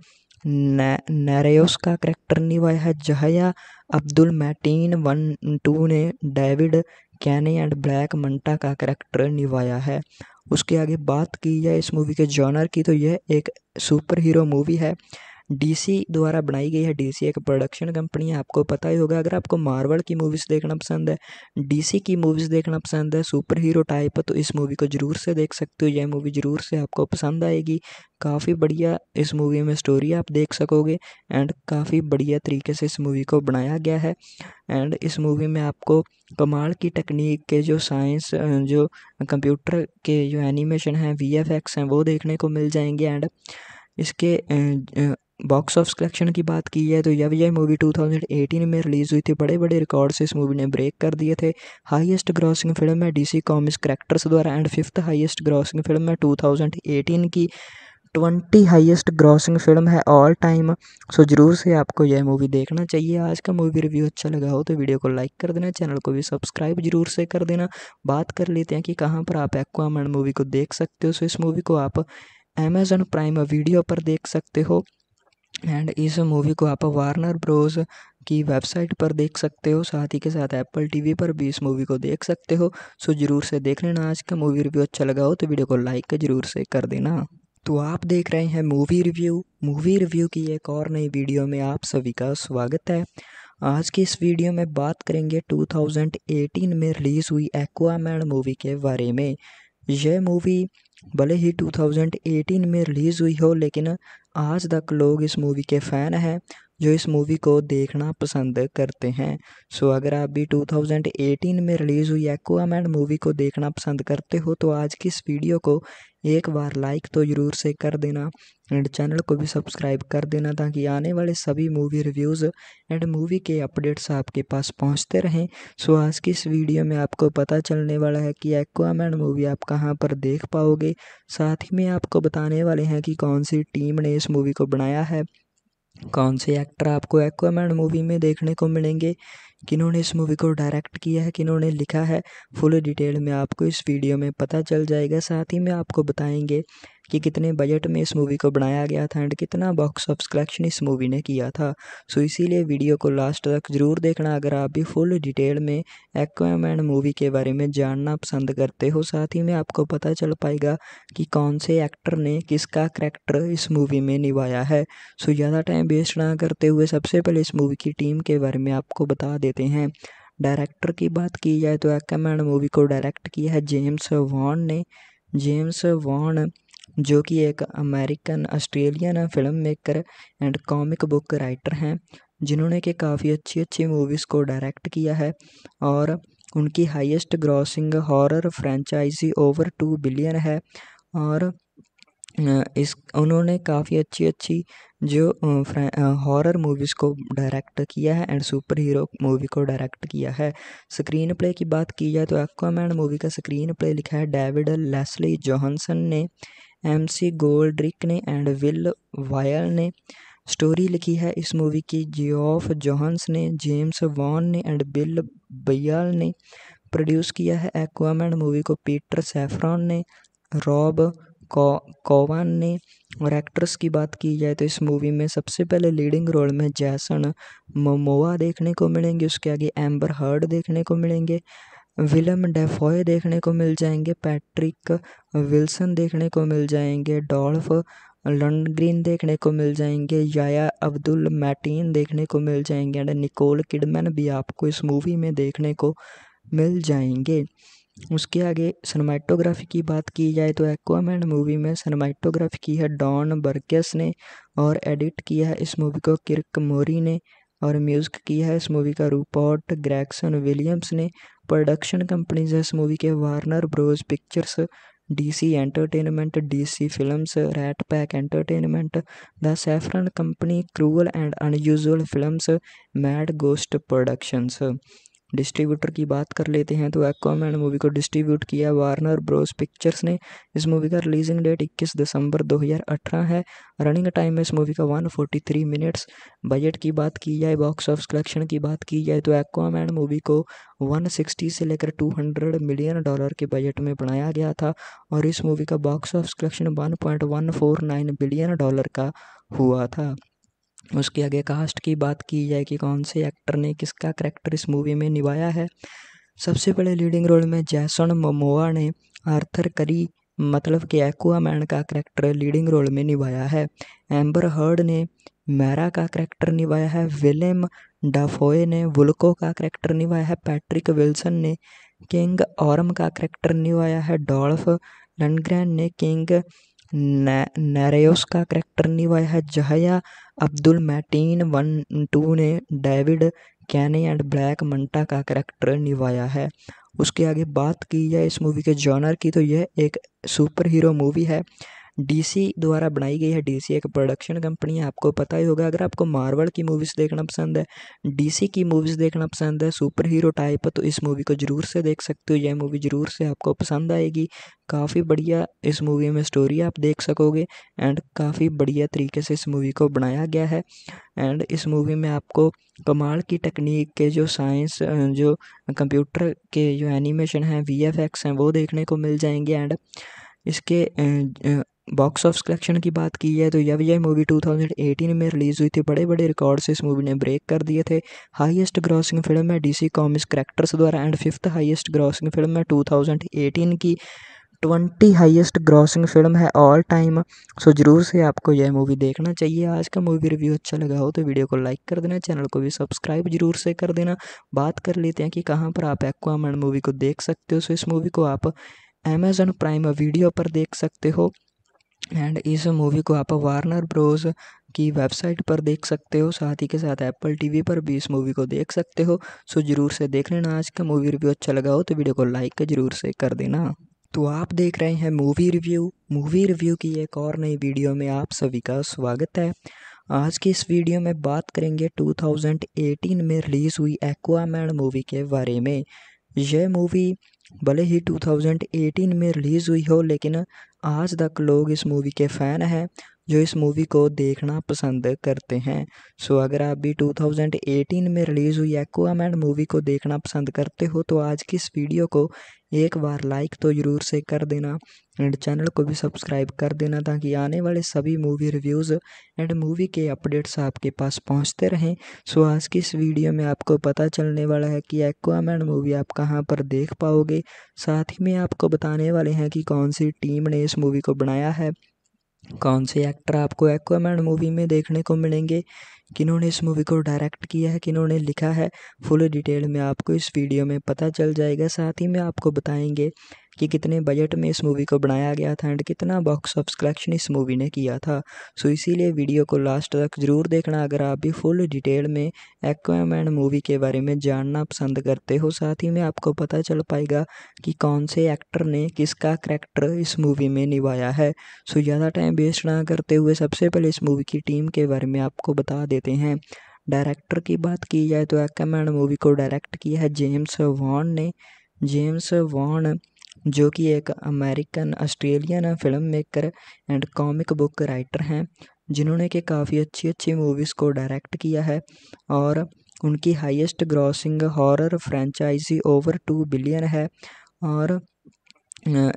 नैरेयोस का करैक्टर निभाया है Yahya Abdul Mateen one two ने David Kane and Black Manta का करैक्टर निभाया है उसके आगे बात की जाए इस मूवी के जॉनर की तो यह एक सुपर हीरो मूवी है डीसी द्वारा बनाई गई है डीसी एक प्रोडक्शन कंपनी है आपको पता ही होगा अगर आपको मार्वल की मूवीज़ देखना पसंद है डीसी की मूवीज़ देखना पसंद है सुपर हीरो टाइप तो इस मूवी को ज़रूर से देख सकते हो यह मूवी ज़रूर से आपको पसंद आएगी काफ़ी बढ़िया इस मूवी में स्टोरी आप देख सकोगे एंड काफ़ी बढ़िया तरीके से इस मूवी को बनाया गया है एंड इस मूवी में आपको कमाल की टेक्निक के जो साइंस जो कंप्यूटर के जो एनिमेशन हैं वी एफ एक्स हैं वो देखने को मिल जाएंगे एंड इसके बॉक्स ऑफिस कलेक्शन की बात की जाए तो यह यह मूवी 2018 में रिलीज़ हुई थी बड़े बड़े रिकॉर्ड्स इस मूवी ने ब्रेक कर दिए थे हाईएस्ट ग्रॉसिंग फिल्म है डीसी कॉमिक्स करेक्टर्स द्वारा and fifth highest grossing film है 2018 की ट्वेंटी हाईएस्ट ग्रॉसिंग फिल्म है ऑल टाइम सो ज़रूर से आपको यह मूवी देखना चाहिए आज का मूवी रिव्यू अच्छा लगा हो तो वीडियो को लाइक कर देना चैनल को भी सब्सक्राइब जरूर से कर देना बात कर लेते हैं कि कहाँ पर आप एक्वामैन मूवी को देख सकते हो सो इस मूवी को आप अमेज़न प्राइम वीडियो पर देख सकते हो एंड इस मूवी को आप वार्नर ब्रोस की वेबसाइट पर देख सकते हो साथ ही के साथ एप्पल टीवी पर भी इस मूवी को देख सकते हो सो ज़रूर से देख लेना आज का मूवी रिव्यू अच्छा लगा हो तो वीडियो को लाइक ज़रूर से कर देना तो आप देख रहे हैं मूवी रिव्यू मूवी रिव्यू की एक और नई वीडियो में आप सभी का स्वागत है आज की इस वीडियो में बात करेंगे 2018 में रिलीज़ हुई एक्वामैन मूवी के बारे में यह मूवी भले ही 2018 में रिलीज़ हुई हो लेकिन आज तक लोग इस मूवी के फैन हैं जो इस मूवी को देखना पसंद करते हैं सो अगर आप भी 2018 में रिलीज़ हुई एक्वा मैन मूवी को देखना पसंद करते हो तो आज की इस वीडियो को एक बार लाइक तो ज़रूर से कर देना एंड चैनल को भी सब्सक्राइब कर देना ताकि आने वाले सभी मूवी रिव्यूज़ एंड मूवी के अपडेट्स आपके पास पहुंचते रहें सो आज की इस वीडियो में आपको पता चलने वाला है कि एक्वा मैन मूवी आप कहाँ पर देख पाओगे साथ ही में आपको बताने वाले हैं कि कौन सी टीम ने इस मूवी को बनाया है कौन से एक्टर आपको एक्वामैन मूवी में देखने को मिलेंगे किन्होंने इस मूवी को डायरेक्ट किया है किन्होंने लिखा है फुल डिटेल में आपको इस वीडियो में पता चल जाएगा साथ ही में आपको बताएंगे कि कितने बजट में इस मूवी को बनाया गया था एंड कितना बॉक्स ऑफ कलेक्शन इस मूवी ने किया था सो इसीलिए वीडियो को लास्ट तक ज़रूर देखना अगर आप भी फुल डिटेल में एक्वामैन मूवी के बारे में जानना पसंद करते हो साथ ही में आपको पता चल पाएगा कि कौन से एक्टर ने किसका करैक्टर इस मूवी में निभाया है सो ज़्यादा टाइम वेस्ट ना करते हुए सबसे पहले इस मूवी की टीम के बारे में आपको बता देते हैं डायरेक्टर की बात की जाए तो एक्वामैन मूवी को डायरेक्ट किया है जेम्स वॉन ने जेम्स वॉन जो कि एक American Australian film maker and comic book writer हैं जिन्होंने कि काफ़ी अच्छी अच्छी मूवीज़ को डायरेक्ट किया है और उनकी highest grossing horror franchise over two billion है और इस उन्होंने काफ़ी अच्छी अच्छी जो हॉरर मूवीज़ को डायरेक्ट किया है एंड सुपर हीरो मूवी को डायरेक्ट किया है स्क्रीन प्ले की बात की जाए तो एक्वामैन मूवी का स्क्रीन प्ले लिखा है डेविड लेस्ली जोहसन ने एम सी गोल्ड्रिक ने एंड विल वायर ने स्टोरी लिखी है इस मूवी की जियोफ जोहन्स ने जेम्स वॉन ने एंड बिल बयाल ने प्रोड्यूस किया है एक्वामैन मूवी को पीटर सैफरॉन ने रॉब कोवान ने और एक्ट्रेस की बात की जाए तो इस मूवी में सबसे पहले लीडिंग रोल में जैसन ममोवा देखने को मिलेंगे उसके आगे एम्बर हर्ड देखने को मिलेंगे विलम डेफॉय देखने को मिल जाएंगे पैट्रिक विल्सन देखने को मिल जाएंगे डॉल्फ लंडग्रीन देखने को मिल जाएंगे याया अब्दुल मैटीन देखने को मिल जाएंगे एंड निकोल किडमैन भी आपको इस मूवी में देखने को मिल जाएंगे उसके आगे सनमाइटोग्राफी की बात की जाए तो एक्वामैन मूवी में सनमाइटोग्राफी की है डॉन बर्गस ने और एडिट किया है इस मूवी को किरक मोरी ने और म्यूज़िक किया है इस मूवी का रूपॉट ग्रैक्सन विलियम्स ने प्रोडक्शन कंपनीज है इस मूवी के Warner Bros Pictures DC Entertainment DC films Rat pack Entertainment the Safran Company Cruel and Unusual films Mad Ghost Productions distributor की बात कर लेते हैं तो एक्वामैन मूवी को डिस्ट्रीब्यूट किया वार्नर ब्रोस पिक्चर्स ने इस मूवी का रिलीजिंग डेट 21 दिसंबर 2018 है रनिंग टाइम में इस मूवी का 143 मिनट्स बजट की बात की जाए बॉक्स ऑफिस कलेक्शन की बात की जाए तो एक्वामैन मूवी को 160 से लेकर 200 मिलियन डॉलर के बजट में बनाया गया था और इस मूवी का box office collection one billion dollar का हुआ था उसके आगे कास्ट की बात की जाए कि कौन से एक्टर ने किसका करैक्टर इस मूवी में निभाया है सबसे बड़े लीडिंग रोल में जैसन मोमोआ ने आर्थर करी मतलब कि एक्वा मैन का करैक्टर लीडिंग रोल में निभाया है एम्बर हर्ड ने मैरा का करैक्टर निभाया है विलेम डाफोए ने वुल्को का करैक्टर निभाया है पैट्रिक विल्सन ने किंग औरम का करैक्टर निभाया है डॉल्फ लनग्रैन ने किंग नैरेउस का करैक्टर निभाया है Yahya Abdul Mateen one two ने David Kane and Black Manta का करैक्टर निभाया है उसके आगे बात की जाए इस मूवी के जॉनर की तो यह एक सुपर हीरो मूवी है डीसी द्वारा बनाई गई है डीसी एक प्रोडक्शन कंपनी है आपको पता ही होगा अगर आपको मार्वल की मूवीज़ देखना पसंद है डीसी की मूवीज़ देखना पसंद है सुपर हीरो टाइप तो इस मूवी को ज़रूर से देख सकते हो यह मूवी ज़रूर से आपको पसंद आएगी काफ़ी बढ़िया इस मूवी में स्टोरी आप देख सकोगे एंड काफ़ी बढ़िया तरीके से इस मूवी को बनाया गया है एंड इस मूवी में आपको कमाल की टेक्निक के जो साइंस जो कंप्यूटर के जो एनिमेशन हैं वी एफ एक्स हैं वो देखने को मिल जाएंगे एंड इसके बॉक्स ऑफिस कलेक्शन की बात की जाए तो यह यह मूवी 2018 में रिलीज़ हुई थी बड़े बड़े रिकॉर्ड से इस मूवी ने ब्रेक कर दिए थे हाईएस्ट ग्रॉसिंग फिल्म है डीसी कॉमिक्स करेक्टर्स द्वारा and fifth highest grossing film है 2018 की ट्वेंटी हाईएस्ट ग्रॉसिंग फिल्म है ऑल टाइम सो ज़रूर से आपको यह मूवी देखना चाहिए आज का मूवी रिव्यू अच्छा लगा हो तो वीडियो को लाइक कर देना चैनल को भी सब्सक्राइब जरूर से कर देना बात कर लेते हैं कि कहाँ पर आप एक्वामैन मूवी को देख सकते हो सो इस मूवी को आप अमेज़न प्राइम वीडियो पर देख सकते हो एंड इस मूवी को आप वार्नर ब्रोज़ की वेबसाइट पर देख सकते हो साथ ही के साथ एप्पल टीवी पर भी इस मूवी को देख सकते हो सो ज़रूर से देख लेना आज का मूवी रिव्यू अच्छा लगा हो तो वीडियो को लाइक ज़रूर से कर देना तो आप देख रहे हैं मूवी रिव्यू मूवी रिव्यू की एक और नई वीडियो में आप सभी का स्वागत है आज की इस वीडियो में बात करेंगे 2018 में रिलीज़ हुई एक्वामैन मूवी के बारे में यह मूवी भले ही 2018 में रिलीज़ हुई हो लेकिन आज तक लोग इस मूवी के फ़ैन हैं जो इस मूवी को देखना पसंद करते हैं सो अगर आप भी 2018 में रिलीज़ हुई एक्वा मैन मूवी को देखना पसंद करते हो तो आज की इस वीडियो को एक बार लाइक तो ज़रूर से कर देना एंड चैनल को भी सब्सक्राइब कर देना ताकि आने वाले सभी मूवी रिव्यूज़ एंड मूवी के अपडेट्स आपके पास पहुंचते रहें सो आज की इस वीडियो में आपको पता चलने वाला है कि एक्वामैन मूवी आप कहां पर देख पाओगे साथ ही में आपको बताने वाले हैं कि कौन सी टीम ने इस मूवी को बनाया है कौन से एक्टर आपको एक्वामैन मूवी में देखने को मिलेंगे किन्होंने इस मूवी को डायरेक्ट किया है किन्होंने लिखा है फुल डिटेल में आपको इस वीडियो में पता चल जाएगा साथ ही में आपको बताएंगे कि कितने बजट में इस मूवी को बनाया गया था एंड कितना बॉक्स ऑफ कलेक्शन इस मूवी ने किया था सो इसीलिए वीडियो को लास्ट तक ज़रूर देखना अगर आप भी फुल डिटेल में एक्वामैन मूवी के बारे में जानना पसंद करते हो साथ ही में आपको पता चल पाएगा कि कौन से एक्टर ने किसका करैक्टर इस मूवी में निभाया है सो ज़्यादा टाइम वेस्ट ना करते हुए सबसे पहले इस मूवी की टीम के बारे में आपको बता देते हैं डायरेक्टर की बात की जाए तो एक्वामैन मूवी को डायरेक्ट किया है जेम्स वॉन ने जेम्स वॉन जो कि एक American Australian film maker and comic book writer हैं जिन्होंने कि काफ़ी अच्छी अच्छी मूवीज़ को डायरेक्ट किया है और उनकी highest grossing horror franchise over two billion है और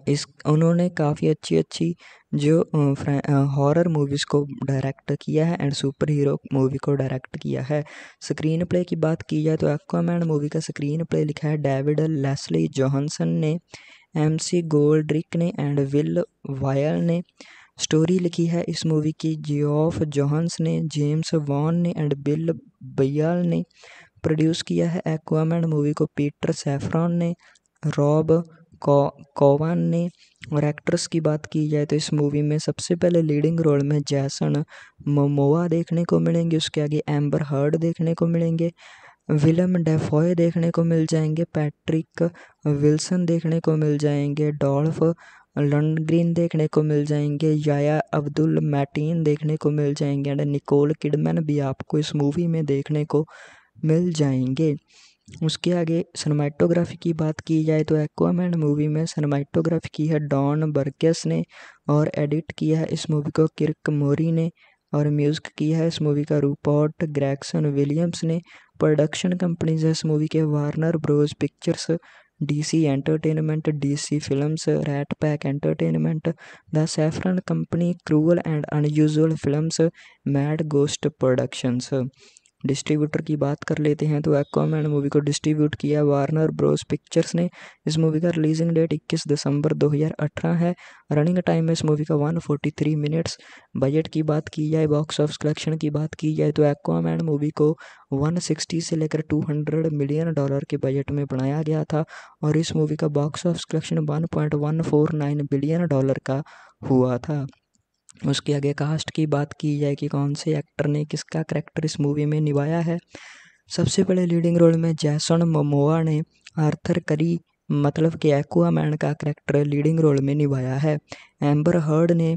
इस उन्होंने काफ़ी अच्छी अच्छी जो हॉरर मूवीज़ को डायरेक्ट किया है एंड सुपर हीरो मूवी को डायरेक्ट किया है स्क्रीन प्ले की बात की जाए तो एक्वामैन मूवी का स्क्रीन प्ले लिखा है डेविड लेस्ली जोहसन ने एम सी गोल्ड्रिक ने एंड विल वायर ने स्टोरी लिखी है इस मूवी की जियोफ जॉहन्स ने जेम्स वॉन ने एंड बिल बयाल ने प्रोड्यूस किया है एक्वामैन मूवी को पीटर सेफ्रॉन ने रॉब कोवान ने और एक्ट्रेस की बात की जाए तो इस मूवी में सबसे पहले लीडिंग रोल में जैसन ममोवा देखने को मिलेंगे उसके आगे एम्बर हर्ड देखने को मिलेंगे विलम डेफॉय देखने को मिल जाएंगे पैट्रिक विल्सन देखने को मिल जाएंगे डॉल्फ लंडग्रीन देखने को मिल जाएंगे याया अब्दुल मैटीन देखने को मिल जाएंगे एंड निकोल किडमैन भी आपको इस मूवी में देखने को मिल जाएंगे उसके आगे सनमाइटोग्राफी की बात की जाए तो एक्वामैन मूवी में सनमाइटोग्राफी की है डॉन बर्केस ने और एडिट किया है इस मूवी को किरक मोरी ने और म्यूज़िक किया है इस मूवी का रूपॉट ग्रैक्सन विलियम्स ने प्रोडक्शन कंपनीज है इस मूवी के Warner Bros Pictures DC Entertainment DC films Rat pack Entertainment the Safran Company Cruel and Unusual films Mad Ghost Productions distributor की बात कर लेते हैं तो एक्वामैन मूवी को डिस्ट्रीब्यूट किया वार्नर ब्रोस पिक्चर्स ने इस मूवी का रिलीजिंग डेट 21 दिसंबर 2018 है रनिंग टाइम इस मूवी का 143 मिनट्स बजट की बात की जाए बॉक्स ऑफ कलेक्शन की बात की जाए तो एक्वामैन मूवी को 160 से लेकर 200 मिलियन डॉलर के बजट में बनाया गया था और इस मूवी का box of collection one billion dollar का हुआ था उसके आगे कास्ट की बात की जाए कि कौन से एक्टर ने किसका करैक्टर इस मूवी में निभाया है सबसे पहले लीडिंग रोल में जैसन मोमोआ ने आर्थर करी मतलब कि एक्वा मैन का करैक्टर लीडिंग रोल में निभाया है एम्बर हर्ड ने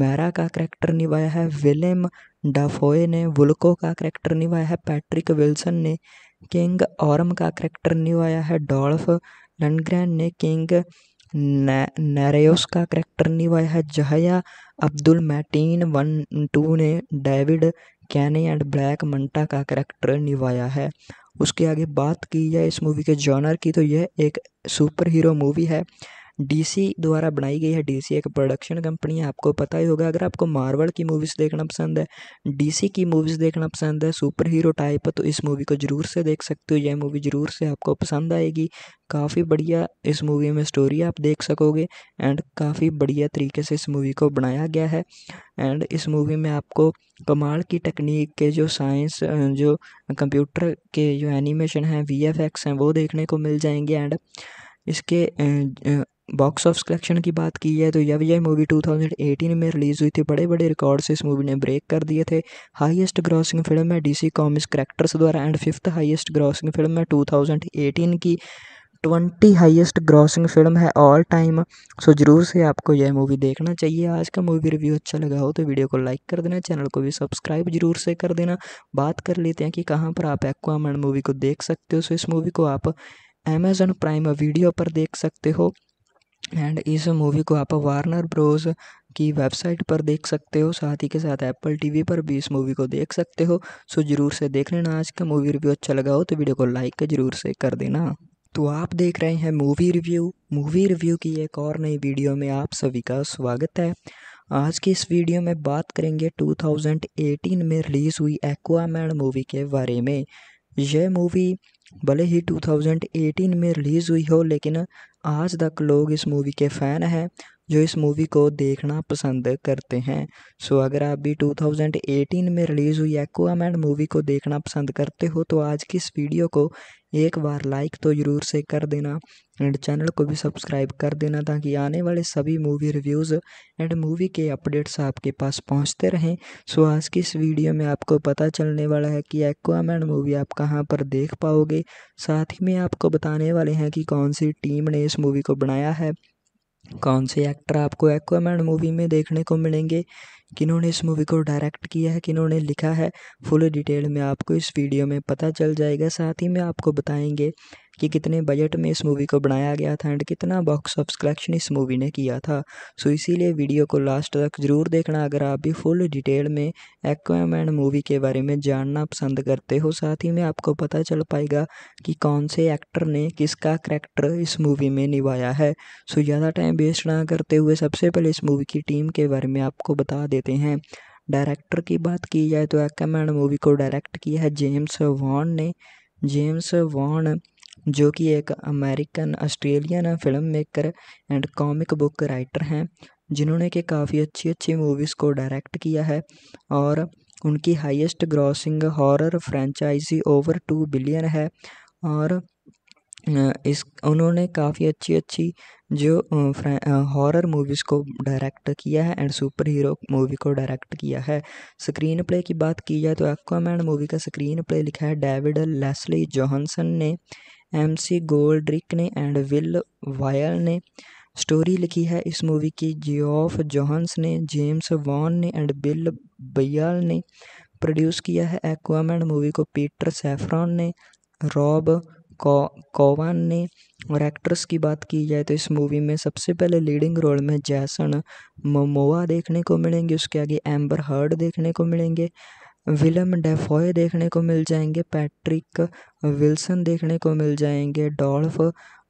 मैरा का करैक्टर निभाया है विलेम डाफोए ने वुल्को का करैक्टर निभाया है पैट्रिक विल्सन ने किंग औरम का करैक्टर निभाया है डॉल्फ लंडग्रैन ने किंग नैरेयोस का करैक्टर निभाया है Yahya Abdul Mateen one two ने David Kane and Black Manta का करैक्टर निभाया है उसके आगे बात की जाए इस मूवी के जॉनर की तो यह एक सुपर हीरो मूवी है डीसी द्वारा बनाई गई है डीसी एक प्रोडक्शन कंपनी है आपको पता ही होगा अगर आपको मार्वल की मूवीज़ देखना पसंद है डीसी की मूवीज़ देखना पसंद है सुपर हीरो टाइप तो इस मूवी को ज़रूर से देख सकते हो यह मूवी ज़रूर से आपको पसंद आएगी काफ़ी बढ़िया इस मूवी में स्टोरी आप देख सकोगे एंड काफ़ी बढ़िया तरीके से इस मूवी को बनाया गया है एंड इस मूवी में आपको कमाल की टेक्निक के जो साइंस जो कंप्यूटर के जो एनिमेशन हैं वी एफ एक्स हैं वो देखने को मिल जाएंगे एंड इसके बॉक्स ऑफिस कलेक्शन की बात की जाए तो यह यह मूवी 2018 में रिलीज़ हुई थी बड़े बड़े रिकॉर्ड्स इस मूवी ने ब्रेक कर दिए थे हाईएस्ट ग्रॉसिंग फिल्म है डीसी कॉमिक्स करेक्टर्स द्वारा and fifth highest grossing film है 2018 की ट्वेंटी हाईएस्ट ग्रॉसिंग फिल्म है ऑल टाइम सो ज़रूर से आपको यह मूवी देखना चाहिए आज का मूवी रिव्यू अच्छा लगा हो तो वीडियो को लाइक कर देना चैनल को भी सब्सक्राइब जरूर से कर देना बात कर लेते हैं कि कहाँ पर आप एक्वामैन मूवी को देख सकते हो सो इस मूवी को आप अमेज़न प्राइम वीडियो पर देख सकते हो एंड इस मूवी को आप वार्नर ब्रोस की वेबसाइट पर देख सकते हो साथ ही के साथ एप्पल टीवी पर भी इस मूवी को देख सकते हो सो ज़रूर से देख लेना आज का मूवी रिव्यू अच्छा लगा हो तो वीडियो को लाइक ज़रूर से कर देना तो आप देख रहे हैं मूवी रिव्यू मूवी रिव्यू की एक और नई वीडियो में आप सभी का स्वागत है आज की इस वीडियो में बात करेंगे 2018 में रिलीज़ हुई एक्वामैन मूवी के बारे में यह मूवी भले ही 2018 में रिलीज़ हुई हो लेकिन आज तक लोग इस मूवी के फैन हैं जो इस मूवी को देखना पसंद करते हैं सो अगर आप भी 2018 में रिलीज़ हुई एक्वा एक्वामैन मूवी को देखना पसंद करते हो तो आज की इस वीडियो को एक बार लाइक तो ज़रूर से कर देना एंड चैनल को भी सब्सक्राइब कर देना ताकि आने वाले सभी मूवी रिव्यूज़ एंड मूवी के अपडेट्स आपके पास पहुंचते रहें सो आज की इस वीडियो में आपको पता चलने वाला है कि एक्वा एक्वामैन मूवी आप कहाँ पर देख पाओगे साथ ही में आपको बताने वाले हैं कि कौन सी टीम ने इस मूवी को बनाया है कौन से एक्टर आपको एक्वामैन मूवी में देखने को मिलेंगे किन्होंने इस मूवी को डायरेक्ट किया है किन्होंने लिखा है फुल डिटेल में आपको इस वीडियो में पता चल जाएगा साथ ही में आपको बताएंगे कि कितने बजट में इस मूवी को बनाया गया था एंड कितना बॉक्स ऑफ कलेक्शन इस मूवी ने किया था सो इसीलिए वीडियो को लास्ट तक ज़रूर देखना अगर आप भी फुल डिटेल में एक्वामैन मूवी के बारे में जानना पसंद करते हो साथ ही में आपको पता चल पाएगा कि कौन से एक्टर ने किसका करैक्टर इस मूवी में निभाया है सो ज़्यादा टाइम वेस्ट ना करते हुए सबसे पहले इस मूवी की टीम के बारे में आपको बता देते हैं डायरेक्टर की बात की जाए तो एक्वामैन मूवी को डायरेक्ट किया है जेम्स वॉन ने जेम्स वॉन जो कि एक American Australian film maker and comic book writer हैं जिन्होंने कि काफ़ी अच्छी अच्छी मूवीज़ को डायरेक्ट किया है और उनकी highest grossing horror franchise over two billion है और इस उन्होंने काफ़ी अच्छी अच्छी जो हॉरर मूवीज़ को डायरेक्ट किया है एंड सुपर हीरो मूवी को डायरेक्ट किया है स्क्रीन प्ले की बात की जाए तो एक्वामैन मूवी का स्क्रीन प्ले लिखा है डेविड लेस्ली जोहसन ने एम सी गोल्ड्रिक ने एंड विल वायर ने स्टोरी लिखी है इस मूवी की जियोफ जॉहन्स ने जेम्स वॉन ने एंड बिल बयाल ने प्रोड्यूस किया है एक्वामैन मूवी को पीटर सैफ्रॉन ने रॉब कोवान ने और एक्ट्रेस की बात की जाए तो इस मूवी में सबसे पहले लीडिंग रोल में जैसन ममोवा देखने को मिलेंगे उसके आगे एम्बर हर्ड देखने को मिलेंगे विलम डेफॉय देखने को मिल जाएंगे पैट्रिक विल्सन देखने को मिल जाएंगे डॉल्फ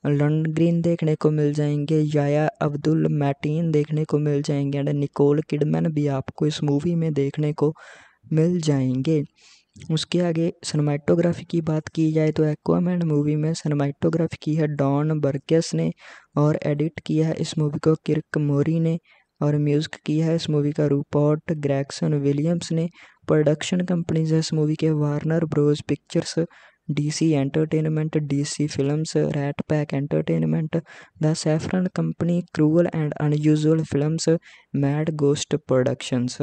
लंडग्रीन देखने को मिल जाएंगे याया अब्दुल मैटीन देखने को मिल जाएंगे एंड निकोल किडमैन भी आपको इस मूवी में देखने को मिल जाएंगे उसके आगे सनमाइटोग्राफी की बात की जाए तो एक्वामैन मूवी में सनमाइटोग्राफी की है डॉन बर्गस ने और एडिट किया है इस मूवी को किरक मोरी ने और म्यूज़िक किया है इस मूवी का रूपॉट ग्रैक्सन विलियम्स ने प्रोडक्शन कंपनीज है इस मूवी के Warner Bros Pictures DC Entertainment DC films Rat pack Entertainment the Safran Company Cruel and Unusual films Mad Ghost Productions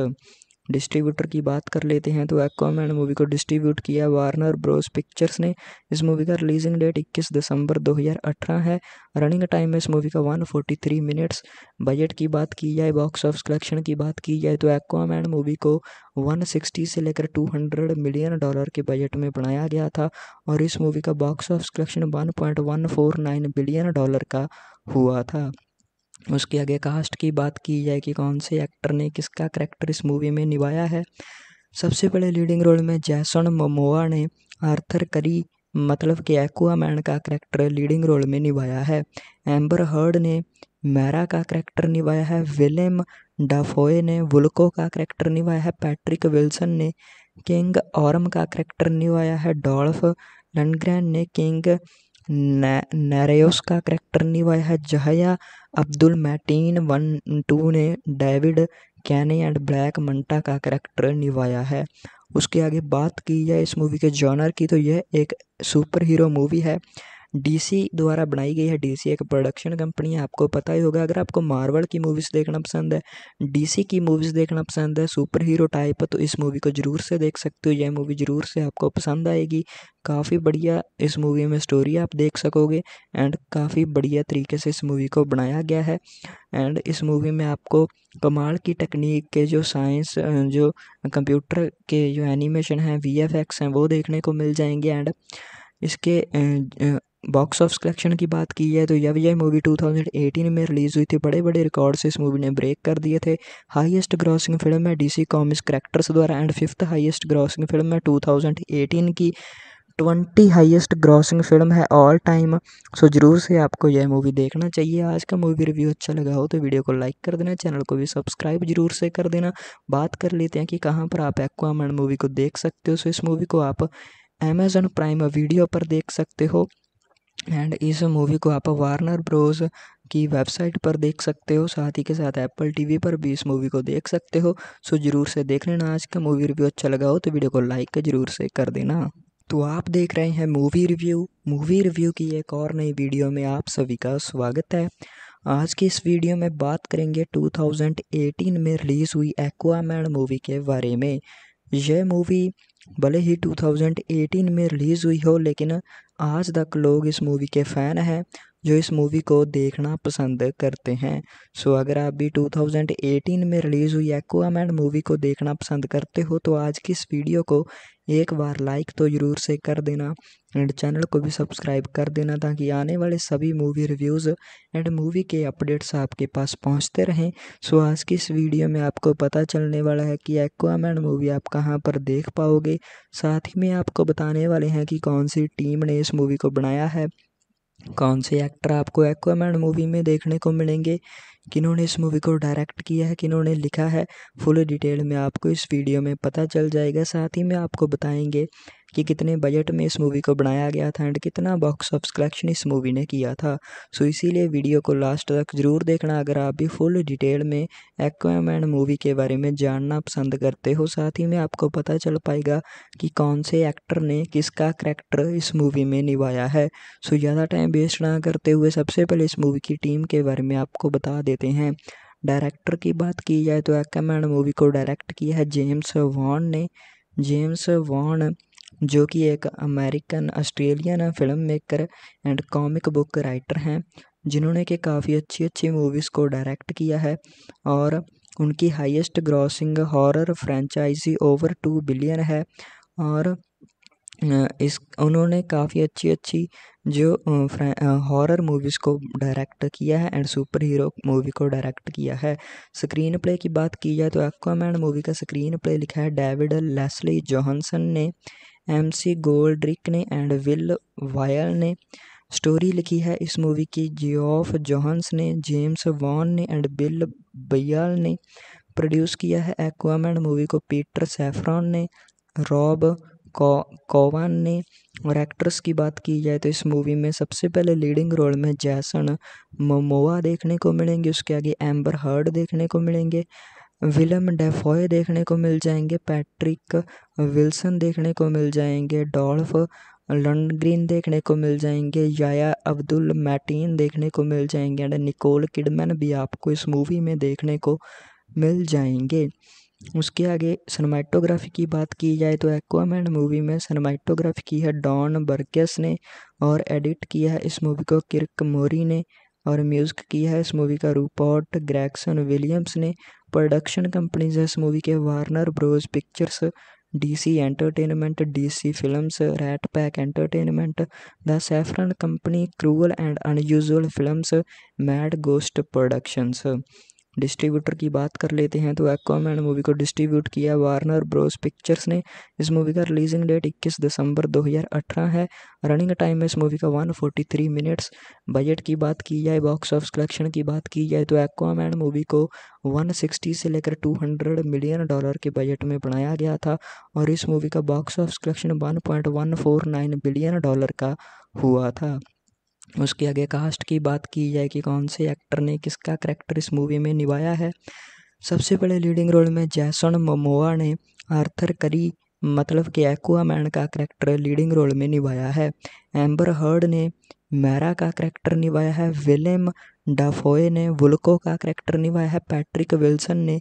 distributor की बात कर लेते हैं तो एक्वामैन मूवी को डिस्ट्रीब्यूट किया वार्नर ब्रोस पिक्चर्स ने इस मूवी का रिलीजिंग डेट 21 दिसंबर 2018 है रनिंग टाइम इस मूवी का 143 मिनट्स बजट की बात की जाए बॉक्स ऑफ कलेक्शन की बात की जाए तो एक्वामैन मूवी को 160 से लेकर 200 मिलियन डॉलर के बजट में बनाया गया था और इस मूवी का box of collection one billion dollar का हुआ था उसके आगे कास्ट की बात की जाए कि कौन से एक्टर ने किसका करैक्टर इस मूवी में निभाया है सबसे बड़े लीडिंग रोल में जैसन मोमोआ ने आर्थर करी मतलब कि एक्वा मैन का करैक्टर लीडिंग रोल में निभाया है एम्बर हर्ड ने मैरा का करैक्टर निभाया है विलेम डाफोए ने वुल्को का करैक्टर निभाया है पैट्रिक विल्सन ने किंग औरम का करैक्टर निभाया है डॉल्फ लनग्रैन ने किंग नैरेस का करैक्टर निभाया है Yahya Abdul Mateen one two ने David Kane and Black Manta का करैक्टर निभाया है उसके आगे बात की जाए इस मूवी के जॉनर की तो यह एक सुपर हीरो मूवी है डीसी द्वारा बनाई गई है डीसी एक प्रोडक्शन कंपनी है आपको पता ही होगा अगर आपको मार्वल की मूवीज़ देखना पसंद है डीसी की मूवीज़ देखना पसंद है सुपर हीरो टाइप तो इस मूवी को ज़रूर से देख सकते हो यह मूवी ज़रूर से आपको पसंद आएगी काफ़ी बढ़िया इस मूवी में स्टोरी आप देख सकोगे एंड काफ़ी बढ़िया तरीके से इस मूवी को बनाया गया है एंड इस मूवी में आपको कमाल की टेक्निक के जो साइंस जो कंप्यूटर के जो एनिमेशन हैं वी एफ एक्स हैं वो देखने को मिल जाएंगे एंड इसके बॉक्स ऑफिस कलेक्शन की बात की जाए तो यह विजय मूवी 2018 में रिलीज़ हुई थी बड़े बड़े रिकॉर्ड से इस मूवी ने ब्रेक कर दिए थे हाईएस्ट ग्रॉसिंग फिल्म है डीसी कॉमिक्स करेक्टर्स द्वारा and fifth highest grossing film है 2018 की ट्वेंटी हाईएस्ट ग्रॉसिंग फिल्म है ऑल टाइम सो ज़रूर से आपको यह मूवी देखना चाहिए आज का मूवी रिव्यू अच्छा लगा हो तो वीडियो को लाइक कर देना चैनल को भी सब्सक्राइब जरूर से कर देना बात कर लेते हैं कि कहाँ पर आप एक्वामैन मूवी को देख सकते हो सो इस मूवी को आप अमेजन प्राइम वीडियो पर देख सकते हो एंड इस मूवी को आप वार्नर ब्रोस की वेबसाइट पर देख सकते हो साथ ही के साथ एप्पल टीवी पर भी इस मूवी को देख सकते हो सो ज़रूर से देख लेना आज का मूवी रिव्यू अच्छा लगा हो तो वीडियो को लाइक ज़रूर से कर देना तो आप देख रहे हैं मूवी रिव्यू मूवी रिव्यू की एक और नई वीडियो में आप सभी का स्वागत है आज की इस वीडियो में बात करेंगे 2018 में रिलीज़ हुई एक्वामैन मूवी के बारे में यह मूवी भले ही 2018 में रिलीज़ हुई हो लेकिन आज तक लोग इस मूवी के फ़ैन हैं जो इस मूवी को देखना पसंद करते हैं सो अगर आप भी 2018 में रिलीज़ हुई एक्वामैन मूवी को देखना पसंद करते हो तो आज की इस वीडियो को एक बार लाइक तो ज़रूर से कर देना एंड चैनल को भी सब्सक्राइब कर देना ताकि आने वाले सभी मूवी रिव्यूज़ एंड मूवी के अपडेट्स आपके पास पहुंचते रहें सो आज की इस वीडियो में आपको पता चलने वाला है कि एक्वामैन मूवी आप कहां पर देख पाओगे साथ ही में आपको बताने वाले हैं कि कौन सी टीम ने इस मूवी को बनाया है कौन से एक्टर आपको एक्वामैन मूवी में देखने को मिलेंगे किन्होंने इस मूवी को डायरेक्ट किया है किन्होंने लिखा है फुल डिटेल में आपको इस वीडियो में पता चल जाएगा साथ ही में आपको बताएंगे कि कितने बजट में इस मूवी को बनाया गया था एंड कितना बॉक्स ऑफ कलेक्शन इस मूवी ने किया था सो इसीलिए वीडियो को लास्ट तक ज़रूर देखना अगर आप भी फुल डिटेल में एक्वामैन मूवी के बारे में जानना पसंद करते हो साथ ही में आपको पता चल पाएगा कि कौन से एक्टर ने किसका करैक्टर इस मूवी में निभाया है सो ज़्यादा टाइम वेस्ट ना करते हुए सबसे पहले इस मूवी की टीम के बारे में आपको बता देते हैं डायरेक्टर की बात की जाए तो एक्वामैन मूवी को डायरेक्ट किया है जेम्स वॉन ने जेम्स वॉन जो कि एक American Australian film maker and comic book writer हैं जिन्होंने कि काफ़ी अच्छी अच्छी मूवीज़ को डायरेक्ट किया है और उनकी highest grossing horror franchise over two billion है और इस उन्होंने काफ़ी अच्छी अच्छी जो हॉरर मूवीज़ को डायरेक्ट किया है एंड सुपर हीरो मूवी को डायरेक्ट किया है स्क्रीन प्ले की बात की जाए तो एक्वामैन मूवी का स्क्रीन प्ले लिखा है डेविड लेस्ली जोहनसन ने एम सी गोल्ड्रिक ने एंड विल वायर ने स्टोरी लिखी है इस मूवी की जियोफ जॉहन्स ने जेम्स वॉन ने एंड बिल बयाल ने प्रोड्यूस किया है एक्वामैन मूवी को पीटर सैफरॉन ने रॉब कोवान ने और एक्ट्रेस की बात की जाए तो इस मूवी में सबसे पहले लीडिंग रोल में जैसन ममोवा देखने को मिलेंगे उसके आगे एम्बर हर्ड देखने को मिलेंगे विलम डेफॉय देखने को मिल जाएंगे पैट्रिक विल्सन देखने को मिल जाएंगे डॉल्फ लंडग्रीन देखने को मिल जाएंगे याया अब्दुल मैटीन देखने को मिल जाएंगे एंड निकोल किडमैन भी आपको इस मूवी में देखने को मिल जाएंगे उसके आगे सनमाइटोग्राफी की बात की जाए तो एक्वामैन मूवी में सनमाइटोग्राफी की है डॉन बर्गस ने और एडिट किया है इस मूवी को किरक मोरी ने और म्यूज़िक किया है इस मूवी का रूपॉर्ट ग्रैक्सन विलियम्स ने प्रोडक्शन कंपनीज है इस मूवी के Warner Bros Pictures DC Entertainment DC films Rat pack Entertainment the Safran Company Cruel and Unusual films Mad Ghost Productions distributor की बात कर लेते हैं तो एक्वामैन मूवी को डिस्ट्रीब्यूट किया वार्नर ब्रोस पिक्चर्स ने इस मूवी का रिलीजिंग डेट 21 दिसंबर 2018 है रनिंग टाइम में इस मूवी का 143 मिनट्स बजट की बात की जाए बॉक्स ऑफिस कलेक्शन की बात की जाए तो एक्वामैन मूवी को 160 से लेकर 200 मिलियन डॉलर के बजट में बनाया गया था और इस मूवी का box office collection one billion dollar का हुआ था उसके आगे कास्ट की बात की जाए कि कौन से एक्टर ने किसका करैक्टर इस मूवी में निभाया है सबसे बड़े लीडिंग रोल में जैसन ममोआ ने आर्थर करी मतलब कि एक्वा मैन का करैक्टर लीडिंग रोल में निभाया है एम्बर हर्ड ने मैरा का करैक्टर निभाया है विलेम डाफोए ने वुल्को का करैक्टर निभाया है पैट्रिक विल्सन ने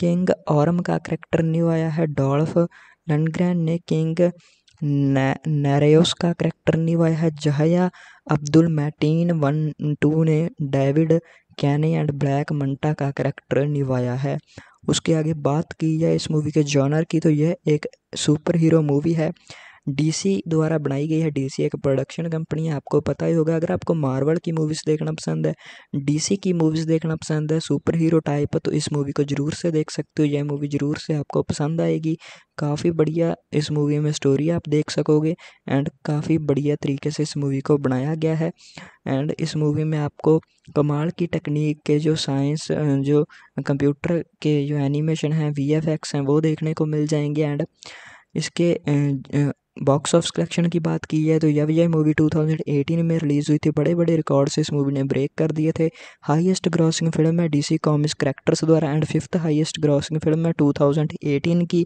किंग औरम का करैक्टर निभाया है डॉल्फ लनग्रैन ने किंग नैरेउस का करैक्टर निभाया है Yahya Abdul Mateen one two ने David Kane and Black Manta का करैक्टर निभाया है उसके आगे बात की जाए इस मूवी के जॉनर की तो यह एक सुपर हीरो मूवी है डीसी द्वारा बनाई गई है डीसी एक प्रोडक्शन कंपनी है आपको पता ही होगा अगर आपको मार्वल की मूवीज़ देखना पसंद है डीसी की मूवीज़ देखना पसंद है सुपर हीरो टाइप तो इस मूवी को ज़रूर से देख सकते हो यह मूवी ज़रूर से आपको पसंद आएगी काफ़ी बढ़िया इस मूवी में स्टोरी आप देख सकोगे एंड काफ़ी बढ़िया तरीके से इस मूवी को बनाया गया है एंड इस मूवी में आपको कमाल की टेक्निक के जो साइंस जो कंप्यूटर के जो एनिमेशन हैं वी एफ एक्स हैं वो देखने को मिल जाएंगे एंड इसके बॉक्स ऑफ कलेक्शन की बात की जाए तो यह यह मूवी 2018 में रिलीज़ हुई थी बड़े बड़े रिकॉर्ड्स इस मूवी ने ब्रेक कर दिए थे हाईएस्ट ग्रॉसिंग फिल्म है डीसी कॉमिक्स करेक्टर्स द्वारा and fifth highest grossing film है 2018 की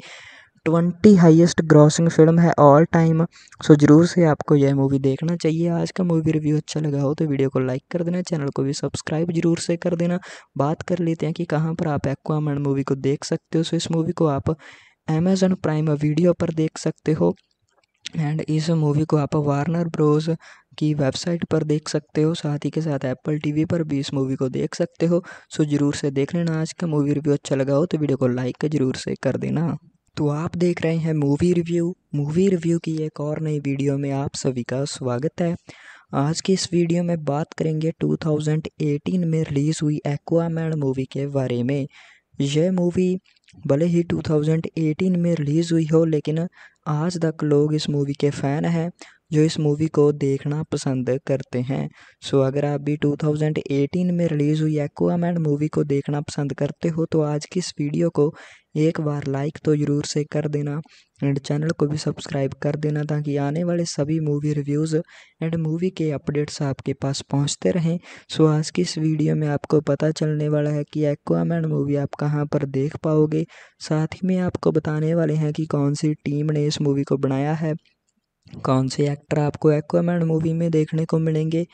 ट्वेंटी हाईएस्ट ग्रॉसिंग फिल्म है ऑल टाइम सो ज़रूर से आपको यह मूवी देखना चाहिए आज का मूवी रिव्यू अच्छा लगा हो तो वीडियो को लाइक कर देना चैनल को भी सब्सक्राइब जरूर से कर देना बात कर लेते हैं कि कहाँ पर आप एक्वामैन मूवी को देख सकते हो सो इस मूवी को आप अमेज़न प्राइम वीडियो पर देख सकते हो एंड इस मूवी को आप वार्नर ब्रोस की वेबसाइट पर देख सकते हो साथ ही के साथ एप्पल टीवी पर भी इस मूवी को देख सकते हो सो ज़रूर से देख लेना आज का मूवी रिव्यू अच्छा लगा हो तो वीडियो को लाइक ज़रूर से कर देना तो आप देख रहे हैं मूवी रिव्यू मूवी रिव्यू की एक और नई वीडियो में आप सभी का स्वागत है आज की इस वीडियो में बात करेंगे 2018 में रिलीज़ हुई एक्वामैन मूवी के बारे में यह मूवी भले ही 2018 में रिलीज़ हुई हो लेकिन आज तक लोग इस मूवी के फैन हैं जो इस मूवी को देखना पसंद करते हैं सो अगर आप भी 2018 में रिलीज़ हुई एक्वामैन मूवी को देखना पसंद करते हो तो आज की इस वीडियो को एक बार लाइक तो ज़रूर से कर देना एंड चैनल को भी सब्सक्राइब कर देना ताकि आने वाले सभी मूवी रिव्यूज़ एंड मूवी के अपडेट्स आपके पास पहुंचते रहें सो आज की इस वीडियो में आपको पता चलने वाला है कि एक्वामैन मूवी आप कहां पर देख पाओगे साथ ही में आपको बताने वाले हैं कि कौन सी टीम ने इस मूवी को बनाया है कौन से एक्टर आपको एक्वामैन मूवी में देखने को मिलेंगे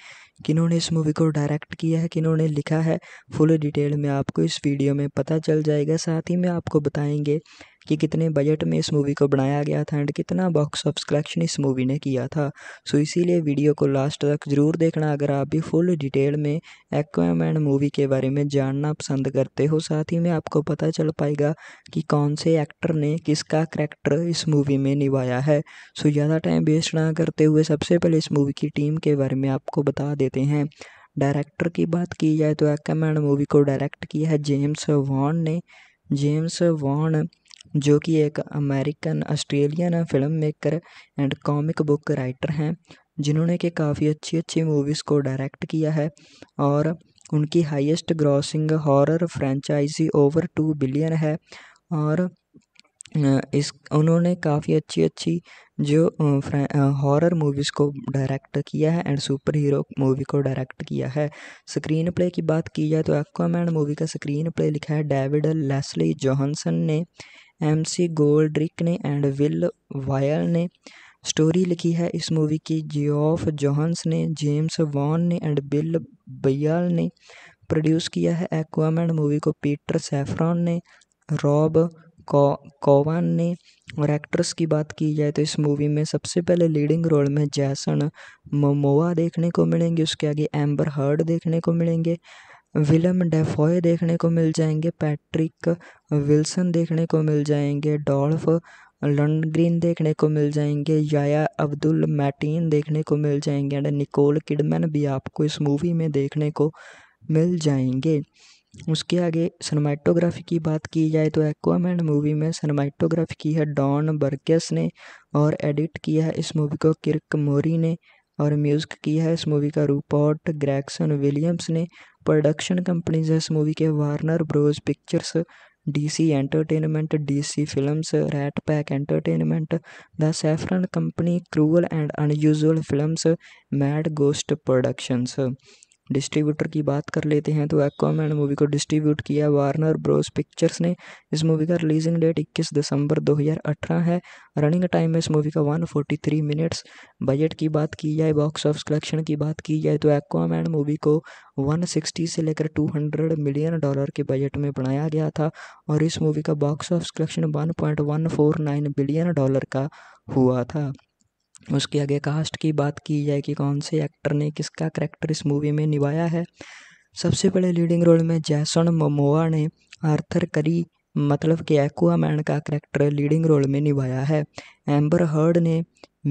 किन्होंने इस मूवी को डायरेक्ट किया है किन्होंने लिखा है फुल डिटेल में आपको इस वीडियो में पता चल जाएगा साथ ही में आपको बताएंगे कि कितने बजट में इस मूवी को बनाया गया था एंड कितना बॉक्स ऑफ कलेक्शन इस मूवी ने किया था सो इसीलिए वीडियो को लास्ट तक ज़रूर देखना अगर आप भी फुल डिटेल में एक्वामैन मूवी के बारे में जानना पसंद करते हो साथ ही में आपको पता चल पाएगा कि कौन से एक्टर ने किसका करैक्टर इस मूवी में निभाया है सो ज़्यादा टाइम वेस्ट ना करते हुए सबसे पहले इस मूवी की टीम के बारे में आपको बता देते हैं डायरेक्टर की बात की जाए तो एक्वामैन मूवी को डायरेक्ट किया है जेम्स वॉन ने जेम्स वॉन जो कि एक American Australian film maker and comic book writer हैं जिन्होंने कि काफ़ी अच्छी अच्छी मूवीज़ को डायरेक्ट किया है और उनकी highest grossing horror franchise over two billion है और इस उन्होंने काफ़ी अच्छी अच्छी जो हॉरर मूवीज़ को डायरेक्ट किया है एंड सुपर हीरो मूवी को डायरेक्ट किया है स्क्रीन प्ले की बात की जाए तो एक्वामैन मूवी का स्क्रीन प्ले लिखा है डेविड लेस्ली जोहनसन ने एम सी गोल्ड्रिक ने एंड विल वायल ने स्टोरी लिखी है इस मूवी की जियोफ जॉन्स ने जेम्स वॉन ने एंड बिल बयाल ने प्रोड्यूस किया है एक्वामैन मूवी को पीटर सेफ्रॉन ने रॉब कोवान ने और एक्ट्रेस की बात की जाए तो इस मूवी में सबसे पहले लीडिंग रोल में जैसन ममोवा देखने को मिलेंगे उसके आगे एम्बर हर्ड देखने को मिलेंगे विलम डेफॉय देखने को मिल जाएंगे पैट्रिक विल्सन देखने को मिल जाएंगे डॉल्फ लंडग्रीन देखने को मिल जाएंगे याया अब्दुल मैटीन देखने को मिल जाएंगे एंड निकोल किडमैन भी आपको इस मूवी में देखने को मिल जाएंगे उसके आगे सनमाइटोग्राफी की बात की जाए तो एक्वामैन मूवी में सनमाइटोग्राफी की है डॉन बर्गस ने और एडिट किया है इस मूवी को किरक मोरी ने और म्यूज़िक किया है इस मूवी का रूपॉट ग्रैक्सन विलियम्स ने प्रोडक्शन कंपनीज है इस मूवी के Warner Bros Pictures DC Entertainment DC films Rat pack Entertainment the Safran Company Cruel and Unusual films Mad Ghost Productions distributor की बात कर लेते हैं तो एक्वामैन मूवी को डिस्ट्रीब्यूट किया वार्नर ब्रोस पिक्चर्स ने इस मूवी का रिलीजिंग डेट 21 दिसंबर 2018 है रनिंग टाइम में इस मूवी का 143 मिनट्स बजट की बात की जाए बॉक्स ऑफिस कलेक्शन की बात की जाए तो एक्वामैन मूवी को 160 से लेकर 200 मिलियन डॉलर के बजट में बनाया गया था और इस मूवी का box office collection one billion dollar का हुआ था उसके आगे कास्ट की बात की जाए कि कौन से एक्टर ने किसका करैक्टर इस मूवी में निभाया है सबसे बड़े लीडिंग रोल में जैसन ममोआ ने आर्थर करी मतलब कि एक्वा मैन का करैक्टर लीडिंग रोल में निभाया है एम्बर हर्ड ने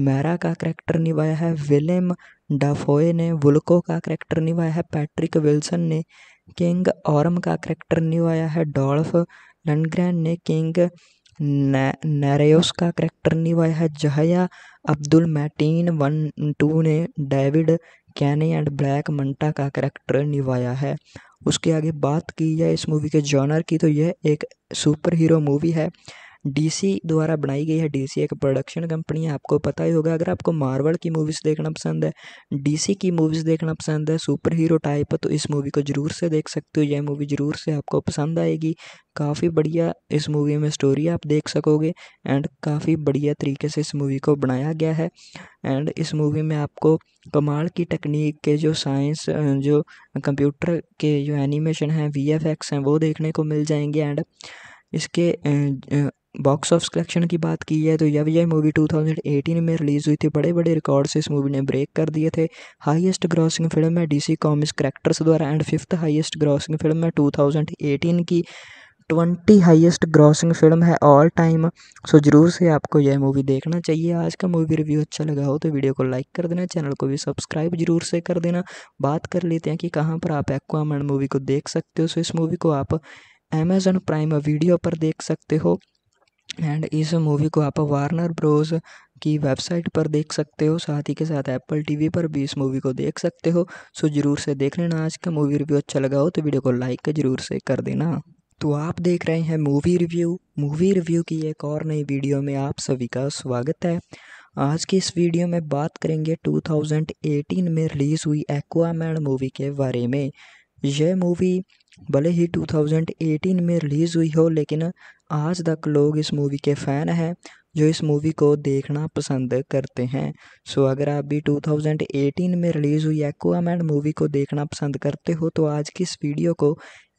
मैरा का करैक्टर निभाया है विलेम डाफोए ने वुल्को का करैक्टर निभाया है पैट्रिक विल्सन ने किंग औरम का करैक्टर निभाया है डॉल्फ लनग्रैन ने किंग नैरेउस का करैक्टर निभाया है Yahya Abdul Mateen one two ने David Kane and Black Manta का करैक्टर निभाया है उसके आगे बात की जाए इस मूवी के जॉनर की तो यह एक सुपर हीरो मूवी है डीसी द्वारा बनाई गई है डीसी एक प्रोडक्शन कंपनी है आपको पता ही होगा अगर आपको मार्वल की मूवीज़ देखना पसंद है डीसी की मूवीज़ देखना पसंद है सुपर हीरो टाइप तो इस मूवी को ज़रूर से देख सकते हो यह मूवी ज़रूर से आपको पसंद आएगी काफ़ी बढ़िया इस मूवी में स्टोरी आप देख सकोगे एंड काफ़ी बढ़िया तरीके से इस मूवी को बनाया गया है एंड इस मूवी में आपको कमाल की टेक्निक के जो साइंस जो कंप्यूटर के जो एनिमेशन हैं वी एफ एक्स हैं वो देखने को मिल जाएंगे एंड इसके बॉक्स ऑफिस कलेक्शन की बात की जाए तो यह यह मूवी 2018 में रिलीज़ हुई थी बड़े बड़े रिकॉर्ड्स इस मूवी ने ब्रेक कर दिए थे हाईएस्ट ग्रॉसिंग फिल्म है डीसी कॉमिक्स करेक्टर्स द्वारा and fifth highest grossing film है 2018 की ट्वेंटी हाईएस्ट ग्रॉसिंग फिल्म है ऑल टाइम सो ज़रूर से आपको यह मूवी देखना चाहिए आज का मूवी रिव्यू अच्छा लगा हो तो वीडियो को लाइक कर देना चैनल को भी सब्सक्राइब जरूर से कर देना बात कर लेते हैं कि कहाँ पर आप एक्वामैन मूवी को देख सकते हो सो इस मूवी को आप अमेज़न प्राइम वीडियो पर देख सकते हो एंड इस मूवी को आप वार्नर ब्रोज़ की वेबसाइट पर देख सकते हो साथ ही के साथ एप्पल टीवी पर भी इस मूवी को देख सकते हो सो ज़रूर से देख लेना आज का मूवी रिव्यू अच्छा लगा हो तो वीडियो को लाइक ज़रूर से कर देना तो आप देख रहे हैं मूवी रिव्यू मूवी रिव्यू की एक और नई वीडियो में आप सभी का स्वागत है आज की इस वीडियो में बात करेंगे 2018 में रिलीज़ हुई एक्वामैन मूवी के बारे में यह मूवी भले ही 2018 में रिलीज़ हुई हो लेकिन आज तक लोग इस मूवी के फ़ैन हैं जो इस मूवी को देखना पसंद करते हैं सो अगर आप भी 2018 में रिलीज़ हुई एक्वा मैन मूवी को देखना पसंद करते हो तो आज की इस वीडियो को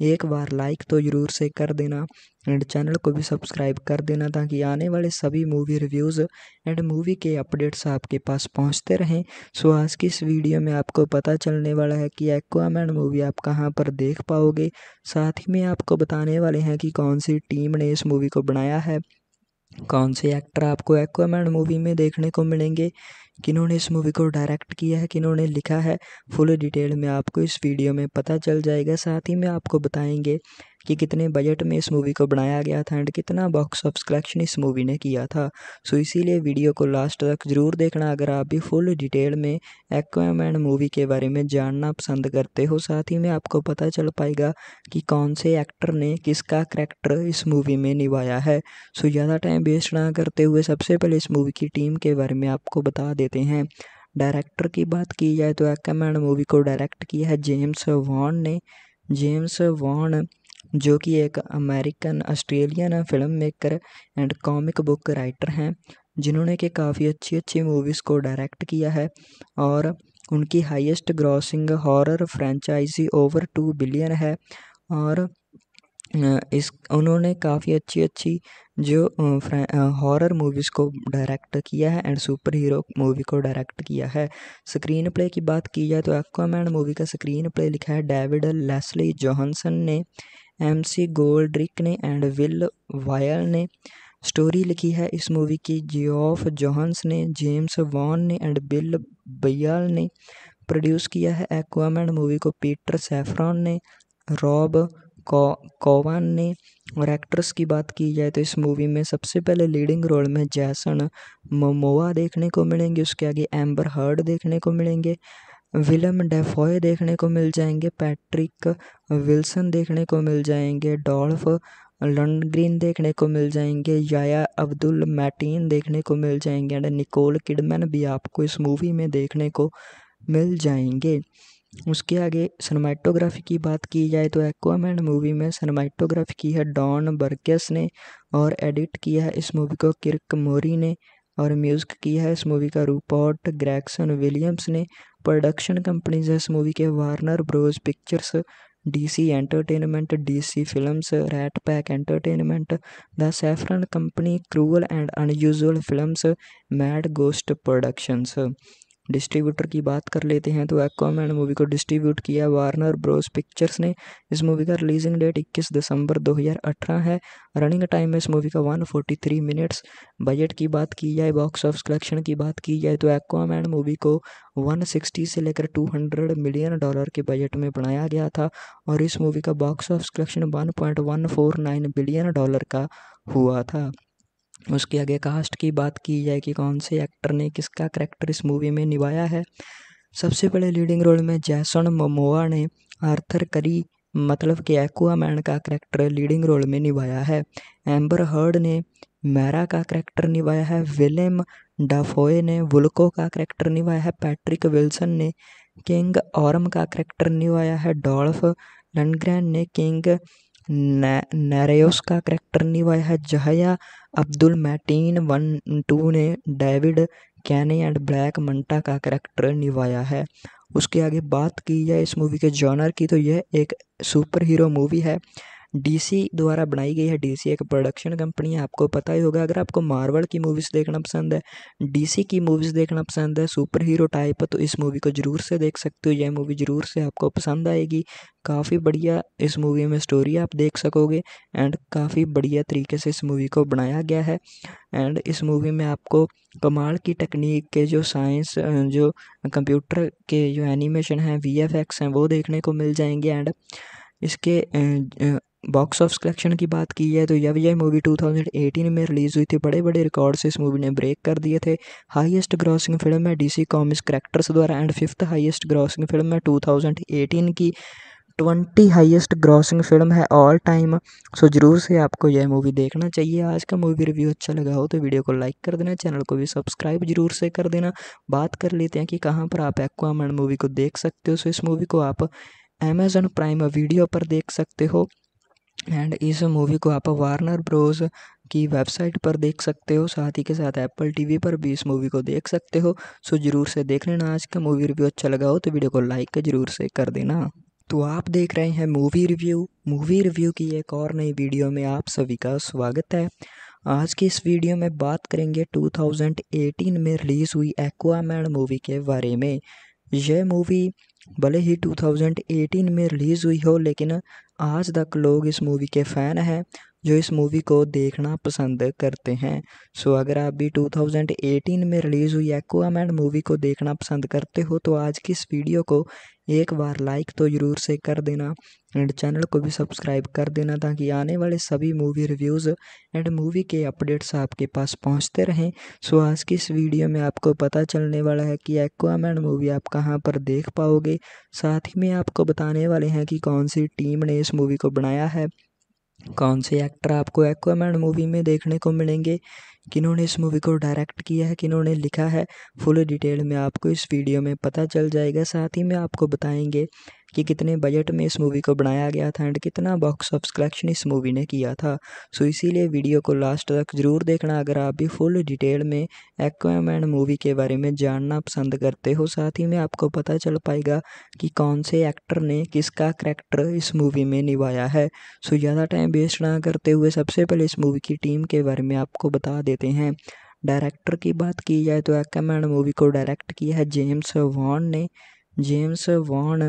एक बार लाइक तो ज़रूर से कर देना एंड चैनल को भी सब्सक्राइब कर देना ताकि आने वाले सभी मूवी रिव्यूज़ एंड मूवी के अपडेट्स आपके पास पहुंचते रहें सो आज की इस वीडियो में आपको पता चलने वाला है कि एक्वामैन मूवी आप कहां पर देख पाओगे साथ ही में आपको बताने वाले हैं कि कौन सी टीम ने इस मूवी को बनाया है कौन से एक्टर आपको एक्वामैन मूवी में देखने को मिलेंगे किन्होंने इस मूवी को डायरेक्ट किया है किन्होंने लिखा है फुल डिटेल में आपको इस वीडियो में पता चल जाएगा साथ ही में आपको बताएंगे कि कितने बजट में इस मूवी को बनाया गया था एंड कितना बॉक्स ऑफ कलेक्शन इस मूवी ने किया था सो इसीलिए वीडियो को लास्ट तक ज़रूर देखना अगर आप भी फुल डिटेल में एक्वामैन मूवी के बारे में जानना पसंद करते हो साथ ही में आपको पता चल पाएगा कि कौन से एक्टर ने किसका करैक्टर इस मूवी में निभाया है सो ज़्यादा टाइम वेस्ट ना करते हुए सबसे पहले इस मूवी की टीम के बारे में आपको बता देते हैं डायरेक्टर की बात की जाए तो एक्वामैन मूवी को डायरेक्ट किया है जेम्स वॉन ने जेम्स वॉन जो कि एक American Australian film maker and comic book writer हैं जिन्होंने कि काफ़ी अच्छी अच्छी मूवीज़ को डायरेक्ट किया है और उनकी highest grossing horror franchise over two billion है और इस उन्होंने काफ़ी अच्छी अच्छी जो हॉरर मूवीज़ को डायरेक्ट किया है एंड सुपर हीरो मूवी को डायरेक्ट किया है स्क्रीन प्ले की बात की जाए तो एक्वामैन मूवी का स्क्रीन प्ले लिखा है डेविड लेस्ली जोहनसन ने एम सी गोल्ड्रिक ने एंड विल वायर ने स्टोरी लिखी है इस मूवी की जियोफ जोहन्स ने जेम्स वॉन ने एंड बिल बयाल ने प्रोड्यूस किया है एक्वामैन मूवी को पीटर सैफरॉन ने रॉब कोवान ने और एक्ट्रेस की बात की जाए तो इस मूवी में सबसे पहले लीडिंग रोल में जैसन ममोवा देखने को मिलेंगे उसके आगे एम्बर हर्ड देखने को मिलेंगे विलम डेफॉय देखने को मिल जाएंगे पैट्रिक विल्सन देखने को मिल जाएंगे डॉल्फ लंडग्रीन देखने को मिल जाएंगे याया अब्दुल मैटीन देखने को मिल जाएंगे एंड निकोल किडमैन भी आपको इस मूवी में देखने को मिल जाएंगे उसके आगे सनमाइटोग्राफी की बात की जाए तो एक्वामैन मूवी में सनमाइटोग्राफी की है डॉन बर्गस ने और एडिट किया है इस मूवी को किरक मोरी ने और म्यूज़िक किया है इस मूवी का रूपॉट ग्रैक्सन विलियम्स ने प्रोडक्शन कंपनीज है इस मूवी के Warner Bros Pictures DC Entertainment DC films Rat pack Entertainment the Safran Company Cruel and Unusual films Mad Ghost Productions distributor की बात कर लेते हैं तो एक्वामैन मूवी को डिस्ट्रीब्यूट किया वार्नर ब्रोस पिक्चर्स ने इस मूवी का रिलीजिंग डेट 21 दिसंबर 2018 है रनिंग टाइम में इस मूवी का 143 मिनट्स बजट की बात की जाए बॉक्स ऑफिस कलेक्शन की बात की जाए तो एक्वामैन मूवी को 160 से लेकर 200 मिलियन डॉलर के बजट में बनाया गया था और इस मूवी का box office collection one billion dollar का हुआ था उसके आगे कास्ट की बात की जाए कि कौन से एक्टर ने किसका करैक्टर इस मूवी में निभाया है सबसे बड़े लीडिंग रोल में जैसन मोमोआ ने आर्थर करी मतलब कि एक्वा मैन का करैक्टर लीडिंग रोल में निभाया है एम्बर हर्ड ने मैरा का करैक्टर निभाया है विलेम डाफोए ने वुल्को का करैक्टर निभाया है पैट्रिक विल्सन ने किंग औरम का करैक्टर निभाया है डॉल्फ लनग्रैन ने किंग नैरेउस का करैक्टर निभाया है Yahya Abdul Mateen one two ने David Kane and Black Manta का करैक्टर निभाया है उसके आगे बात की जाए इस मूवी के जॉनर की तो यह एक सुपर हीरो मूवी है डीसी द्वारा बनाई गई है डीसी एक प्रोडक्शन कंपनी है आपको पता ही होगा अगर आपको मार्वल की मूवीज़ देखना पसंद है डीसी की मूवीज़ देखना पसंद है सुपर हीरो टाइप तो इस मूवी को ज़रूर से देख सकते हो यह मूवी ज़रूर से आपको पसंद आएगी काफ़ी बढ़िया इस मूवी में स्टोरी आप देख सकोगे एंड काफ़ी बढ़िया तरीके से इस मूवी को बनाया गया है एंड इस मूवी में आपको कमाल की टेक्निक के जो साइंस जो कंप्यूटर के जो एनिमेशन हैं वी एफ एक्स हैं वो देखने को मिल जाएंगे एंड इसके बॉक्स ऑफिस कलेक्शन की बात की जाए तो जब यह मूवी 2018 में रिलीज़ हुई थी बड़े बड़े रिकॉर्ड से इस मूवी ने ब्रेक कर दिए थे हाईएस्ट ग्रॉसिंग फिल्म है डीसी कॉमिक्स करेक्टर्स द्वारा and fifth highest grossing film है 2018 की ट्वेंटी हाईएस्ट ग्रॉसिंग फिल्म है ऑल टाइम सो ज़रूर से आपको यह मूवी देखना चाहिए आज का मूवी रिव्यू अच्छा लगा हो तो वीडियो को लाइक कर देना चैनल को भी सब्सक्राइब जरूर से कर देना बात कर लेते हैं कि कहाँ पर आप एक्वामैन मूवी को देख सकते हो सो इस मूवी को आप अमेज़न प्राइम वीडियो पर देख सकते हो एंड इस मूवी को आप वार्नर ब्रोज़ की वेबसाइट पर देख सकते हो साथ ही के साथ एप्पल टीवी पर भी इस मूवी को देख सकते हो सो ज़रूर से देख लेना आज का मूवी रिव्यू अच्छा लगा हो तो वीडियो को लाइक ज़रूर से कर देना तो आप देख रहे हैं मूवी रिव्यू मूवी रिव्यू की एक और नई वीडियो में आप सभी का स्वागत है आज की इस वीडियो में बात करेंगे 2018 में रिलीज़ हुई एक्वामैन मूवी के बारे में यह मूवी भले ही 2018 में रिलीज़ हुई हो लेकिन आज तक लोग इस मूवी के फैन हैं जो इस मूवी को देखना पसंद करते हैं सो अगर आप भी 2018 में रिलीज़ हुई एक्वा मैन मूवी को देखना पसंद करते हो तो आज की इस वीडियो को एक बार लाइक तो ज़रूर से कर देना एंड चैनल को भी सब्सक्राइब कर देना ताकि आने वाले सभी मूवी रिव्यूज़ एंड मूवी के अपडेट्स आपके पास पहुंचते रहें सो आज की इस वीडियो में आपको पता चलने वाला है कि एक्वा मैन मूवी आप कहां पर देख पाओगे साथ ही में आपको बताने वाले हैं कि कौन सी टीम ने इस मूवी को बनाया है कौन से एक्टर आपको एक्वामैन मूवी में देखने को मिलेंगे किन्होंने इस मूवी को डायरेक्ट किया है किन्होंने लिखा है फुल डिटेल में आपको इस वीडियो में पता चल जाएगा साथ ही में आपको बताएंगे कि कितने बजट में इस मूवी को बनाया गया था एंड कितना बॉक्स ऑफ कलेक्शन इस मूवी ने किया था सो इसीलिए वीडियो को लास्ट तक ज़रूर देखना अगर आप भी फुल डिटेल में एक्वामैन मूवी के बारे में जानना पसंद करते हो साथ ही में आपको पता चल पाएगा कि कौन से एक्टर ने किसका करैक्टर इस मूवी में निभाया है सो ज़्यादा टाइम वेस्ट ना करते हुए सबसे पहले इस मूवी की टीम के बारे में आपको बता देते हैं डायरेक्टर की बात की जाए तो एक्वामैन मूवी को डायरेक्ट किया है जेम्स वॉन ने जेम्स वॉन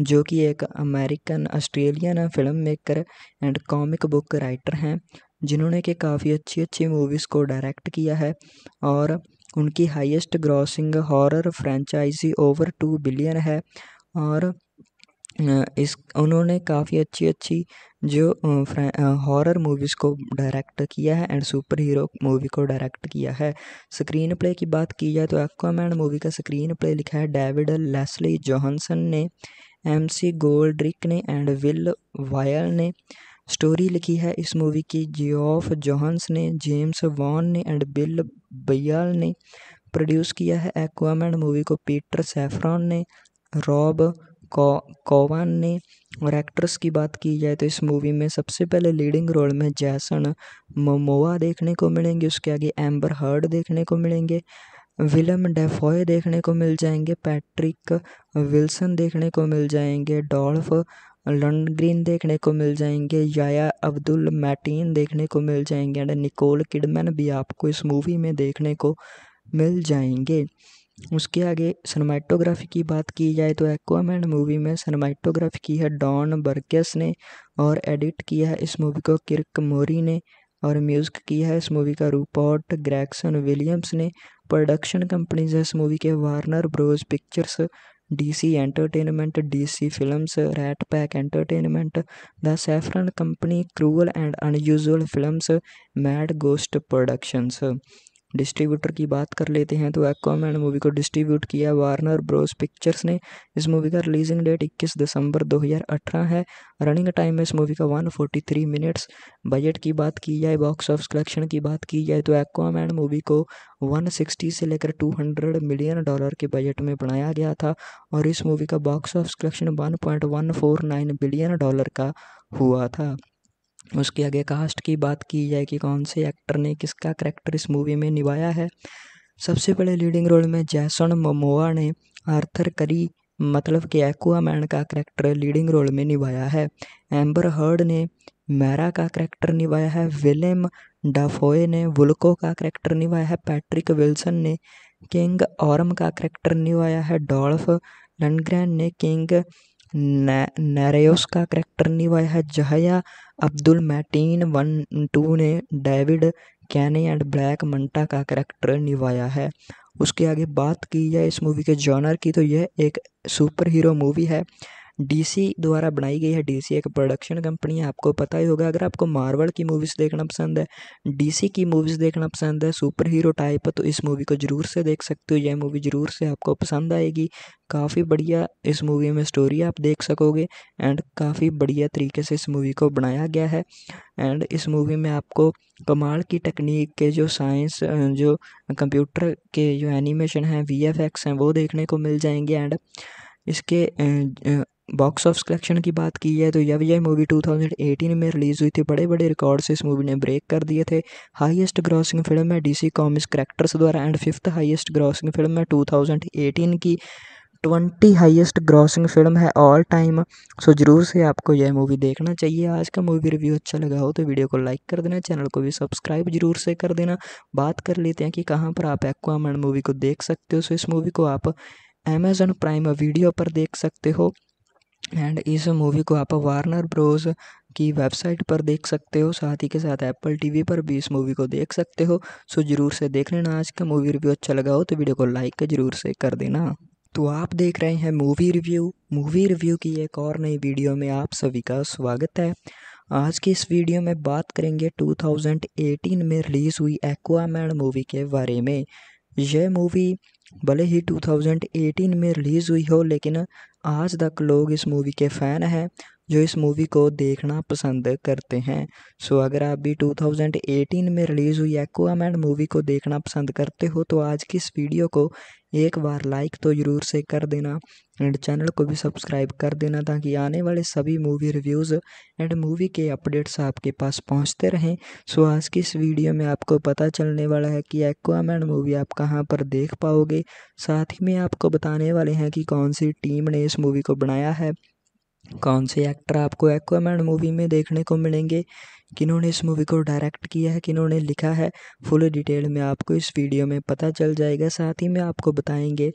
जो कि एक American Australian film maker and comic book writer हैं जिन्होंने कि काफ़ी अच्छी अच्छी मूवीज़ को डायरेक्ट किया है और उनकी highest grossing horror franchise over two billion है और इस उन्होंने काफ़ी अच्छी अच्छी जो हॉरर मूवीज़ को डायरेक्ट किया है एंड सुपर हीरो मूवी को डायरेक्ट किया है स्क्रीन प्ले की बात की जाए तो एक्वामैन मूवी का स्क्रीन प्ले लिखा है डेविड लेस्ली जोहनसन ने एम सी गोल्ड्रिक ने एंड विल वायर ने स्टोरी लिखी है इस मूवी की जियोफ जॉहन्स ने जेम्स वॉन ने एंड बिल बयाल ने प्रोड्यूस किया है एक्वामैन मूवी को पीटर सेफ्रॉन ने रॉब कोवान ने और एक्ट्रेस की बात की जाए तो इस मूवी में सबसे पहले लीडिंग रोल में जैसन ममोवा देखने को मिलेंगे उसके आगे एम्बर हर्ड देखने को मिलेंगे विलम डेफॉय देखने को मिल जाएंगे पैट्रिक विल्सन देखने को मिल जाएंगे डॉल्फ लंडग्रीन देखने को मिल जाएंगे याया अब्दुल मैटीन देखने को मिल जाएंगे एंड निकोल किडमैन भी आपको इस मूवी में देखने को मिल जाएंगे उसके आगे सनमाइटोग्राफी की बात की जाए तो एक्वामैन मूवी में सनमाइटोग्राफी की है डॉन बर्केस ने और एडिट किया है इस मूवी को किरक मोरी ने और म्यूज़िक किया है इस मूवी का रूपॉट ग्रैक्सन विलियम्स ने प्रोडक्शन कंपनीज है इस मूवी के Warner Bros Pictures DC Entertainment DC films Rat pack Entertainment the Safran Company Cruel and Unusual films Mad Ghost Productions distributor की बात कर लेते हैं तो एक्वामैन मूवी को डिस्ट्रीब्यूट किया वार्नर ब्रोस पिक्चर्स ने इस मूवी का रिलीजिंग डेट 21 दिसंबर 2018 है रनिंग टाइम इस मूवी का 143 मिनट्स बजट की बात की जाए बॉक्स ऑफ कलेक्शन की बात की जाए तो एक्वामैन मूवी को 160 से लेकर 200 मिलियन डॉलर के बजट में बनाया गया था और इस मूवी का box of collection one billion dollar का हुआ था उसके आगे कास्ट की बात की जाए कि कौन से एक्टर ने किसका करैक्टर इस मूवी में निभाया है सबसे पहले लीडिंग रोल में जैसन मोमोआ ने आर्थर करी मतलब कि एक्वा मैन का करैक्टर लीडिंग रोल में निभाया है एम्बर हर्ड ने मैरा का करैक्टर निभाया है विलेम डाफोए ने वुल्को का करैक्टर निभाया है पैट्रिक विल्सन ने किंग औरम का करैक्टर निभाया है डॉल्फ लंडग्रैन ने किंग नरेश का करैक्टर निभाया है Yahya Abdul Mateen one two ने David Kane and Black Manta का करैक्टर निभाया है उसके आगे बात की जाए इस मूवी के जॉनर की तो यह एक सुपर हीरो मूवी है डीसी द्वारा बनाई गई है डीसी एक प्रोडक्शन कंपनी है आपको पता ही होगा अगर आपको मार्वल की मूवीज़ देखना पसंद है डीसी की मूवीज़ देखना पसंद है सुपर हीरो टाइप तो इस मूवी को ज़रूर से देख सकते हो यह मूवी ज़रूर से आपको पसंद आएगी काफ़ी बढ़िया इस मूवी में स्टोरी आप देख सकोगे एंड काफ़ी बढ़िया तरीके से इस मूवी को बनाया गया है एंड इस मूवी में आपको कमाल की टेक्निक के जो साइंस जो कंप्यूटर के जो एनिमेशन हैं वी एफ एक्स हैं वो देखने को मिल जाएंगे एंड इसके बॉक्स ऑफिस कलेक्शन की बात की जाए तो यह यह मूवी 2018 में रिलीज़ हुई थी बड़े बड़े रिकॉर्ड्स इस मूवी ने ब्रेक कर दिए थे हाईएस्ट ग्रॉसिंग फिल्म है डीसी कॉमिक्स करेक्टर्स द्वारा and fifth highest grossing film है 2018 की ट्वेंटी हाईएस्ट ग्रॉसिंग फिल्म है ऑल टाइम सो ज़रूर से आपको यह मूवी देखना चाहिए आज का मूवी रिव्यू अच्छा लगा हो तो वीडियो को लाइक कर देना चैनल को भी सब्सक्राइब जरूर से कर देना बात कर लेते हैं कि कहाँ पर आप एक्वामैन मूवी को देख सकते हो सो इस मूवी को आप अमेज़न प्राइम वीडियो पर देख सकते हो एंड इस मूवी को आप वार्नर ब्रोस की वेबसाइट पर देख सकते हो साथ ही के साथ एप्पल टीवी पर भी इस मूवी को देख सकते हो सो ज़रूर से देख लेना आज का मूवी रिव्यू अच्छा लगा हो तो वीडियो को लाइक ज़रूर से कर देना तो आप देख रहे हैं मूवी रिव्यू मूवी रिव्यू की एक और नई वीडियो में आप सभी का स्वागत है आज की इस वीडियो में बात करेंगे 2018 में रिलीज़ हुई एक्वामैन मूवी के बारे में यह मूवी भले ही 2018 में रिलीज़ हुई हो लेकिन आज तक लोग इस मूवी के फ़ैन हैं जो इस मूवी को देखना पसंद करते हैं सो अगर आप भी 2018 में रिलीज़ हुई एक्वा मैंड मूवी को देखना पसंद करते हो तो आज की इस वीडियो को एक बार लाइक तो ज़रूर से कर देना एंड चैनल को भी सब्सक्राइब कर देना ताकि आने वाले सभी मूवी रिव्यूज़ एंड मूवी के अपडेट्स आपके पास पहुंचते रहें सो आज की इस वीडियो में आपको पता चलने वाला है कि एक्वामैन मूवी आप कहाँ पर देख पाओगे साथ ही में आपको बताने वाले हैं कि कौन सी टीम ने इस मूवी को बनाया है कौन से एक्टर आपको एक्वामैन मूवी में देखने को मिलेंगे किन्होंने इस मूवी को डायरेक्ट किया है किन्होंने लिखा है फुल डिटेल में आपको इस वीडियो में पता चल जाएगा साथ ही में आपको बताएंगे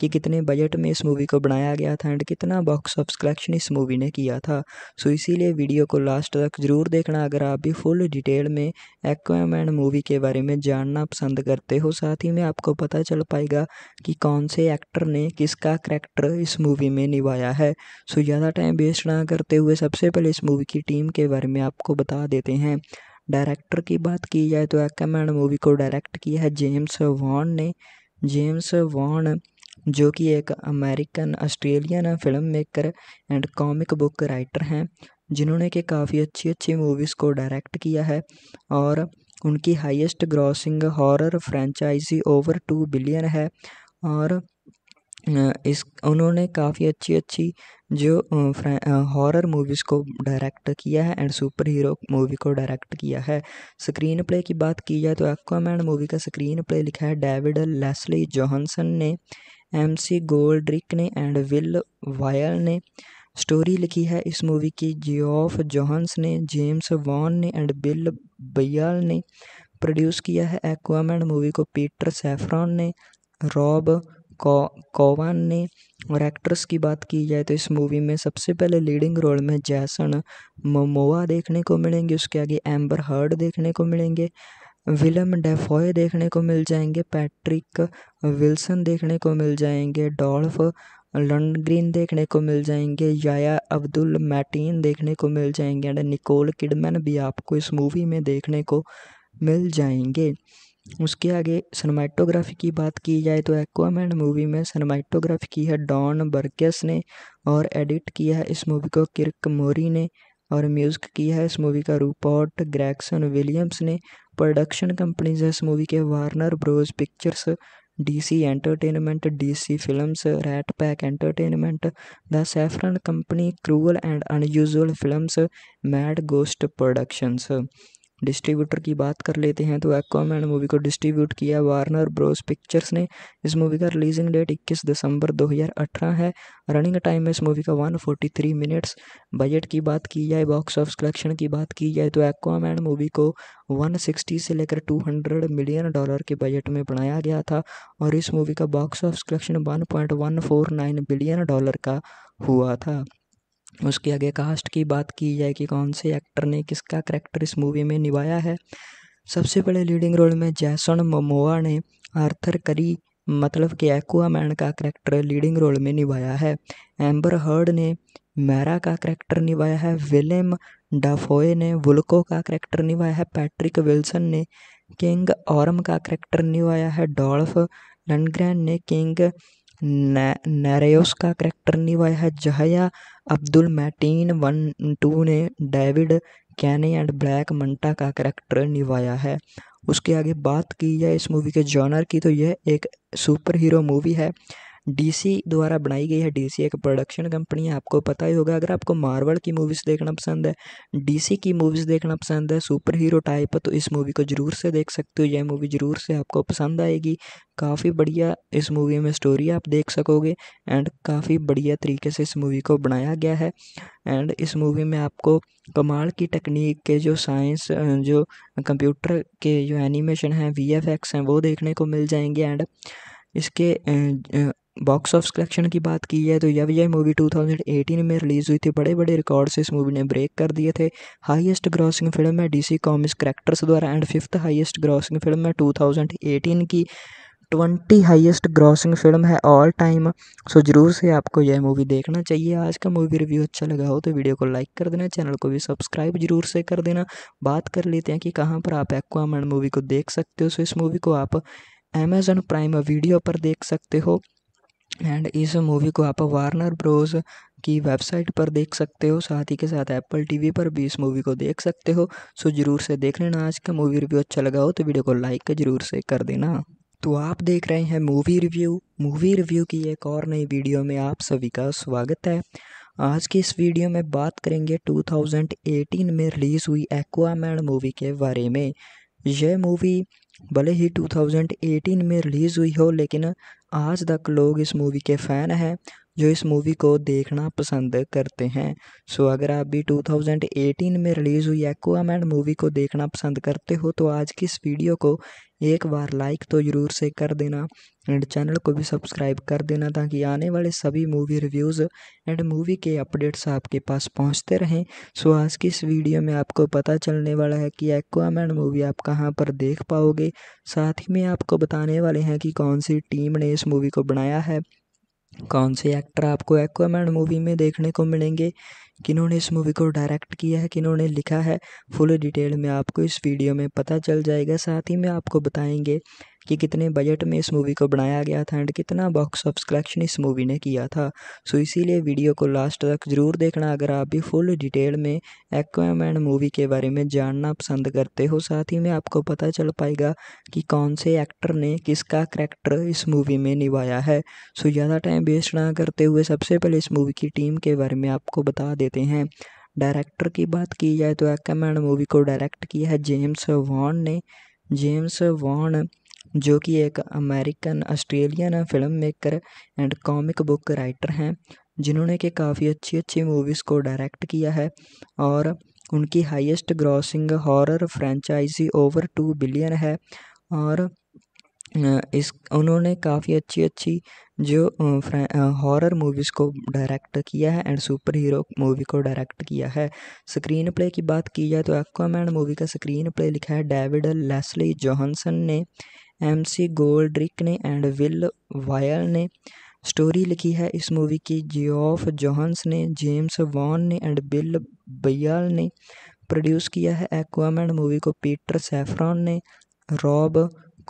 कि कितने बजट में इस मूवी को बनाया गया था एंड कितना बॉक्स ऑफ कलेक्शन इस मूवी ने किया था सो इसीलिए वीडियो को लास्ट तक ज़रूर देखना अगर आप भी फुल डिटेल में एक्वामैन मूवी के बारे में जानना पसंद करते हो साथ ही में आपको पता चल पाएगा कि कौन से एक्टर ने किसका करैक्टर इस मूवी में निभाया है सो ज़्यादा टाइम वेस्ट ना करते हुए सबसे पहले इस मूवी की टीम के बारे में आपको बता देते हैं डायरेक्टर की बात की जाए तो एक्वामैन मूवी को डायरेक्ट किया है जेम्स वॉन ने जेम्स वॉन जो कि एक American Australian film maker and comic book writer हैं जिन्होंने कि काफ़ी अच्छी अच्छी मूवीज़ को डायरेक्ट किया है और उनकी highest grossing horror franchise over two billion है और इस उन्होंने काफ़ी अच्छी अच्छी जो हॉरर मूवीज़ को डायरेक्ट किया है एंड सुपर हीरो मूवी को डायरेक्ट किया है स्क्रीन प्ले की बात की जाए तो एक्वामैन मूवी का स्क्रीन प्ले लिखा है डेविड लेस्ली जोहसन ने एम सी गोल्ड्रिक ने एंड विल वायर ने स्टोरी लिखी है इस मूवी की जियोफ जॉहन्स ने जेम्स वॉन ने एंड बिल बयाल ने प्रोड्यूस किया है एक्वामैन मूवी को पीटर सैफ्रॉन ने रॉब कोवान ने और एक्ट्रेस की बात की जाए तो इस मूवी में सबसे पहले लीडिंग रोल में जैसन ममोवा देखने को मिलेंगे उसके आगे एम्बर हर्ड देखने को मिलेंगे विलम डेफॉय देखने को मिल जाएंगे पैट्रिक विल्सन देखने को मिल जाएंगे डॉल्फ लंडग्रीन देखने को मिल जाएंगे याया अब्दुल मैटीन देखने को मिल जाएंगे एंड निकोल किडमैन भी आपको इस मूवी में देखने को मिल जाएंगे उसके आगे सनमाइटोग्राफी की बात की जाए तो एक्वामैन मूवी में सनमाइटोग्राफी की है डॉन बर्गस ने और एडिट किया है इस मूवी को किरक मोरी ने और म्यूज़िक किया है इस मूवी का रूपॉट ग्रैक्सन विलियम्स ने प्रोडक्शन कंपनीज है इस मूवी के Warner Bros Pictures DC Entertainment DC films Rat pack Entertainment the Safran Company Cruel and Unusual films Mad Ghost Productions distributor की बात कर लेते हैं तो एक्वामैन मूवी को डिस्ट्रीब्यूट किया वार्नर ब्रोस पिक्चर्स ने इस मूवी का रिलीजिंग डेट 21 दिसंबर 2018 है रनिंग टाइम इस मूवी का 143 मिनट्स बजट की बात की जाए बॉक्स ऑफिस कलेक्शन की बात की जाए तो एक्वामैन मूवी को 160 से लेकर 200 मिलियन डॉलर के बजट में बनाया गया था और इस मूवी का box office collection one billion dollar का हुआ था उसके आगे कास्ट की बात की जाए कि कौन से एक्टर ने किसका करैक्टर इस मूवी में निभाया है सबसे बड़े लीडिंग रोल में जैसन मोमोआ ने आर्थर करी मतलब कि एक्वा मैन का करैक्टर लीडिंग रोल में निभाया है एम्बर हर्ड ने मैरा का करैक्टर निभाया है विलेम डाफोए ने वुल्को का करैक्टर निभाया है पैट्रिक विल्सन ने किंग औरम का करैक्टर निभाया है डॉल्फ लनग्रैन ने किंग नैरेयोस का करैक्टर निभाया है Yahya Abdul Mateen one two ने David Kane and Black Manta का करैक्टर निभाया है उसके आगे बात की जाए इस मूवी के जॉनर की तो यह एक सुपर हीरो मूवी है डीसी द्वारा बनाई गई है डीसी एक प्रोडक्शन कंपनी है आपको पता ही होगा अगर आपको मार्वल की मूवीज़ देखना पसंद है डीसी की मूवीज़ देखना पसंद है सुपर हीरो टाइप तो इस मूवी को ज़रूर से देख सकते हो यह मूवी ज़रूर से आपको पसंद आएगी काफ़ी बढ़िया इस मूवी में स्टोरी आप देख सकोगे एंड काफ़ी बढ़िया तरीके से इस मूवी को बनाया गया है एंड इस मूवी में आपको कमाल की टेक्निक के जो साइंस जो कंप्यूटर के जो एनिमेशन हैं वी एफ एक्स हैं वो देखने को मिल जाएंगे एंड इसके बॉक्स ऑफिस कलेक्शन की बात की जाए तो यह विजय मूवी 2018 में रिलीज़ हुई थी बड़े बड़े रिकॉर्ड से इस मूवी ने ब्रेक कर दिए थे हाईएस्ट ग्रॉसिंग फिल्म है डीसी कॉमिक्स करेक्टर्स द्वारा and fifth highest grossing film है 2018 की ट्वेंटी हाईएस्ट ग्रॉसिंग फिल्म है ऑल टाइम सो ज़रूर से आपको यह मूवी देखना चाहिए आज का मूवी रिव्यू अच्छा लगा हो तो वीडियो को लाइक कर देना चैनल को भी सब्सक्राइब जरूर से कर देना बात कर लेते हैं कि कहाँ पर आप एक्वामैन मूवी को देख सकते हो सो इस मूवी को आप अमेजन प्राइम वीडियो पर देख सकते हो एंड इस मूवी को आप वार्नर ब्रोस की वेबसाइट पर देख सकते हो साथ ही के साथ एप्पल टीवी पर भी इस मूवी को देख सकते हो सो ज़रूर से देख लेना आज का मूवी रिव्यू अच्छा लगा हो तो वीडियो को लाइक ज़रूर से कर देना तो आप देख रहे हैं मूवी रिव्यू मूवी रिव्यू की एक और नई वीडियो में आप सभी का स्वागत है आज की इस वीडियो में बात करेंगे 2018 में रिलीज़ हुई एक्वामैन मूवी के बारे में यह मूवी भले ही 2018 में रिलीज़ हुई हो लेकिन आज तक लोग इस मूवी के फैन हैं जो इस मूवी को देखना पसंद करते हैं सो अगर आप भी 2018 में रिलीज़ हुई एक्वामैन मूवी को देखना पसंद करते हो तो आज की इस वीडियो को एक बार लाइक तो ज़रूर से कर देना एंड चैनल को भी सब्सक्राइब कर देना ताकि आने वाले सभी मूवी रिव्यूज़ एंड मूवी के अपडेट्स आपके पास पहुंचते रहें सो आज की इस वीडियो में आपको पता चलने वाला है कि एक्वामैन मूवी आप कहां पर देख पाओगे साथ ही में आपको बताने वाले हैं कि कौन सी टीम ने इस मूवी को बनाया है कौन से एक्टर आपको एक्वामैन मूवी में देखने को मिलेंगे किन्होंने इस मूवी को डायरेक्ट किया है किन्होंने लिखा है फुल डिटेल में आपको इस वीडियो में पता चल जाएगा साथ ही में आपको बताएंगे कि कितने बजट में इस मूवी को बनाया गया था एंड कितना बॉक्स ऑफ कलेक्शन इस मूवी ने किया था सो इसीलिए वीडियो को लास्ट तक ज़रूर देखना अगर आप भी फुल डिटेल में एक्वामैन मूवी के बारे में जानना पसंद करते हो साथ ही में आपको पता चल पाएगा कि कौन से एक्टर ने किसका करैक्टर इस मूवी में निभाया है सो ज़्यादा टाइम वेस्ट ना करते हुए सबसे पहले इस मूवी की टीम के बारे में आपको बता देते हैं डायरेक्टर की बात की जाए तो एक्वामैन मूवी को डायरेक्ट किया है जेम्स वॉन ने जेम्स वॉन जो कि एक American Australian film maker and comic book writer हैं जिन्होंने कि काफ़ी अच्छी अच्छी मूवीज़ को डायरेक्ट किया है और उनकी highest grossing horror franchise over two billion है और इस उन्होंने काफ़ी अच्छी अच्छी जो हॉरर मूवीज़ को डायरेक्ट किया है एंड सुपर हीरो मूवी को डायरेक्ट किया है स्क्रीन प्ले की बात की जाए तो एक्वामैन मूवी का स्क्रीन प्ले लिखा है डेविड लेस्ली जोहनसन ने एम सी गोल्ड्रिक ने एंड विल वायर ने स्टोरी लिखी है इस मूवी की जियोफ जॉहन्स ने जेम्स वॉन ने एंड बिल बयाल ने प्रोड्यूस किया है एक्वामैन मूवी को पीटर सैफरॉन ने रॉब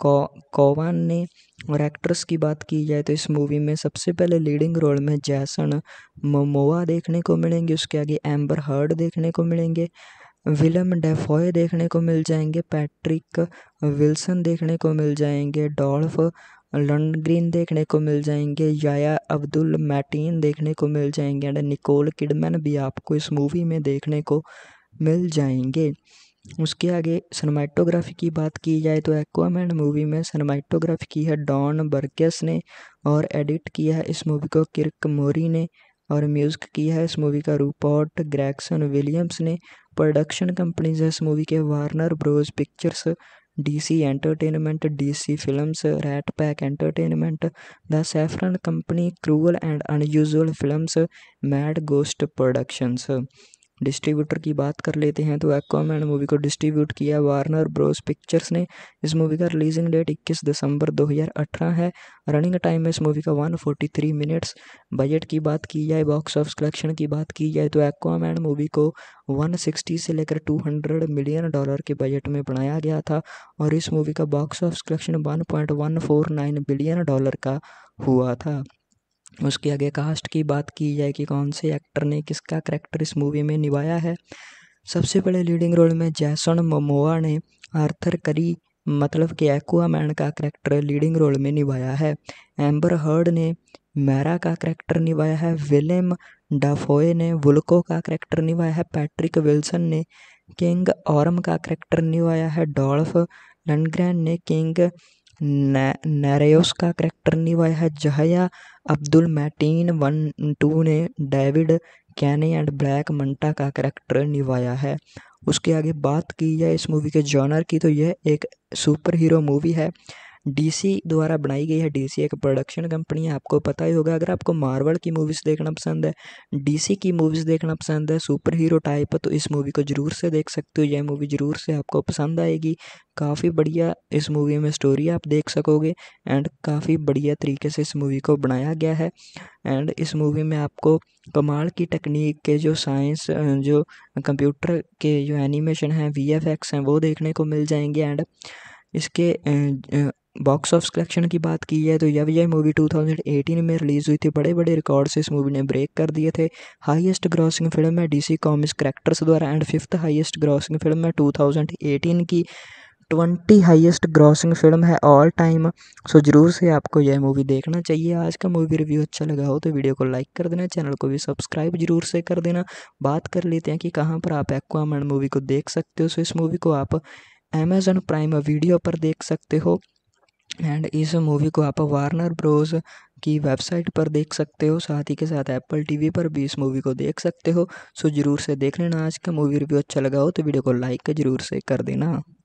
कोवान ने और एक्ट्रेस की बात की जाए तो इस मूवी में सबसे पहले लीडिंग रोल में जैसन ममोवा देखने को मिलेंगे उसके आगे एम्बर हर्ड देखने को मिलेंगे विलम डेफॉय देखने को मिल जाएंगे पैट्रिक विल्सन देखने को मिल जाएंगे डॉल्फ लंडग्रीन देखने को मिल जाएंगे याया अब्दुल मैटीन देखने को मिल जाएंगे एंड निकोल किडमैन भी आपको इस मूवी में देखने को मिल जाएंगे उसके आगे सनमाइटोग्राफी की बात की जाए तो एक्वामैन मूवी में सनमाइटोग्राफी की है डॉन बर्गस ने और एडिट किया है इस मूवी को किरक मोरी ने और म्यूज़िक किया है इस मूवी का रूपॉट ग्रैक्सन विलियम्स ने प्रोडक्शन कंपनीज है इस मूवी के Warner Bros Pictures DC Entertainment DC films Rat pack Entertainment the Safran Company Cruel and Unusual films Mad Ghost Productions distributor की बात कर लेते हैं तो एक्वामैन मूवी को डिस्ट्रीब्यूट किया वार्नर ब्रोस पिक्चर्स ने इस मूवी का रिलीजिंग डेट 21 दिसंबर 2018 है रनिंग टाइम है इस मूवी का 143 मिनट्स बजट की बात की जाए बॉक्स ऑफिस कलेक्शन की बात की जाए तो एक्वामैन मूवी को 160 से लेकर 200 मिलियन डॉलर के बजट में बनाया गया था और इस मूवी का box office collection one billion dollar का हुआ था उसके आगे कास्ट की बात की जाए कि कौन से एक्टर ने किसका करैक्टर इस मूवी में निभाया है सबसे बड़े लीडिंग रोल में जैसन ममोआ ने आर्थर करी मतलब कि एक्वा मैन का करैक्टर लीडिंग रोल में निभाया है एम्बर हर्ड ने मैरा का करैक्टर निभाया है विलेम डाफोए ने वुल्को का करैक्टर निभाया है पैट्रिक विल्सन ने किंग औरम का करैक्टर निभाया है डॉल्फ लनग्रैन ने किंग नैरेउस का करैक्टर निभाया है Yahya Abdul Mateen one two ने David Kane and Black Manta का करैक्टर निभाया है उसके आगे बात की जाए इस मूवी के जॉनर की तो यह एक सुपर हीरो मूवी है डीसी द्वारा बनाई गई है डीसी एक प्रोडक्शन कंपनी है आपको पता ही होगा अगर आपको मार्वल की मूवीज़ देखना पसंद है डीसी की मूवीज़ देखना पसंद है सुपर हीरो टाइप तो इस मूवी को ज़रूर से देख सकते हो यह मूवी ज़रूर से आपको पसंद आएगी काफ़ी बढ़िया इस मूवी में स्टोरी आप देख सकोगे एंड काफ़ी बढ़िया तरीके से इस मूवी को बनाया गया है एंड इस मूवी में आपको कमाल की टेक्निक के जो साइंस जो कंप्यूटर के जो एनिमेशन हैं वी एफ एक्स हैं वो देखने को मिल जाएंगे एंड इसके बॉक्स ऑफिस कलेक्शन की बात की जाए तो यह यह मूवी 2018 में रिलीज़ हुई थी बड़े बड़े रिकॉर्ड्स इस मूवी ने ब्रेक कर दिए थे हाईएस्ट ग्रॉसिंग फिल्म है डीसी कॉमिक्स करेक्टर्स द्वारा and fifth highest grossing film है 2018 की ट्वेंटी हाईएस्ट ग्रॉसिंग फिल्म है ऑल टाइम सो ज़रूर से आपको यह मूवी देखना चाहिए आज का मूवी रिव्यू अच्छा लगा हो तो वीडियो को लाइक कर देना चैनल को भी सब्सक्राइब जरूर से कर देना बात कर लेते हैं कि कहाँ पर आप एक्वामैन मूवी को देख सकते हो सो इस मूवी को आप अमेज़न प्राइम वीडियो पर देख सकते हो एंड इस मूवी को आप वार्नर ब्रोस की वेबसाइट पर देख सकते हो साथ ही के साथ एप्पल टीवी पर भी इस मूवी को देख सकते हो सो ज़रूर से देख लेना आज का मूवी रिव्यू अच्छा लगा हो तो वीडियो को लाइक जरूर से कर देना